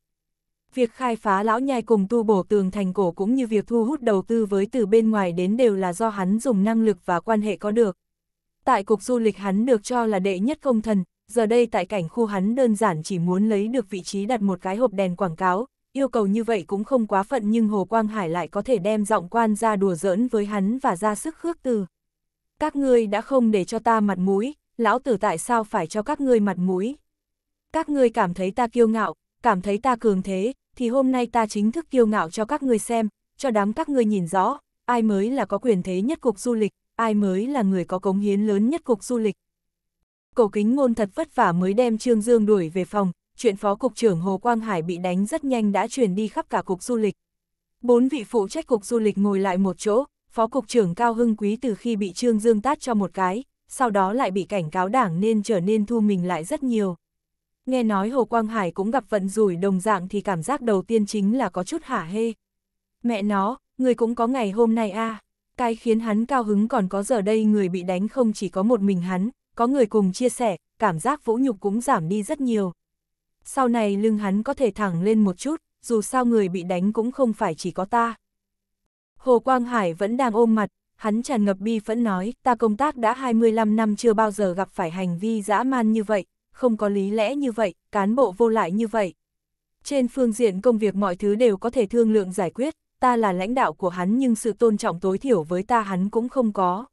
Việc khai phá lão nhai cùng tu bổ tường thành cổ cũng như việc thu hút đầu tư với từ bên ngoài đến đều là do hắn dùng năng lực và quan hệ có được. Tại cục du lịch hắn được cho là đệ nhất công thần, giờ đây tại cảnh khu hắn đơn giản chỉ muốn lấy được vị trí đặt một cái hộp đèn quảng cáo, yêu cầu như vậy cũng không quá phận nhưng Hồ Quang Hải lại có thể đem giọng quan ra đùa giỡn với hắn và ra sức khước từ. Các ngươi đã không để cho ta mặt mũi, lão tử tại sao phải cho các ngươi mặt mũi? Các ngươi cảm thấy ta kiêu ngạo, cảm thấy ta cường thế, thì hôm nay ta chính thức kiêu ngạo cho các ngươi xem, cho đám các ngươi nhìn rõ, ai mới là có quyền thế nhất cục du lịch, ai mới là người có cống hiến lớn nhất cục du lịch, cổ kính ngôn thật vất vả mới đem Trương Dương đuổi về phòng, chuyện phó cục trưởng Hồ Quang Hải bị đánh rất nhanh đã truyền đi khắp cả cục du lịch. Bốn vị phụ trách cục du lịch ngồi lại một chỗ, phó cục trưởng Cao Hưng Quý từ khi bị Trương Dương tát cho một cái, sau đó lại bị cảnh cáo đảng nên trở nên thu mình lại rất nhiều. Nghe nói Hồ Quang Hải cũng gặp vận rủi đồng dạng thì cảm giác đầu tiên chính là có chút hả hê. Mẹ nó, người cũng có ngày hôm nay a Cái khiến hắn cao hứng còn có giờ đây người bị đánh không chỉ có một mình hắn, có người cùng chia sẻ, cảm giác vũ nhục cũng giảm đi rất nhiều. Sau này lưng hắn có thể thẳng lên một chút, dù sao người bị đánh cũng không phải chỉ có ta. Hồ Quang Hải vẫn đang ôm mặt, hắn tràn ngập bi phẫn nói, ta công tác đã 25 năm chưa bao giờ gặp phải hành vi dã man như vậy, không có lý lẽ như vậy, cán bộ vô lại như vậy. Trên phương diện công việc mọi thứ đều có thể thương lượng giải quyết, ta là lãnh đạo của hắn nhưng sự tôn trọng tối thiểu với ta hắn cũng không có.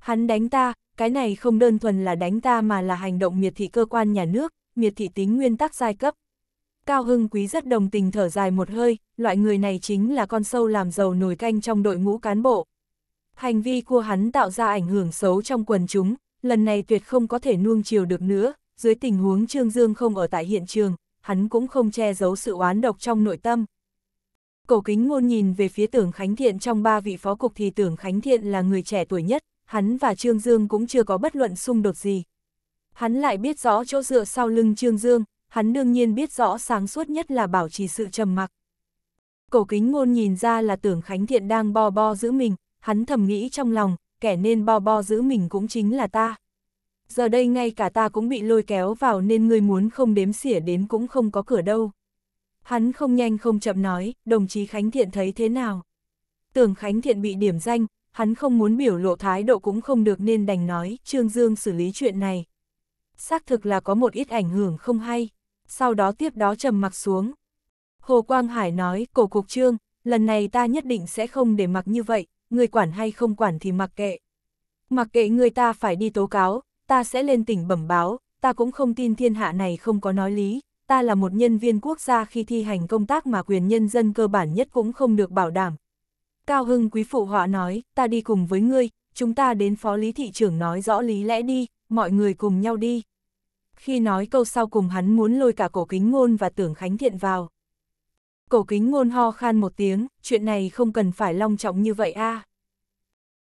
Hắn đánh ta, cái này không đơn thuần là đánh ta mà là hành động miệt thị cơ quan nhà nước, miệt thị tính nguyên tắc giai cấp. Cao Hưng Quý rất đồng tình thở dài một hơi, loại người này chính là con sâu làm giàu nồi canh trong đội ngũ cán bộ. Hành vi của hắn tạo ra ảnh hưởng xấu trong quần chúng, lần này tuyệt không có thể nuông chiều được nữa, dưới tình huống Trương Dương không ở tại hiện trường, hắn cũng không che giấu sự oán độc trong nội tâm. Cổ kính ngôn nhìn về phía tưởng Khánh Thiện trong ba vị phó cục thì tưởng Khánh Thiện là người trẻ tuổi nhất, hắn và Trương Dương cũng chưa có bất luận xung đột gì. Hắn lại biết rõ chỗ dựa sau lưng Trương Dương, hắn đương nhiên biết rõ sáng suốt nhất là bảo trì sự trầm mặc. Cổ kính ngôn nhìn ra là tưởng Khánh Thiện đang bo bo giữ mình, hắn thầm nghĩ trong lòng, kẻ nên bo bo giữ mình cũng chính là ta. Giờ đây ngay cả ta cũng bị lôi kéo vào nên người muốn không đếm xỉa đến cũng không có cửa đâu. Hắn không nhanh không chậm nói, đồng chí Khánh Thiện thấy thế nào? Tưởng Khánh Thiện bị điểm danh, hắn không muốn biểu lộ thái độ cũng không được nên đành nói Trương Dương xử lý chuyện này. Xác thực là có một ít ảnh hưởng không hay, sau đó tiếp đó trầm mặc xuống. Hồ Quang Hải nói, cổ cục Trương, lần này ta nhất định sẽ không để mặc như vậy, người quản hay không quản thì mặc kệ. Mặc kệ người ta phải đi tố cáo, ta sẽ lên tỉnh bẩm báo, ta cũng không tin thiên hạ này không có nói lý, ta là một nhân viên quốc gia khi thi hành công tác mà quyền nhân dân cơ bản nhất cũng không được bảo đảm, Cao Hưng quý phụ họa nói, ta đi cùng với ngươi, chúng ta đến phó lý thị trưởng nói rõ lý lẽ đi, mọi người cùng nhau đi. Khi nói câu sau cùng hắn muốn lôi cả cổ kính ngôn và tưởng Khánh Thiện vào. Cổ kính ngôn ho khan một tiếng, chuyện này không cần phải long trọng như vậy a.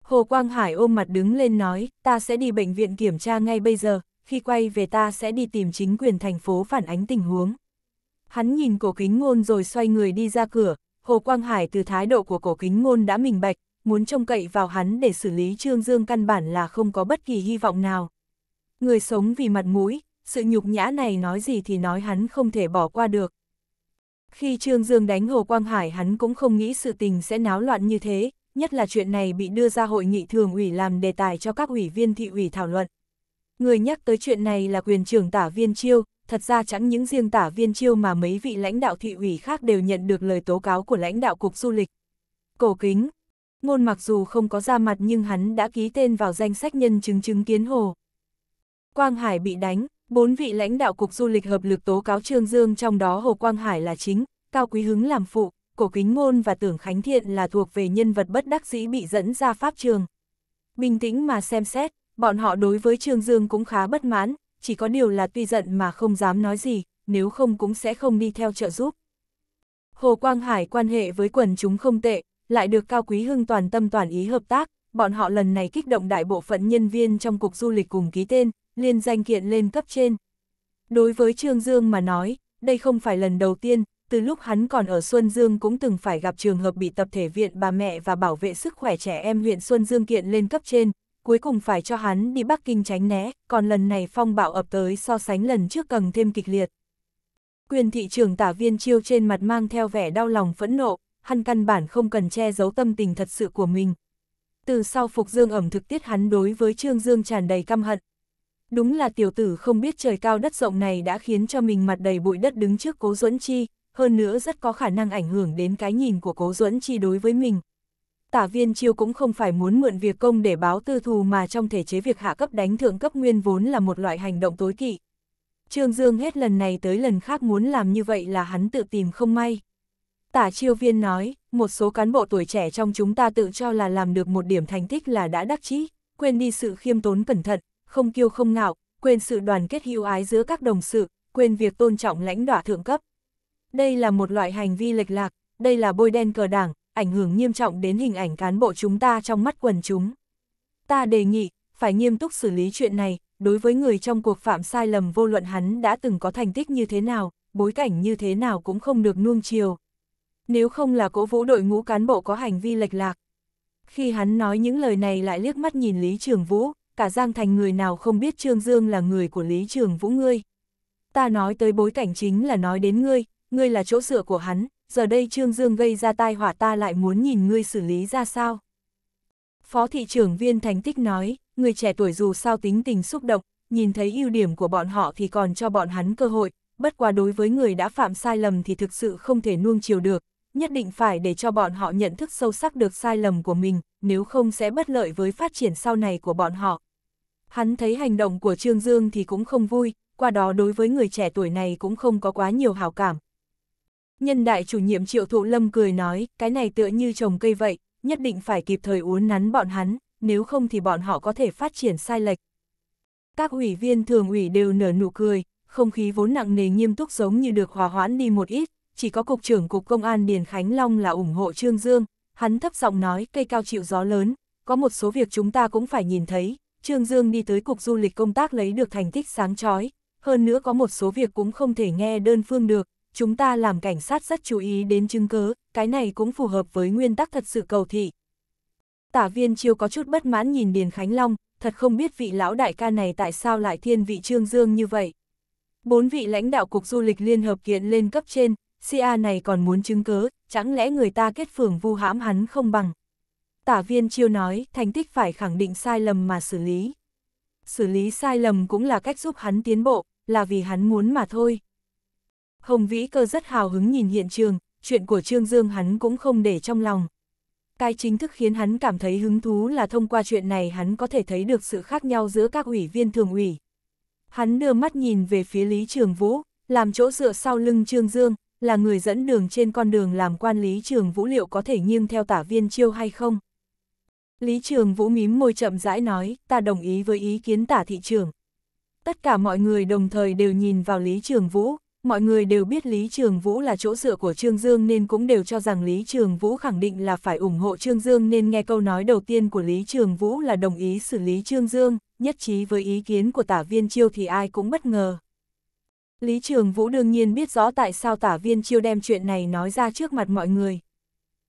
Hồ Quang Hải ôm mặt đứng lên nói, ta sẽ đi bệnh viện kiểm tra ngay bây giờ, khi quay về ta sẽ đi tìm chính quyền thành phố phản ánh tình huống. Hắn nhìn cổ kính ngôn rồi xoay người đi ra cửa, Hồ Quang Hải từ thái độ của cổ kính ngôn đã minh bạch, muốn trông cậy vào hắn để xử lý Trương Dương căn bản là không có bất kỳ hy vọng nào. Người sống vì mặt mũi, sự nhục nhã này nói gì thì nói hắn không thể bỏ qua được. Khi Trương Dương đánh Hồ Quang Hải hắn cũng không nghĩ sự tình sẽ náo loạn như thế, nhất là chuyện này bị đưa ra hội nghị thường ủy làm đề tài cho các ủy viên thị ủy thảo luận. Người nhắc tới chuyện này là quyền trưởng tả viên chiêu, thật ra chẳng những riêng tả viên chiêu mà mấy vị lãnh đạo thị ủy khác đều nhận được lời tố cáo của lãnh đạo cục du lịch. Cổ kính, ngôn mặc dù không có ra mặt nhưng hắn đã ký tên vào danh sách nhân chứng chứng kiến hồ. Quang Hải bị đánh, bốn vị lãnh đạo cục du lịch hợp lực tố cáo Trương Dương trong đó Hồ Quang Hải là chính, Cao Quý Hứng làm phụ, Cổ Kính Ngôn và Tưởng Khánh Thiện là thuộc về nhân vật bất đắc dĩ bị dẫn ra pháp trường. Bình tĩnh mà xem xét, bọn họ đối với Trương Dương cũng khá bất mãn, chỉ có điều là tuy giận mà không dám nói gì, nếu không cũng sẽ không đi theo trợ giúp. Hồ Quang Hải quan hệ với quần chúng không tệ, lại được Cao Quý Hưng toàn tâm toàn ý hợp tác, bọn họ lần này kích động đại bộ phận nhân viên trong cục du lịch cùng ký tên, liên danh kiện lên cấp trên. Đối với Trương Dương mà nói, đây không phải lần đầu tiên, từ lúc hắn còn ở Xuân Dương cũng từng phải gặp trường hợp bị tập thể viện bà mẹ và bảo vệ sức khỏe trẻ em huyện Xuân Dương kiện lên cấp trên, cuối cùng phải cho hắn đi Bắc Kinh tránh né, còn lần này phong bạo ập tới so sánh lần trước càng thêm kịch liệt. Quyền thị trường tả viên chiêu trên mặt mang theo vẻ đau lòng phẫn nộ, hắn căn bản không cần che giấu tâm tình thật sự của mình. Từ sau phục dương ẩm thực tiết hắn đối với Trương Dương tràn đầy căm hận. Đúng là tiểu tử không biết trời cao đất rộng này đã khiến cho mình mặt đầy bụi đất đứng trước cố duẫn chi, hơn nữa rất có khả năng ảnh hưởng đến cái nhìn của cố duẫn chi đối với mình tả viên chiêu cũng không phải muốn mượn việc công để báo tư thù mà trong thể chế việc hạ cấp đánh thượng cấp nguyên vốn là một loại hành động tối kỵ. Trương Dương hết lần này tới lần khác muốn làm như vậy là hắn tự tìm không may. Tả chiêu viên nói, một số cán bộ tuổi trẻ trong chúng ta tự cho là làm được một điểm thành tích là đã đắc chí, quên đi sự khiêm tốn cẩn thận, không kiêu không ngạo, quên sự đoàn kết hữu ái giữa các đồng sự, quên việc tôn trọng lãnh đọa thượng cấp. Đây là một loại hành vi lệch lạc, đây là bôi đen cờ đảng, ảnh hưởng nghiêm trọng đến hình ảnh cán bộ chúng ta trong mắt quần chúng. Ta đề nghị, phải nghiêm túc xử lý chuyện này, đối với người trong cuộc phạm sai lầm vô luận hắn đã từng có thành tích như thế nào, bối cảnh như thế nào cũng không được nuông chiều. Nếu không là cố vũ đội ngũ cán bộ có hành vi lệch lạc. Khi hắn nói những lời này lại liếc mắt nhìn Lý Trường Vũ, cả Giang Thành người nào không biết Trương Dương là người của Lý Trường Vũ ngươi. Ta nói tới bối cảnh chính là nói đến ngươi, ngươi là chỗ dựa của hắn, giờ đây Trương Dương gây ra tai họa ta lại muốn nhìn ngươi xử lý ra sao. Phó thị trưởng viên thành tích nói, người trẻ tuổi dù sao tính tình xúc động, nhìn thấy ưu điểm của bọn họ thì còn cho bọn hắn cơ hội, bất quá đối với người đã phạm sai lầm thì thực sự không thể nuông chiều được, nhất định phải để cho bọn họ nhận thức sâu sắc được sai lầm của mình, nếu không sẽ bất lợi với phát triển sau này của bọn họ. Hắn thấy hành động của Trương Dương thì cũng không vui, qua đó đối với người trẻ tuổi này cũng không có quá nhiều hào cảm, Nhân đại chủ nhiệm Triệu Thụ Lâm cười nói, cái này tựa như trồng cây vậy, nhất định phải kịp thời uốn nắn bọn hắn, nếu không thì bọn họ có thể phát triển sai lệch. Các ủy viên thường ủy đều nở nụ cười, không khí vốn nặng nề nghiêm túc giống như được hòa hoãn đi một ít, chỉ có Cục trưởng Cục Công an Điền Khánh Long là ủng hộ Trương Dương, hắn thấp giọng nói cây cao chịu gió lớn, có một số việc chúng ta cũng phải nhìn thấy, Trương Dương đi tới Cục Du lịch công tác lấy được thành tích sáng chói hơn nữa có một số việc cũng không thể nghe đơn phương được, chúng ta làm cảnh sát rất chú ý đến chứng cứ, cái này cũng phù hợp với nguyên tắc thật sự cầu thị. Tả viên chiêu có chút bất mãn nhìn Điền Khánh Long, thật không biết vị lão đại ca này tại sao lại thiên vị Trương Dương như vậy. Bốn vị lãnh đạo Cục Du lịch Liên Hợp kiện lên cấp trên, ca này còn muốn chứng cứ chẳng lẽ người ta kết phường vu hãm hắn không bằng. Tả viên chiêu nói, thành tích phải khẳng định sai lầm mà xử lý. Xử lý sai lầm cũng là cách giúp hắn tiến bộ, là vì hắn muốn mà thôi. Hồng Vĩ Cơ rất hào hứng nhìn hiện trường, chuyện của Trương Dương hắn cũng không để trong lòng. Cái chính thức khiến hắn cảm thấy hứng thú là thông qua chuyện này hắn có thể thấy được sự khác nhau giữa các ủy viên thường ủy. Hắn đưa mắt nhìn về phía Lý Trường Vũ, làm chỗ dựa sau lưng Trương Dương, là người dẫn đường trên con đường làm quan Lý Trường Vũ liệu có thể nghiêng theo tả viên chiêu hay không. Lý Trường Vũ mím môi chậm rãi nói, ta đồng ý với ý kiến tả thị trường. Tất cả mọi người đồng thời đều nhìn vào Lý Trường Vũ mọi người đều biết Lý Trường Vũ là chỗ dựa của Trương Dương nên cũng đều cho rằng Lý Trường Vũ khẳng định là phải ủng hộ Trương Dương nên nghe câu nói đầu tiên của Lý Trường Vũ là đồng ý xử lý Trương Dương, nhất trí với ý kiến của tả viên chiêu thì ai cũng bất ngờ. Lý Trường Vũ đương nhiên biết rõ tại sao tả viên chiêu đem chuyện này nói ra trước mặt mọi người.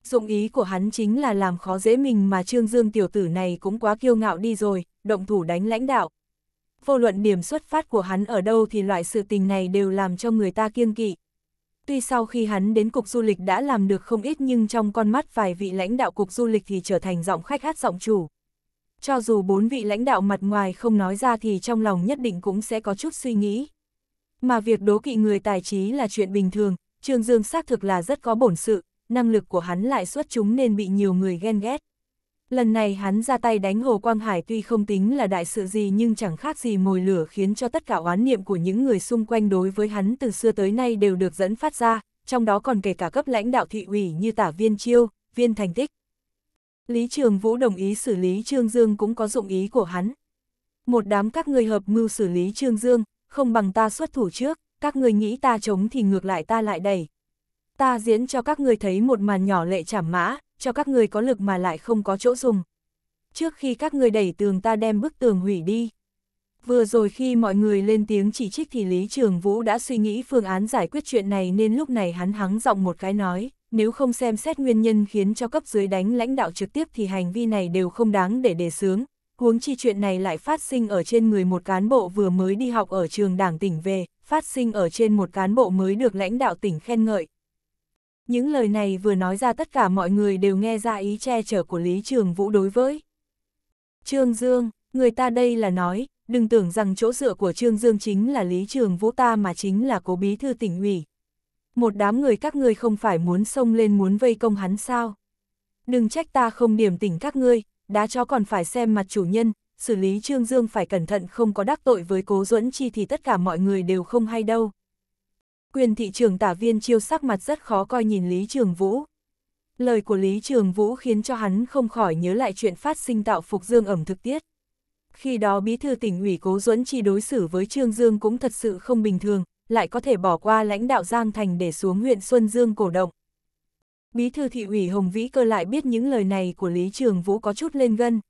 Dụng ý của hắn chính là làm khó dễ mình mà Trương Dương tiểu tử này cũng quá kiêu ngạo đi rồi, động thủ đánh lãnh đạo, vô luận điểm xuất phát của hắn ở đâu thì loại sự tình này đều làm cho người ta kiêng kỵ. Tuy sau khi hắn đến cục du lịch đã làm được không ít nhưng trong con mắt vài vị lãnh đạo cục du lịch thì trở thành giọng khách hát giọng chủ. Cho dù bốn vị lãnh đạo mặt ngoài không nói ra thì trong lòng nhất định cũng sẽ có chút suy nghĩ. Mà việc đố kỵ người tài trí là chuyện bình thường, Trương Dương xác thực là rất có bổn sự, năng lực của hắn lại xuất chúng nên bị nhiều người ghen ghét. Lần này hắn ra tay đánh Hồ Quang Hải tuy không tính là đại sự gì nhưng chẳng khác gì mồi lửa khiến cho tất cả oán niệm của những người xung quanh đối với hắn từ xưa tới nay đều được dẫn phát ra, trong đó còn kể cả cấp lãnh đạo thị ủy như tả viên chiêu, viên thành tích. Lý Trường Vũ đồng ý xử lý Trương Dương cũng có dụng ý của hắn. Một đám các người hợp mưu xử lý Trương Dương, không bằng ta xuất thủ trước, các người nghĩ ta chống thì ngược lại ta lại đẩy. Ta diễn cho các người thấy một màn nhỏ lệ chảm mã, cho các người có lực mà lại không có chỗ dùng. Trước khi các người đẩy tường ta đem bức tường hủy đi. Vừa rồi khi mọi người lên tiếng chỉ trích thì Lý Trường Vũ đã suy nghĩ phương án giải quyết chuyện này nên lúc này hắn hắng giọng một cái nói, nếu không xem xét nguyên nhân khiến cho cấp dưới đánh lãnh đạo trực tiếp thì hành vi này đều không đáng để đề xướng. Huống chi chuyện này lại phát sinh ở trên người một cán bộ vừa mới đi học ở trường đảng tỉnh về, phát sinh ở trên một cán bộ mới được lãnh đạo tỉnh khen ngợi, những lời này vừa nói ra tất cả mọi người đều nghe ra ý che chở của Lý Trường Vũ đối với. Trương Dương, người ta đây là nói, đừng tưởng rằng chỗ dựa của Trương Dương chính là Lý Trường Vũ ta mà chính là cố bí thư tỉnh ủy. Một đám người các ngươi không phải muốn xông lên muốn vây công hắn sao? Đừng trách ta không điểm tỉnh các ngươi, đá chó còn phải xem mặt chủ nhân, xử lý Trương Dương phải cẩn thận không có đắc tội với cố duẫn chi thì tất cả mọi người đều không hay đâu quyền thị trường tả viên chiêu sắc mặt rất khó coi nhìn Lý Trường Vũ. Lời của Lý Trường Vũ khiến cho hắn không khỏi nhớ lại chuyện phát sinh tạo phục dương ẩm thực tiết. Khi đó bí thư tỉnh ủy cố duẫn chi đối xử với Trương Dương cũng thật sự không bình thường, lại có thể bỏ qua lãnh đạo Giang Thành để xuống huyện Xuân Dương cổ động. Bí thư thị ủy Hồng Vĩ cơ lại biết những lời này của Lý Trường Vũ có chút lên gân.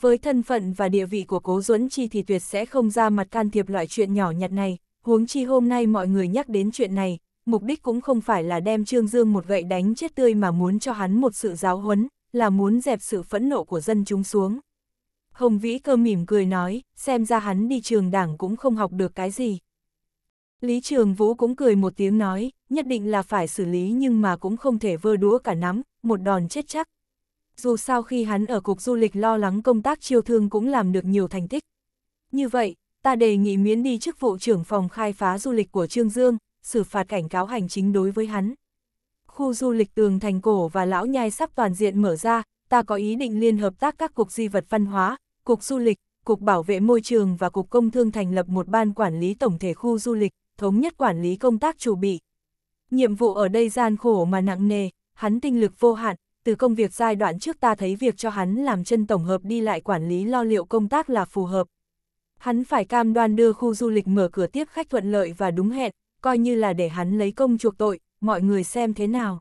Với thân phận và địa vị của cố duẫn chi thì tuyệt sẽ không ra mặt can thiệp loại chuyện nhỏ nhặt này, huống chi hôm nay mọi người nhắc đến chuyện này, mục đích cũng không phải là đem Trương Dương một gậy đánh chết tươi mà muốn cho hắn một sự giáo huấn, là muốn dẹp sự phẫn nộ của dân chúng xuống. Hồng Vĩ cơ mỉm cười nói, xem ra hắn đi trường đảng cũng không học được cái gì. Lý Trường Vũ cũng cười một tiếng nói, nhất định là phải xử lý nhưng mà cũng không thể vơ đũa cả nắm, một đòn chết chắc. Dù sao khi hắn ở cục du lịch lo lắng công tác chiêu thương cũng làm được nhiều thành tích. Như vậy, ta đề nghị miễn đi chức vụ trưởng phòng khai phá du lịch của Trương Dương, xử phạt cảnh cáo hành chính đối với hắn. Khu du lịch tường thành cổ và lão nhai sắp toàn diện mở ra, ta có ý định liên hợp tác các cục di vật văn hóa, cục du lịch, cục bảo vệ môi trường và cục công thương thành lập một ban quản lý tổng thể khu du lịch, thống nhất quản lý công tác chủ bị. Nhiệm vụ ở đây gian khổ mà nặng nề, hắn tinh lực vô hạn, từ công việc giai đoạn trước ta thấy việc cho hắn làm chân tổng hợp đi lại quản lý lo liệu công tác là phù hợp, Hắn phải cam đoan đưa khu du lịch mở cửa tiếp khách thuận lợi và đúng hẹn, coi như là để hắn lấy công chuộc tội, mọi người xem thế nào.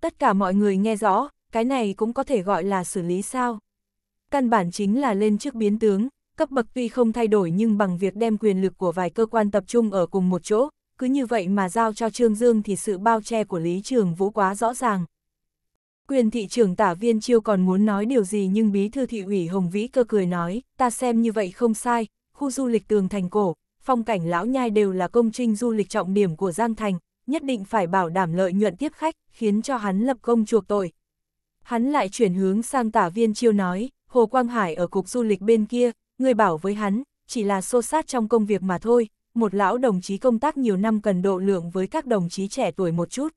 Tất cả mọi người nghe rõ, cái này cũng có thể gọi là xử lý sao. Căn bản chính là lên trước biến tướng, cấp bậc tuy không thay đổi nhưng bằng việc đem quyền lực của vài cơ quan tập trung ở cùng một chỗ, cứ như vậy mà giao cho Trương Dương thì sự bao che của Lý Trường Vũ quá rõ ràng, Quyền thị trưởng tả viên chiêu còn muốn nói điều gì nhưng bí thư thị ủy Hồng Vĩ cơ cười nói, ta xem như vậy không sai, khu du lịch tường thành cổ, phong cảnh lão nhai đều là công trình du lịch trọng điểm của Giang Thành, nhất định phải bảo đảm lợi nhuận tiếp khách, khiến cho hắn lập công chuộc tội. Hắn lại chuyển hướng sang tả viên chiêu nói, Hồ Quang Hải ở cục du lịch bên kia, người bảo với hắn, chỉ là xô sát trong công việc mà thôi, một lão đồng chí công tác nhiều năm cần độ lượng với các đồng chí trẻ tuổi một chút.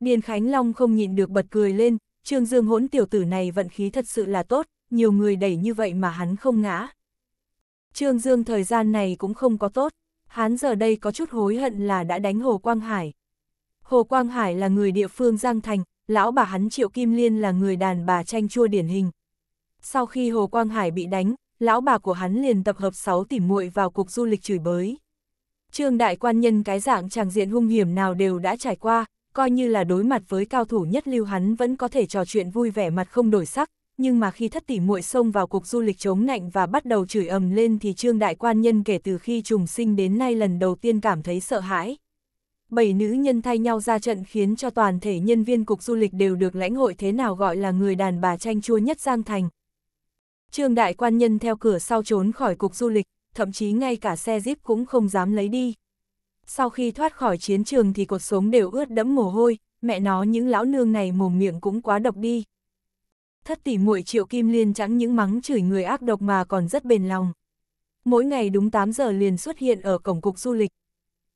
Điền Khánh Long không nhịn được bật cười lên, Trương Dương hỗn tiểu tử này vận khí thật sự là tốt, nhiều người đẩy như vậy mà hắn không ngã. Trương Dương thời gian này cũng không có tốt, hắn giờ đây có chút hối hận là đã đánh Hồ Quang Hải. Hồ Quang Hải là người địa phương Giang Thành, lão bà hắn Triệu Kim Liên là người đàn bà tranh chua điển hình. Sau khi Hồ Quang Hải bị đánh, lão bà của hắn liền tập hợp 6 tỉ muội vào cuộc du lịch chửi bới. Trương đại quan nhân cái dạng chàng diện hung hiểm nào đều đã trải qua, coi như là đối mặt với cao thủ nhất lưu hắn vẫn có thể trò chuyện vui vẻ mặt không đổi sắc, nhưng mà khi thất tỷ muội xông vào cuộc du lịch chống nạnh và bắt đầu chửi ầm lên thì trương đại quan nhân kể từ khi trùng sinh đến nay lần đầu tiên cảm thấy sợ hãi. Bảy nữ nhân thay nhau ra trận khiến cho toàn thể nhân viên cục du lịch đều được lãnh hội thế nào gọi là người đàn bà tranh chua nhất Giang Thành. Trương đại quan nhân theo cửa sau trốn khỏi cục du lịch, thậm chí ngay cả xe jeep cũng không dám lấy đi sau khi thoát khỏi chiến trường thì cuộc sống đều ướt đẫm mồ hôi, mẹ nó những lão nương này mồm miệng cũng quá độc đi. Thất tỷ muội triệu kim liên chẳng những mắng chửi người ác độc mà còn rất bền lòng. Mỗi ngày đúng 8 giờ liền xuất hiện ở cổng cục du lịch.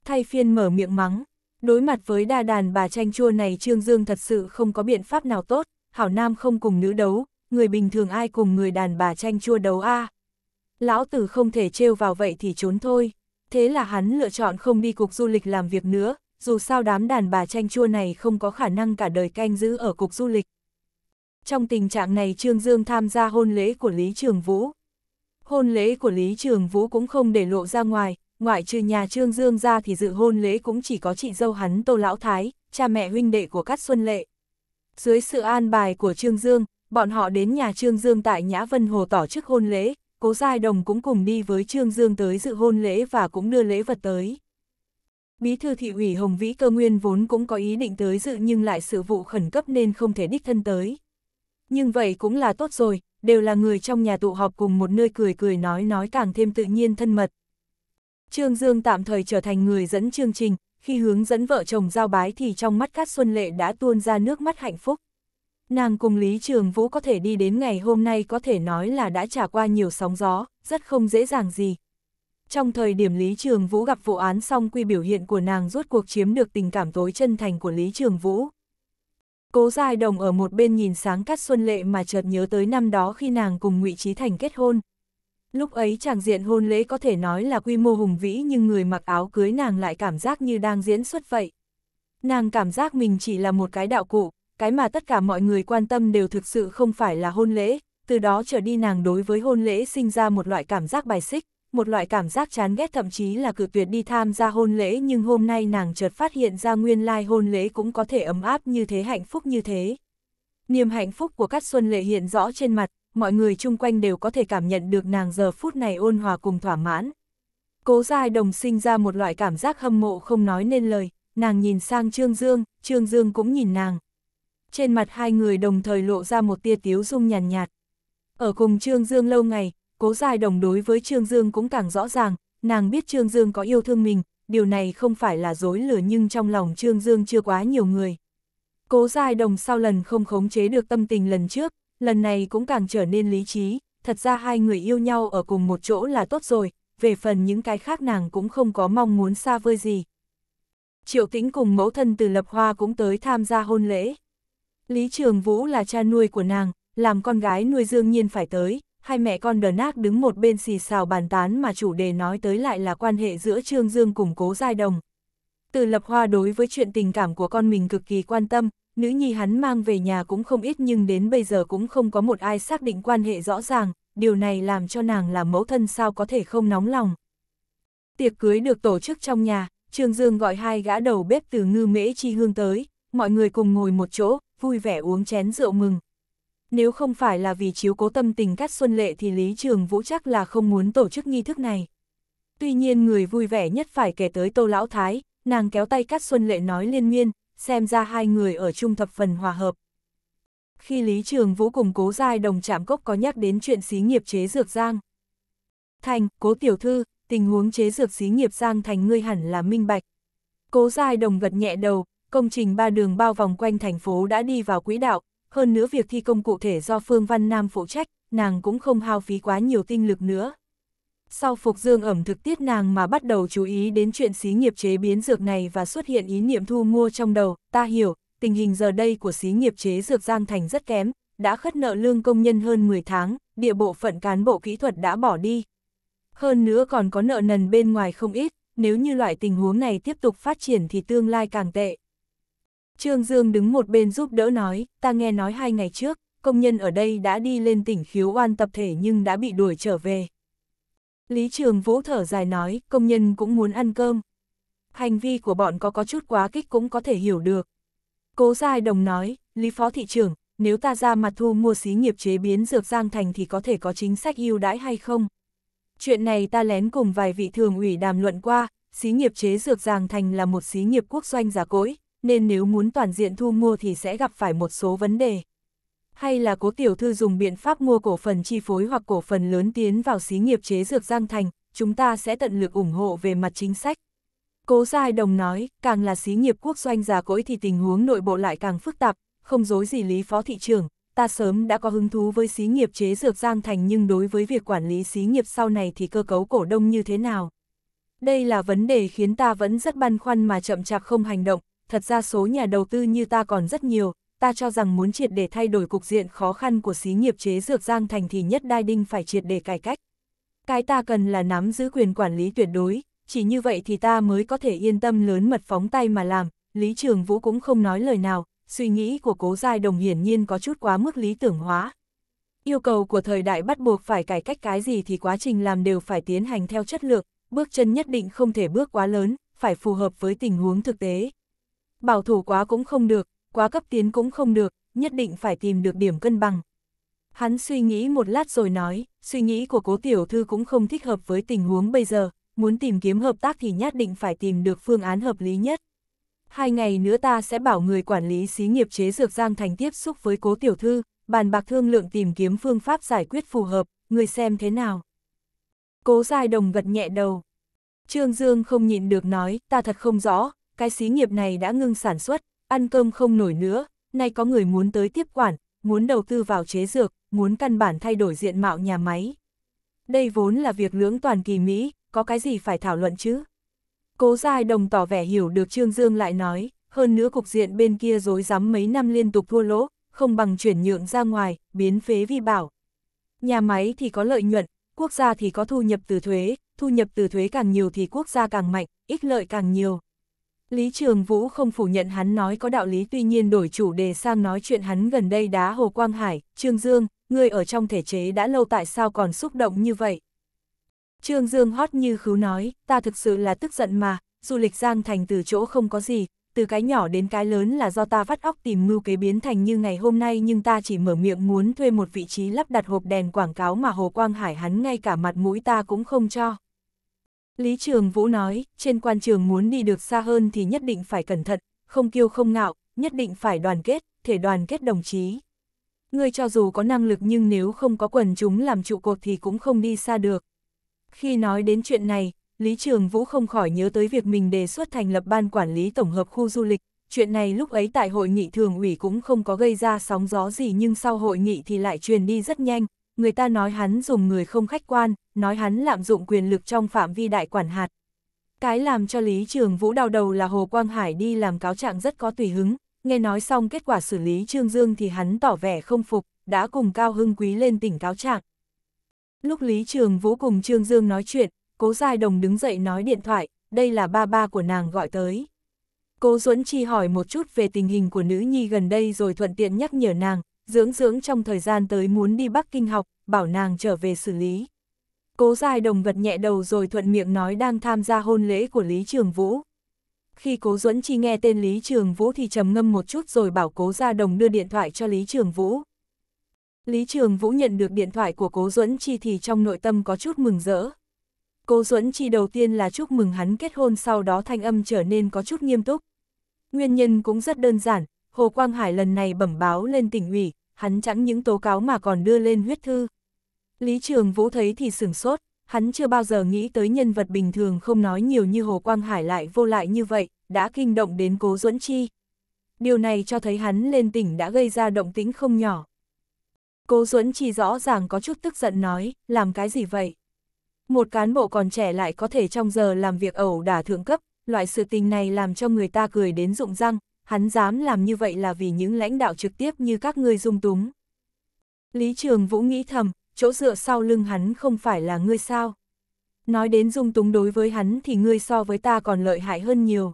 Thay phiên mở miệng mắng, đối mặt với đa đàn bà tranh chua này Trương Dương thật sự không có biện pháp nào tốt, hảo nam không cùng nữ đấu, người bình thường ai cùng người đàn bà tranh chua đấu a Lão tử không thể trêu vào vậy thì trốn thôi thế là hắn lựa chọn không đi cục du lịch làm việc nữa, dù sao đám đàn bà tranh chua này không có khả năng cả đời canh giữ ở cục du lịch. Trong tình trạng này Trương Dương tham gia hôn lễ của Lý Trường Vũ. Hôn lễ của Lý Trường Vũ cũng không để lộ ra ngoài, ngoại trừ nhà Trương Dương ra thì dự hôn lễ cũng chỉ có chị dâu hắn Tô Lão Thái, cha mẹ huynh đệ của Cát Xuân Lệ. Dưới sự an bài của Trương Dương, bọn họ đến nhà Trương Dương tại Nhã Vân Hồ tỏ chức hôn lễ, cố giai đồng cũng cùng đi với Trương Dương tới dự hôn lễ và cũng đưa lễ vật tới. Bí thư thị ủy Hồng Vĩ cơ nguyên vốn cũng có ý định tới dự nhưng lại sự vụ khẩn cấp nên không thể đích thân tới. Nhưng vậy cũng là tốt rồi, đều là người trong nhà tụ họp cùng một nơi cười cười nói nói càng thêm tự nhiên thân mật. Trương Dương tạm thời trở thành người dẫn chương trình, khi hướng dẫn vợ chồng giao bái thì trong mắt Cát Xuân Lệ đã tuôn ra nước mắt hạnh phúc nàng cùng Lý Trường Vũ có thể đi đến ngày hôm nay có thể nói là đã trả qua nhiều sóng gió, rất không dễ dàng gì. Trong thời điểm Lý Trường Vũ gặp vụ án xong quy biểu hiện của nàng rốt cuộc chiếm được tình cảm tối chân thành của Lý Trường Vũ. Cố Giai Đồng ở một bên nhìn sáng cắt xuân lệ mà chợt nhớ tới năm đó khi nàng cùng ngụy Trí Thành kết hôn. Lúc ấy chàng diện hôn lễ có thể nói là quy mô hùng vĩ nhưng người mặc áo cưới nàng lại cảm giác như đang diễn xuất vậy. Nàng cảm giác mình chỉ là một cái đạo cụ, cái mà tất cả mọi người quan tâm đều thực sự không phải là hôn lễ, từ đó trở đi nàng đối với hôn lễ sinh ra một loại cảm giác bài xích, một loại cảm giác chán ghét thậm chí là cự tuyệt đi tham gia hôn lễ nhưng hôm nay nàng chợt phát hiện ra nguyên lai hôn lễ cũng có thể ấm áp như thế hạnh phúc như thế. Niềm hạnh phúc của Cát Xuân Lệ hiện rõ trên mặt, mọi người chung quanh đều có thể cảm nhận được nàng giờ phút này ôn hòa cùng thỏa mãn. Cố Giai Đồng sinh ra một loại cảm giác hâm mộ không nói nên lời, nàng nhìn sang Trương Dương, Trương Dương cũng nhìn nàng, trên mặt hai người đồng thời lộ ra một tia tiếu dung nhàn nhạt, nhạt. Ở cùng Trương Dương lâu ngày, cố dài đồng đối với Trương Dương cũng càng rõ ràng, nàng biết Trương Dương có yêu thương mình, điều này không phải là dối lừa nhưng trong lòng Trương Dương chưa quá nhiều người. Cố dài đồng sau lần không khống chế được tâm tình lần trước, lần này cũng càng trở nên lý trí, thật ra hai người yêu nhau ở cùng một chỗ là tốt rồi, về phần những cái khác nàng cũng không có mong muốn xa vơi gì. Triệu tĩnh cùng mẫu thân từ lập hoa cũng tới tham gia hôn lễ. Lý Trường Vũ là cha nuôi của nàng, làm con gái nuôi dương nhiên phải tới, hai mẹ con đờ nát đứng một bên xì xào bàn tán mà chủ đề nói tới lại là quan hệ giữa Trương Dương củng cố giai đồng. Từ lập hoa đối với chuyện tình cảm của con mình cực kỳ quan tâm, nữ nhi hắn mang về nhà cũng không ít nhưng đến bây giờ cũng không có một ai xác định quan hệ rõ ràng, điều này làm cho nàng là mẫu thân sao có thể không nóng lòng. Tiệc cưới được tổ chức trong nhà, Trương Dương gọi hai gã đầu bếp từ ngư mễ chi hương tới, mọi người cùng ngồi một chỗ, vui vẻ uống chén rượu mừng. Nếu không phải là vì chiếu cố tâm tình Cát Xuân Lệ thì Lý Trường Vũ chắc là không muốn tổ chức nghi thức này. Tuy nhiên người vui vẻ nhất phải kể tới Tô Lão Thái, nàng kéo tay Cát Xuân Lệ nói liên miên, xem ra hai người ở chung thập phần hòa hợp. Khi Lý Trường Vũ cùng cố giai đồng chạm cốc có nhắc đến chuyện xí nghiệp chế dược giang. Thành, cố tiểu thư, tình huống chế dược xí nghiệp giang thành ngươi hẳn là minh bạch. Cố giai đồng gật nhẹ đầu, công trình ba đường bao vòng quanh thành phố đã đi vào quỹ đạo, hơn nữa việc thi công cụ thể do Phương Văn Nam phụ trách, nàng cũng không hao phí quá nhiều tinh lực nữa. Sau phục dương ẩm thực tiết nàng mà bắt đầu chú ý đến chuyện xí nghiệp chế biến dược này và xuất hiện ý niệm thu mua trong đầu, ta hiểu, tình hình giờ đây của xí nghiệp chế dược Giang Thành rất kém, đã khất nợ lương công nhân hơn 10 tháng, địa bộ phận cán bộ kỹ thuật đã bỏ đi. Hơn nữa còn có nợ nần bên ngoài không ít, nếu như loại tình huống này tiếp tục phát triển thì tương lai càng tệ. Trương Dương đứng một bên giúp đỡ nói, ta nghe nói hai ngày trước, công nhân ở đây đã đi lên tỉnh khiếu oan tập thể nhưng đã bị đuổi trở về. Lý Trường Vũ thở dài nói, công nhân cũng muốn ăn cơm. Hành vi của bọn có có chút quá kích cũng có thể hiểu được. Cố Giai Đồng nói, Lý Phó Thị trưởng, nếu ta ra mặt thu mua xí nghiệp chế biến dược Giang Thành thì có thể có chính sách ưu đãi hay không? Chuyện này ta lén cùng vài vị thường ủy đàm luận qua, xí nghiệp chế dược Giang Thành là một xí nghiệp quốc doanh giả cỗi, nên nếu muốn toàn diện thu mua thì sẽ gặp phải một số vấn đề. Hay là cố tiểu thư dùng biện pháp mua cổ phần chi phối hoặc cổ phần lớn tiến vào xí nghiệp chế dược Giang Thành, chúng ta sẽ tận lực ủng hộ về mặt chính sách. Cố Giai Đồng nói, càng là xí nghiệp quốc doanh già cỗi thì tình huống nội bộ lại càng phức tạp, không dối gì lý phó thị trưởng, ta sớm đã có hứng thú với xí nghiệp chế dược Giang Thành nhưng đối với việc quản lý xí nghiệp sau này thì cơ cấu cổ đông như thế nào? Đây là vấn đề khiến ta vẫn rất băn khoăn mà chậm chạp không hành động, thật ra số nhà đầu tư như ta còn rất nhiều, ta cho rằng muốn triệt để thay đổi cục diện khó khăn của xí nghiệp chế dược Giang Thành thì nhất đai đinh phải triệt để cải cách. Cái ta cần là nắm giữ quyền quản lý tuyệt đối, chỉ như vậy thì ta mới có thể yên tâm lớn mật phóng tay mà làm, Lý Trường Vũ cũng không nói lời nào, suy nghĩ của cố giai đồng hiển nhiên có chút quá mức lý tưởng hóa. Yêu cầu của thời đại bắt buộc phải cải cách cái gì thì quá trình làm đều phải tiến hành theo chất lượng, bước chân nhất định không thể bước quá lớn, phải phù hợp với tình huống thực tế bảo thủ quá cũng không được, quá cấp tiến cũng không được, nhất định phải tìm được điểm cân bằng. Hắn suy nghĩ một lát rồi nói, suy nghĩ của cố tiểu thư cũng không thích hợp với tình huống bây giờ, muốn tìm kiếm hợp tác thì nhất định phải tìm được phương án hợp lý nhất. Hai ngày nữa ta sẽ bảo người quản lý xí nghiệp chế dược Giang Thành tiếp xúc với cố tiểu thư, bàn bạc thương lượng tìm kiếm phương pháp giải quyết phù hợp, người xem thế nào. Cố giai đồng gật nhẹ đầu. Trương Dương không nhịn được nói, ta thật không rõ, cái xí nghiệp này đã ngưng sản xuất, ăn cơm không nổi nữa, nay có người muốn tới tiếp quản, muốn đầu tư vào chế dược, muốn căn bản thay đổi diện mạo nhà máy. Đây vốn là việc lưỡng toàn kỳ Mỹ, có cái gì phải thảo luận chứ? Cố Giai Đồng tỏ vẻ hiểu được Trương Dương lại nói, hơn nữa cục diện bên kia dối rắm mấy năm liên tục thua lỗ, không bằng chuyển nhượng ra ngoài, biến phế vi bảo. Nhà máy thì có lợi nhuận, quốc gia thì có thu nhập từ thuế, thu nhập từ thuế càng nhiều thì quốc gia càng mạnh, ích lợi càng nhiều. Lý Trường Vũ không phủ nhận hắn nói có đạo lý tuy nhiên đổi chủ đề sang nói chuyện hắn gần đây đá Hồ Quang Hải, Trương Dương, người ở trong thể chế đã lâu tại sao còn xúc động như vậy. Trương Dương hót như khứu nói, ta thực sự là tức giận mà, du lịch Giang Thành từ chỗ không có gì, từ cái nhỏ đến cái lớn là do ta vắt óc tìm mưu kế biến thành như ngày hôm nay nhưng ta chỉ mở miệng muốn thuê một vị trí lắp đặt hộp đèn quảng cáo mà Hồ Quang Hải hắn ngay cả mặt mũi ta cũng không cho. Lý Trường Vũ nói, trên quan trường muốn đi được xa hơn thì nhất định phải cẩn thận, không kiêu không ngạo, nhất định phải đoàn kết, thể đoàn kết đồng chí. Ngươi cho dù có năng lực nhưng nếu không có quần chúng làm trụ cột thì cũng không đi xa được. Khi nói đến chuyện này, Lý Trường Vũ không khỏi nhớ tới việc mình đề xuất thành lập ban quản lý tổng hợp khu du lịch. Chuyện này lúc ấy tại hội nghị thường ủy cũng không có gây ra sóng gió gì nhưng sau hội nghị thì lại truyền đi rất nhanh, người ta nói hắn dùng người không khách quan, nói hắn lạm dụng quyền lực trong phạm vi đại quản hạt. Cái làm cho Lý Trường Vũ đau đầu là Hồ Quang Hải đi làm cáo trạng rất có tùy hứng, nghe nói xong kết quả xử lý Trương Dương thì hắn tỏ vẻ không phục, đã cùng Cao Hưng Quý lên tỉnh cáo trạng. Lúc Lý Trường Vũ cùng Trương Dương nói chuyện, Cố Giai Đồng đứng dậy nói điện thoại, đây là ba ba của nàng gọi tới. Cố Duẫn Chi hỏi một chút về tình hình của nữ nhi gần đây rồi thuận tiện nhắc nhở nàng, dưỡng dưỡng trong thời gian tới muốn đi Bắc Kinh học, bảo nàng trở về xử lý. Cố dài đồng vật nhẹ đầu rồi thuận miệng nói đang tham gia hôn lễ của Lý Trường Vũ. Khi cố duẫn chi nghe tên Lý Trường Vũ thì trầm ngâm một chút rồi bảo cố gia đồng đưa điện thoại cho Lý Trường Vũ. Lý Trường Vũ nhận được điện thoại của cố duẫn chi thì trong nội tâm có chút mừng rỡ. Cố duẫn chi đầu tiên là chúc mừng hắn kết hôn sau đó thanh âm trở nên có chút nghiêm túc. Nguyên nhân cũng rất đơn giản, Hồ Quang Hải lần này bẩm báo lên tỉnh ủy, hắn chẵn những tố cáo mà còn đưa lên huyết thư. Lý Trường Vũ thấy thì sửng sốt, hắn chưa bao giờ nghĩ tới nhân vật bình thường không nói nhiều như Hồ Quang Hải lại vô lại như vậy, đã kinh động đến cố duẫn chi. Điều này cho thấy hắn lên tỉnh đã gây ra động tĩnh không nhỏ. Cố duẫn chi rõ ràng có chút tức giận nói, làm cái gì vậy? Một cán bộ còn trẻ lại có thể trong giờ làm việc ẩu đả thượng cấp, loại sự tình này làm cho người ta cười đến rụng răng, hắn dám làm như vậy là vì những lãnh đạo trực tiếp như các ngươi dung túng. Lý Trường Vũ nghĩ thầm, chỗ dựa sau lưng hắn không phải là ngươi sao. Nói đến dung túng đối với hắn thì ngươi so với ta còn lợi hại hơn nhiều.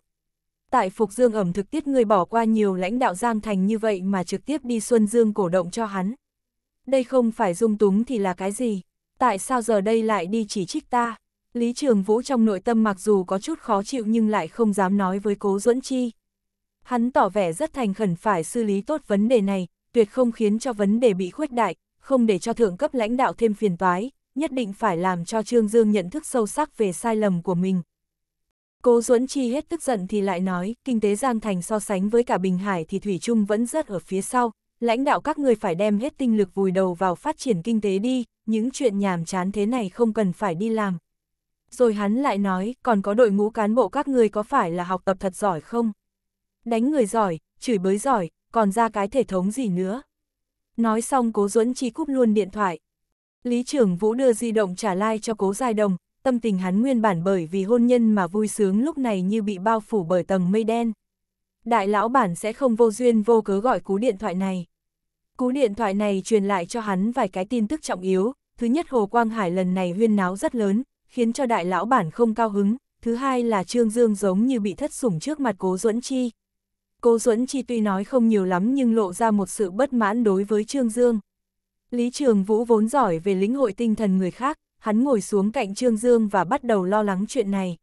Tại Phục Dương ẩm thực tiết ngươi bỏ qua nhiều lãnh đạo Giang Thành như vậy mà trực tiếp đi Xuân Dương cổ động cho hắn. Đây không phải dung túng thì là cái gì? Tại sao giờ đây lại đi chỉ trích ta? Lý Trường Vũ trong nội tâm mặc dù có chút khó chịu nhưng lại không dám nói với Cố Duẫn Chi. Hắn tỏ vẻ rất thành khẩn phải xử lý tốt vấn đề này, tuyệt không khiến cho vấn đề bị khuếch đại, không để cho thượng cấp lãnh đạo thêm phiền toái, nhất định phải làm cho Trương Dương nhận thức sâu sắc về sai lầm của mình. Cố Duẫn Chi hết tức giận thì lại nói, kinh tế Giang Thành so sánh với cả Bình Hải thì Thủy Trung vẫn rất ở phía sau, lãnh đạo các người phải đem hết tinh lực vùi đầu vào phát triển kinh tế đi, những chuyện nhàm chán thế này không cần phải đi làm. Rồi hắn lại nói, còn có đội ngũ cán bộ các người có phải là học tập thật giỏi không? đánh người giỏi, chửi bới giỏi, còn ra cái thể thống gì nữa. Nói xong cố duẫn chi cúp luôn điện thoại. Lý trưởng Vũ đưa di động trả lai like cho cố giai đồng, tâm tình hắn nguyên bản bởi vì hôn nhân mà vui sướng lúc này như bị bao phủ bởi tầng mây đen. Đại lão bản sẽ không vô duyên vô cớ gọi cú điện thoại này. Cú điện thoại này truyền lại cho hắn vài cái tin tức trọng yếu, thứ nhất Hồ Quang Hải lần này huyên náo rất lớn, khiến cho đại lão bản không cao hứng, thứ hai là Trương Dương giống như bị thất sủng trước mặt cố duẫn chi, Cố Duẫn Chi tuy nói không nhiều lắm nhưng lộ ra một sự bất mãn đối với Trương Dương. Lý Trường Vũ vốn giỏi về lĩnh hội tinh thần người khác, hắn ngồi xuống cạnh Trương Dương và bắt đầu lo lắng chuyện này.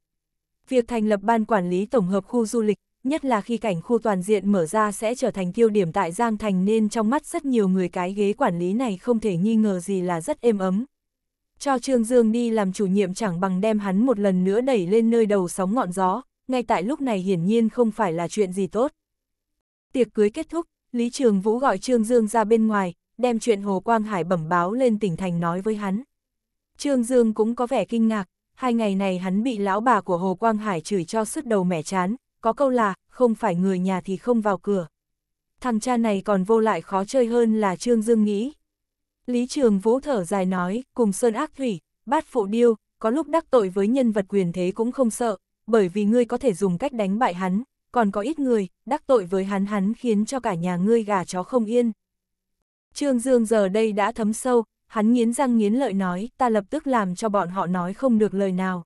Việc thành lập ban quản lý tổng hợp khu du lịch, nhất là khi cảnh khu toàn diện mở ra sẽ trở thành tiêu điểm tại Giang Thành nên trong mắt rất nhiều người cái ghế quản lý này không thể nghi ngờ gì là rất êm ấm. Cho Trương Dương đi làm chủ nhiệm chẳng bằng đem hắn một lần nữa đẩy lên nơi đầu sóng ngọn gió, ngay tại lúc này hiển nhiên không phải là chuyện gì tốt. Tiệc cưới kết thúc, Lý Trường Vũ gọi Trương Dương ra bên ngoài, đem chuyện Hồ Quang Hải bẩm báo lên tỉnh thành nói với hắn. Trương Dương cũng có vẻ kinh ngạc, hai ngày này hắn bị lão bà của Hồ Quang Hải chửi cho sứt đầu mẻ chán, có câu là, không phải người nhà thì không vào cửa. Thằng cha này còn vô lại khó chơi hơn là Trương Dương nghĩ. Lý Trường Vũ thở dài nói, cùng Sơn Ác Thủy, bát phụ điêu, có lúc đắc tội với nhân vật quyền thế cũng không sợ, bởi vì ngươi có thể dùng cách đánh bại hắn, còn có ít người, đắc tội với hắn hắn khiến cho cả nhà ngươi gà chó không yên. Trương Dương giờ đây đã thấm sâu, hắn nghiến răng nghiến lợi nói, ta lập tức làm cho bọn họ nói không được lời nào.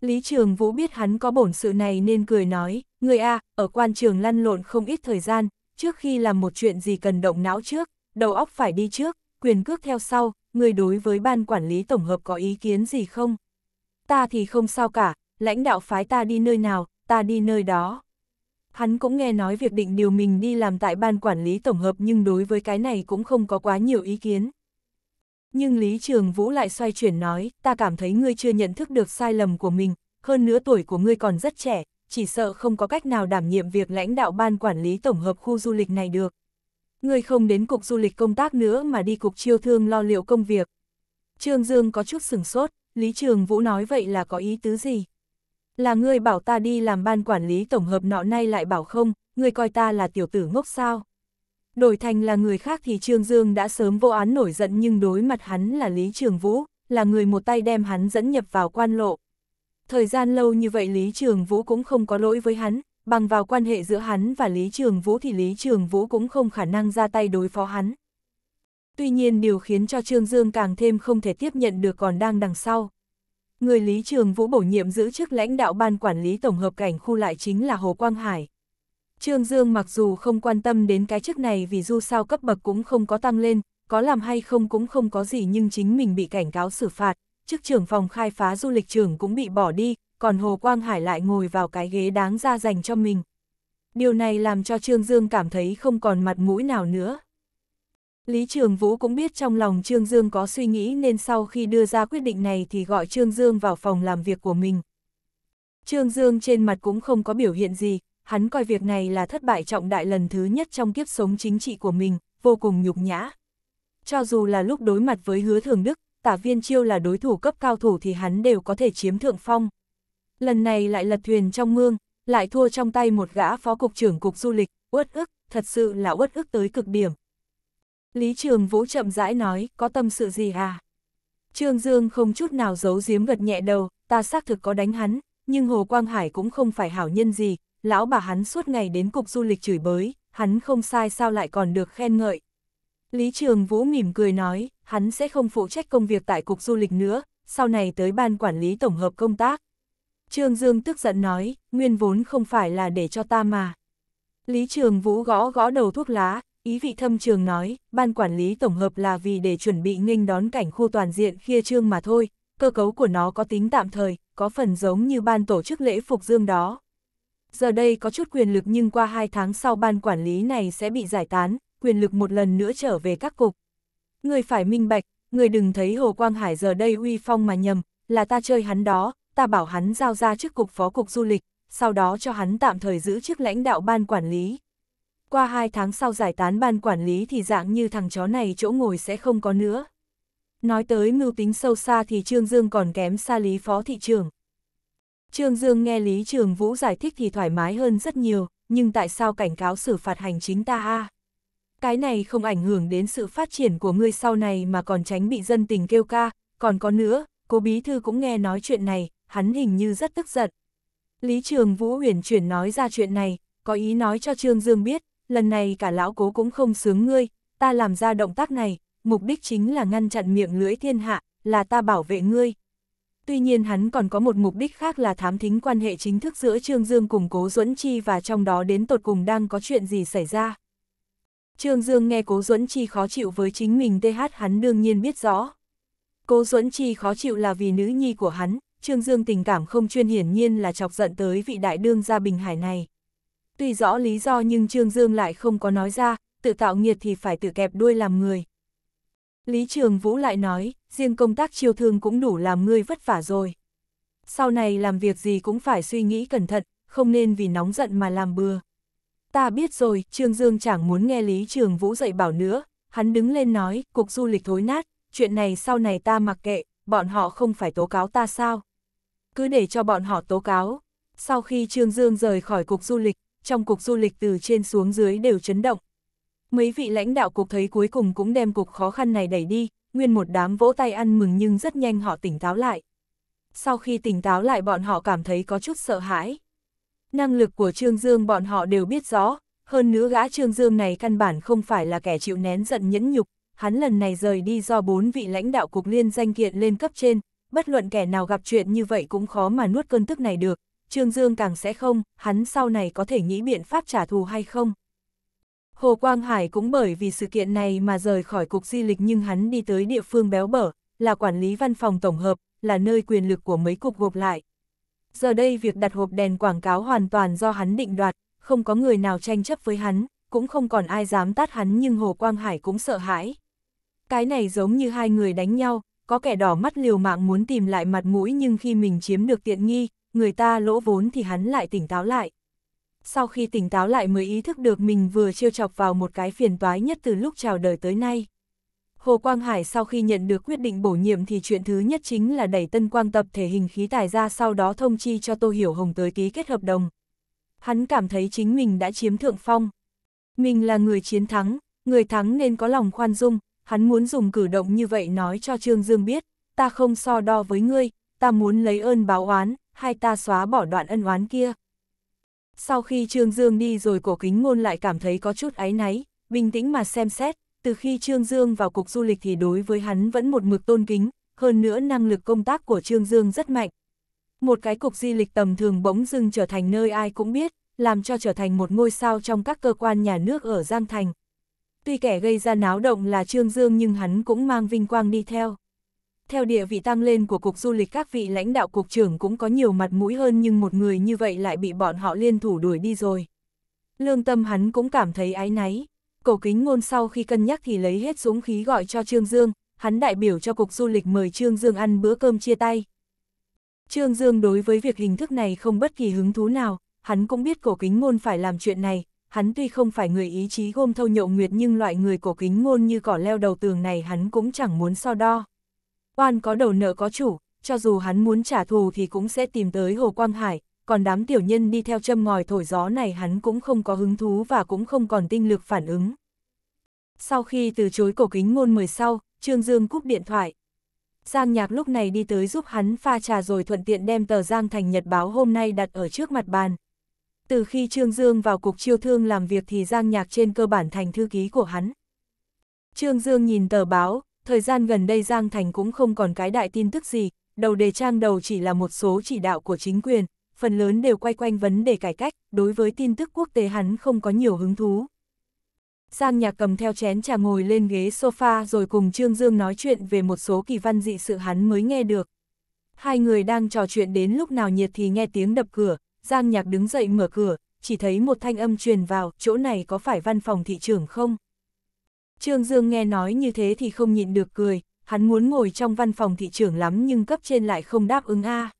Lý Trường Vũ biết hắn có bổn sự này nên cười nói, người A, ở quan trường lăn lộn không ít thời gian, trước khi làm một chuyện gì cần động não trước, đầu óc phải đi trước, quyền cước theo sau, người đối với ban quản lý tổng hợp có ý kiến gì không? Ta thì không sao cả, lãnh đạo phái ta đi nơi nào, ta đi nơi đó. Hắn cũng nghe nói việc định điều mình đi làm tại ban quản lý tổng hợp nhưng đối với cái này cũng không có quá nhiều ý kiến. Nhưng Lý Trường Vũ lại xoay chuyển nói, ta cảm thấy ngươi chưa nhận thức được sai lầm của mình, hơn nữa tuổi của ngươi còn rất trẻ, chỉ sợ không có cách nào đảm nhiệm việc lãnh đạo ban quản lý tổng hợp khu du lịch này được. Ngươi không đến cục du lịch công tác nữa mà đi cục chiêu thương lo liệu công việc. Trương Dương có chút sừng sốt, Lý Trường Vũ nói vậy là có ý tứ gì? Là ngươi bảo ta đi làm ban quản lý tổng hợp nọ nay lại bảo không, ngươi coi ta là tiểu tử ngốc sao. Đổi thành là người khác thì Trương Dương đã sớm vô án nổi giận nhưng đối mặt hắn là Lý Trường Vũ, là người một tay đem hắn dẫn nhập vào quan lộ. Thời gian lâu như vậy Lý Trường Vũ cũng không có lỗi với hắn, bằng vào quan hệ giữa hắn và Lý Trường Vũ thì Lý Trường Vũ cũng không khả năng ra tay đối phó hắn. Tuy nhiên điều khiến cho Trương Dương càng thêm không thể tiếp nhận được còn đang đằng sau, Người Lý Trường Vũ bổ nhiệm giữ chức lãnh đạo ban quản lý tổng hợp cảnh khu lại chính là Hồ Quang Hải. Trương Dương mặc dù không quan tâm đến cái chức này vì dù sao cấp bậc cũng không có tăng lên, có làm hay không cũng không có gì nhưng chính mình bị cảnh cáo xử phạt, chức trưởng phòng khai phá du lịch trưởng cũng bị bỏ đi, còn Hồ Quang Hải lại ngồi vào cái ghế đáng ra dành cho mình. Điều này làm cho Trương Dương cảm thấy không còn mặt mũi nào nữa. Lý Trường Vũ cũng biết trong lòng Trương Dương có suy nghĩ nên sau khi đưa ra quyết định này thì gọi Trương Dương vào phòng làm việc của mình. Trương Dương trên mặt cũng không có biểu hiện gì, hắn coi việc này là thất bại trọng đại lần thứ nhất trong kiếp sống chính trị của mình, vô cùng nhục nhã. Cho dù là lúc đối mặt với hứa thường đức, tả viên chiêu là đối thủ cấp cao thủ thì hắn đều có thể chiếm thượng phong. Lần này lại lật thuyền trong mương, lại thua trong tay một gã phó cục trưởng cục du lịch, uất ức, thật sự là uất ức tới cực điểm, Lý Trường Vũ chậm rãi nói, có tâm sự gì à? Trương Dương không chút nào giấu giếm gật nhẹ đầu, ta xác thực có đánh hắn, nhưng Hồ Quang Hải cũng không phải hảo nhân gì, lão bà hắn suốt ngày đến cục du lịch chửi bới, hắn không sai sao lại còn được khen ngợi. Lý Trường Vũ mỉm cười nói, hắn sẽ không phụ trách công việc tại cục du lịch nữa, sau này tới ban quản lý tổng hợp công tác. Trương Dương tức giận nói, nguyên vốn không phải là để cho ta mà. Lý Trường Vũ gõ gõ đầu thuốc lá, ý vị thâm trường nói, ban quản lý tổng hợp là vì để chuẩn bị nghênh đón cảnh khu toàn diện khia trương mà thôi, cơ cấu của nó có tính tạm thời, có phần giống như ban tổ chức lễ phục dương đó. Giờ đây có chút quyền lực nhưng qua 2 tháng sau ban quản lý này sẽ bị giải tán, quyền lực một lần nữa trở về các cục. Người phải minh bạch, người đừng thấy Hồ Quang Hải giờ đây uy phong mà nhầm, là ta chơi hắn đó, ta bảo hắn giao ra chức cục phó cục du lịch, sau đó cho hắn tạm thời giữ chức lãnh đạo ban quản lý qua hai tháng sau giải tán ban quản lý thì dạng như thằng chó này chỗ ngồi sẽ không có nữa. Nói tới mưu tính sâu xa thì Trương Dương còn kém xa Lý Phó Thị trưởng. Trương Dương nghe Lý Trường Vũ giải thích thì thoải mái hơn rất nhiều, nhưng tại sao cảnh cáo xử phạt hành chính ta a? Cái này không ảnh hưởng đến sự phát triển của ngươi sau này mà còn tránh bị dân tình kêu ca, còn có nữa, cô bí thư cũng nghe nói chuyện này, hắn hình như rất tức giận. Lý Trường Vũ huyền chuyển nói ra chuyện này, có ý nói cho Trương Dương biết, lần này cả lão cố cũng không sướng ngươi, ta làm ra động tác này, mục đích chính là ngăn chặn miệng lưỡi thiên hạ, là ta bảo vệ ngươi. Tuy nhiên hắn còn có một mục đích khác là thám thính quan hệ chính thức giữa Trương Dương cùng Cố Duẫn Chi và trong đó đến tột cùng đang có chuyện gì xảy ra. Trương Dương nghe Cố Duẫn Chi khó chịu với chính mình TH hắn đương nhiên biết rõ. Cố Duẫn Chi khó chịu là vì nữ nhi của hắn, Trương Dương tình cảm không chuyên hiển nhiên là chọc giận tới vị đại đương gia Bình Hải này. Tuy rõ lý do nhưng Trương Dương lại không có nói ra, tự tạo nghiệt thì phải tự kẹp đuôi làm người. Lý Trường Vũ lại nói, riêng công tác chiêu thương cũng đủ làm ngươi vất vả rồi. Sau này làm việc gì cũng phải suy nghĩ cẩn thận, không nên vì nóng giận mà làm bừa. Ta biết rồi, Trương Dương chẳng muốn nghe Lý Trường Vũ dạy bảo nữa, hắn đứng lên nói, cục du lịch thối nát, chuyện này sau này ta mặc kệ, bọn họ không phải tố cáo ta sao. Cứ để cho bọn họ tố cáo. Sau khi Trương Dương rời khỏi cục du lịch, trong cục du lịch từ trên xuống dưới đều chấn động. Mấy vị lãnh đạo cục thấy cuối cùng cũng đem cục khó khăn này đẩy đi, nguyên một đám vỗ tay ăn mừng nhưng rất nhanh họ tỉnh táo lại. Sau khi tỉnh táo lại bọn họ cảm thấy có chút sợ hãi. Năng lực của Trương Dương bọn họ đều biết rõ, hơn nữa gã Trương Dương này căn bản không phải là kẻ chịu nén giận nhẫn nhục, hắn lần này rời đi do bốn vị lãnh đạo cục liên danh kiện lên cấp trên, bất luận kẻ nào gặp chuyện như vậy cũng khó mà nuốt cơn tức này được, Trương Dương càng sẽ không, hắn sau này có thể nghĩ biện pháp trả thù hay không. Hồ Quang Hải cũng bởi vì sự kiện này mà rời khỏi cục di lịch nhưng hắn đi tới địa phương béo bở, là quản lý văn phòng tổng hợp, là nơi quyền lực của mấy cục gộp lại. Giờ đây việc đặt hộp đèn quảng cáo hoàn toàn do hắn định đoạt, không có người nào tranh chấp với hắn, cũng không còn ai dám tát hắn nhưng Hồ Quang Hải cũng sợ hãi. Cái này giống như hai người đánh nhau, có kẻ đỏ mắt liều mạng muốn tìm lại mặt mũi nhưng khi mình chiếm được tiện nghi, người ta lỗ vốn thì hắn lại tỉnh táo lại. Sau khi tỉnh táo lại mới ý thức được mình vừa trêu chọc vào một cái phiền toái nhất từ lúc chào đời tới nay. Hồ Quang Hải sau khi nhận được quyết định bổ nhiệm thì chuyện thứ nhất chính là đẩy tân quang tập thể hình khí tài ra sau đó thông chi cho Tô Hiểu Hồng tới ký kết hợp đồng. Hắn cảm thấy chính mình đã chiếm thượng phong. Mình là người chiến thắng, người thắng nên có lòng khoan dung, hắn muốn dùng cử động như vậy nói cho Trương Dương biết, ta không so đo với ngươi, ta muốn lấy ơn báo oán, hai ta xóa bỏ đoạn ân oán kia. Sau khi Trương Dương đi rồi cổ kính ngôn lại cảm thấy có chút áy náy, bình tĩnh mà xem xét, từ khi Trương Dương vào cục du lịch thì đối với hắn vẫn một mực tôn kính, hơn nữa năng lực công tác của Trương Dương rất mạnh. Một cái cục di lịch tầm thường bỗng dưng trở thành nơi ai cũng biết, làm cho trở thành một ngôi sao trong các cơ quan nhà nước ở Giang Thành. Tuy kẻ gây ra náo động là Trương Dương nhưng hắn cũng mang vinh quang đi theo theo địa vị tăng lên của Cục Du lịch các vị lãnh đạo cục trưởng cũng có nhiều mặt mũi hơn nhưng một người như vậy lại bị bọn họ liên thủ đuổi đi rồi. Lương tâm hắn cũng cảm thấy áy náy. Cổ kính ngôn sau khi cân nhắc thì lấy hết dũng khí gọi cho Trương Dương, hắn đại biểu cho Cục Du lịch mời Trương Dương ăn bữa cơm chia tay. Trương Dương đối với việc hình thức này không bất kỳ hứng thú nào, hắn cũng biết cổ kính ngôn phải làm chuyện này, hắn tuy không phải người ý chí gom thâu nhậu nguyệt nhưng loại người cổ kính ngôn như cỏ leo đầu tường này hắn cũng chẳng muốn so đo oan có đầu nợ có chủ, cho dù hắn muốn trả thù thì cũng sẽ tìm tới Hồ Quang Hải, còn đám tiểu nhân đi theo châm ngòi thổi gió này hắn cũng không có hứng thú và cũng không còn tinh lực phản ứng. Sau khi từ chối cổ kính ngôn mời sau, Trương Dương cúp điện thoại. Giang Nhạc lúc này đi tới giúp hắn pha trà rồi thuận tiện đem tờ Giang Thành Nhật báo hôm nay đặt ở trước mặt bàn. Từ khi Trương Dương vào cục chiêu thương làm việc thì Giang Nhạc trên cơ bản thành thư ký của hắn. Trương Dương nhìn tờ báo, thời gian gần đây Giang Thành cũng không còn cái đại tin tức gì, đầu đề trang đầu chỉ là một số chỉ đạo của chính quyền, phần lớn đều quay quanh vấn đề cải cách, đối với tin tức quốc tế hắn không có nhiều hứng thú. Giang Nhạc cầm theo chén trà ngồi lên ghế sofa rồi cùng Trương Dương nói chuyện về một số kỳ văn dị sự hắn mới nghe được. Hai người đang trò chuyện đến lúc nào nhiệt thì nghe tiếng đập cửa, Giang Nhạc đứng dậy mở cửa, chỉ thấy một thanh âm truyền vào, chỗ này có phải văn phòng thị trưởng không? Trương Dương nghe nói như thế thì không nhịn được cười, hắn muốn ngồi trong văn phòng thị trưởng lắm nhưng cấp trên lại không đáp ứng a.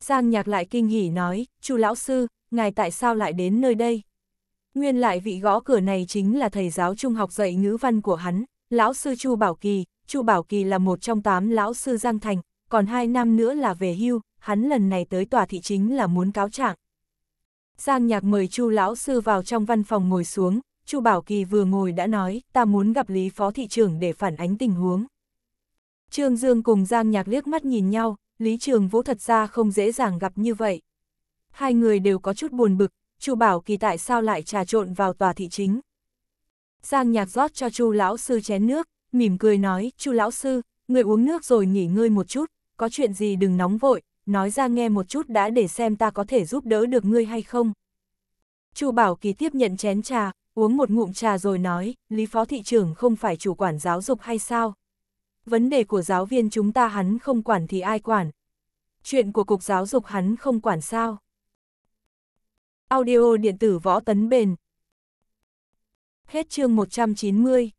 Giang Nhạc lại kinh hỉ nói, chu lão sư, ngài tại sao lại đến nơi đây? Nguyên lại vị gõ cửa này chính là thầy giáo trung học dạy ngữ văn của hắn, lão sư Chu Bảo Kỳ, Chu Bảo Kỳ là một trong tám lão sư Giang Thành, còn hai năm nữa là về hưu, hắn lần này tới tòa thị chính là muốn cáo trạng. Giang Nhạc mời Chu lão sư vào trong văn phòng ngồi xuống, Chu Bảo Kỳ vừa ngồi đã nói, ta muốn gặp Lý Phó Thị trưởng để phản ánh tình huống. Trương Dương cùng Giang Nhạc liếc mắt nhìn nhau, Lý Trường Vũ thật ra không dễ dàng gặp như vậy. Hai người đều có chút buồn bực, Chu Bảo Kỳ tại sao lại trà trộn vào tòa thị chính. Giang Nhạc rót cho Chu lão sư chén nước, mỉm cười nói, "Chu lão sư, người uống nước rồi nghỉ ngơi một chút, có chuyện gì đừng nóng vội, nói ra nghe một chút đã để xem ta có thể giúp đỡ được ngươi hay không." Chu Bảo Kỳ tiếp nhận chén trà, uống một ngụm trà rồi nói, Lý Phó Thị trưởng không phải chủ quản giáo dục hay sao? Vấn đề của giáo viên chúng ta hắn không quản thì ai quản? Chuyện của Cục Giáo dục hắn không quản sao? Audio điện tử võ tấn bền Hết chương 190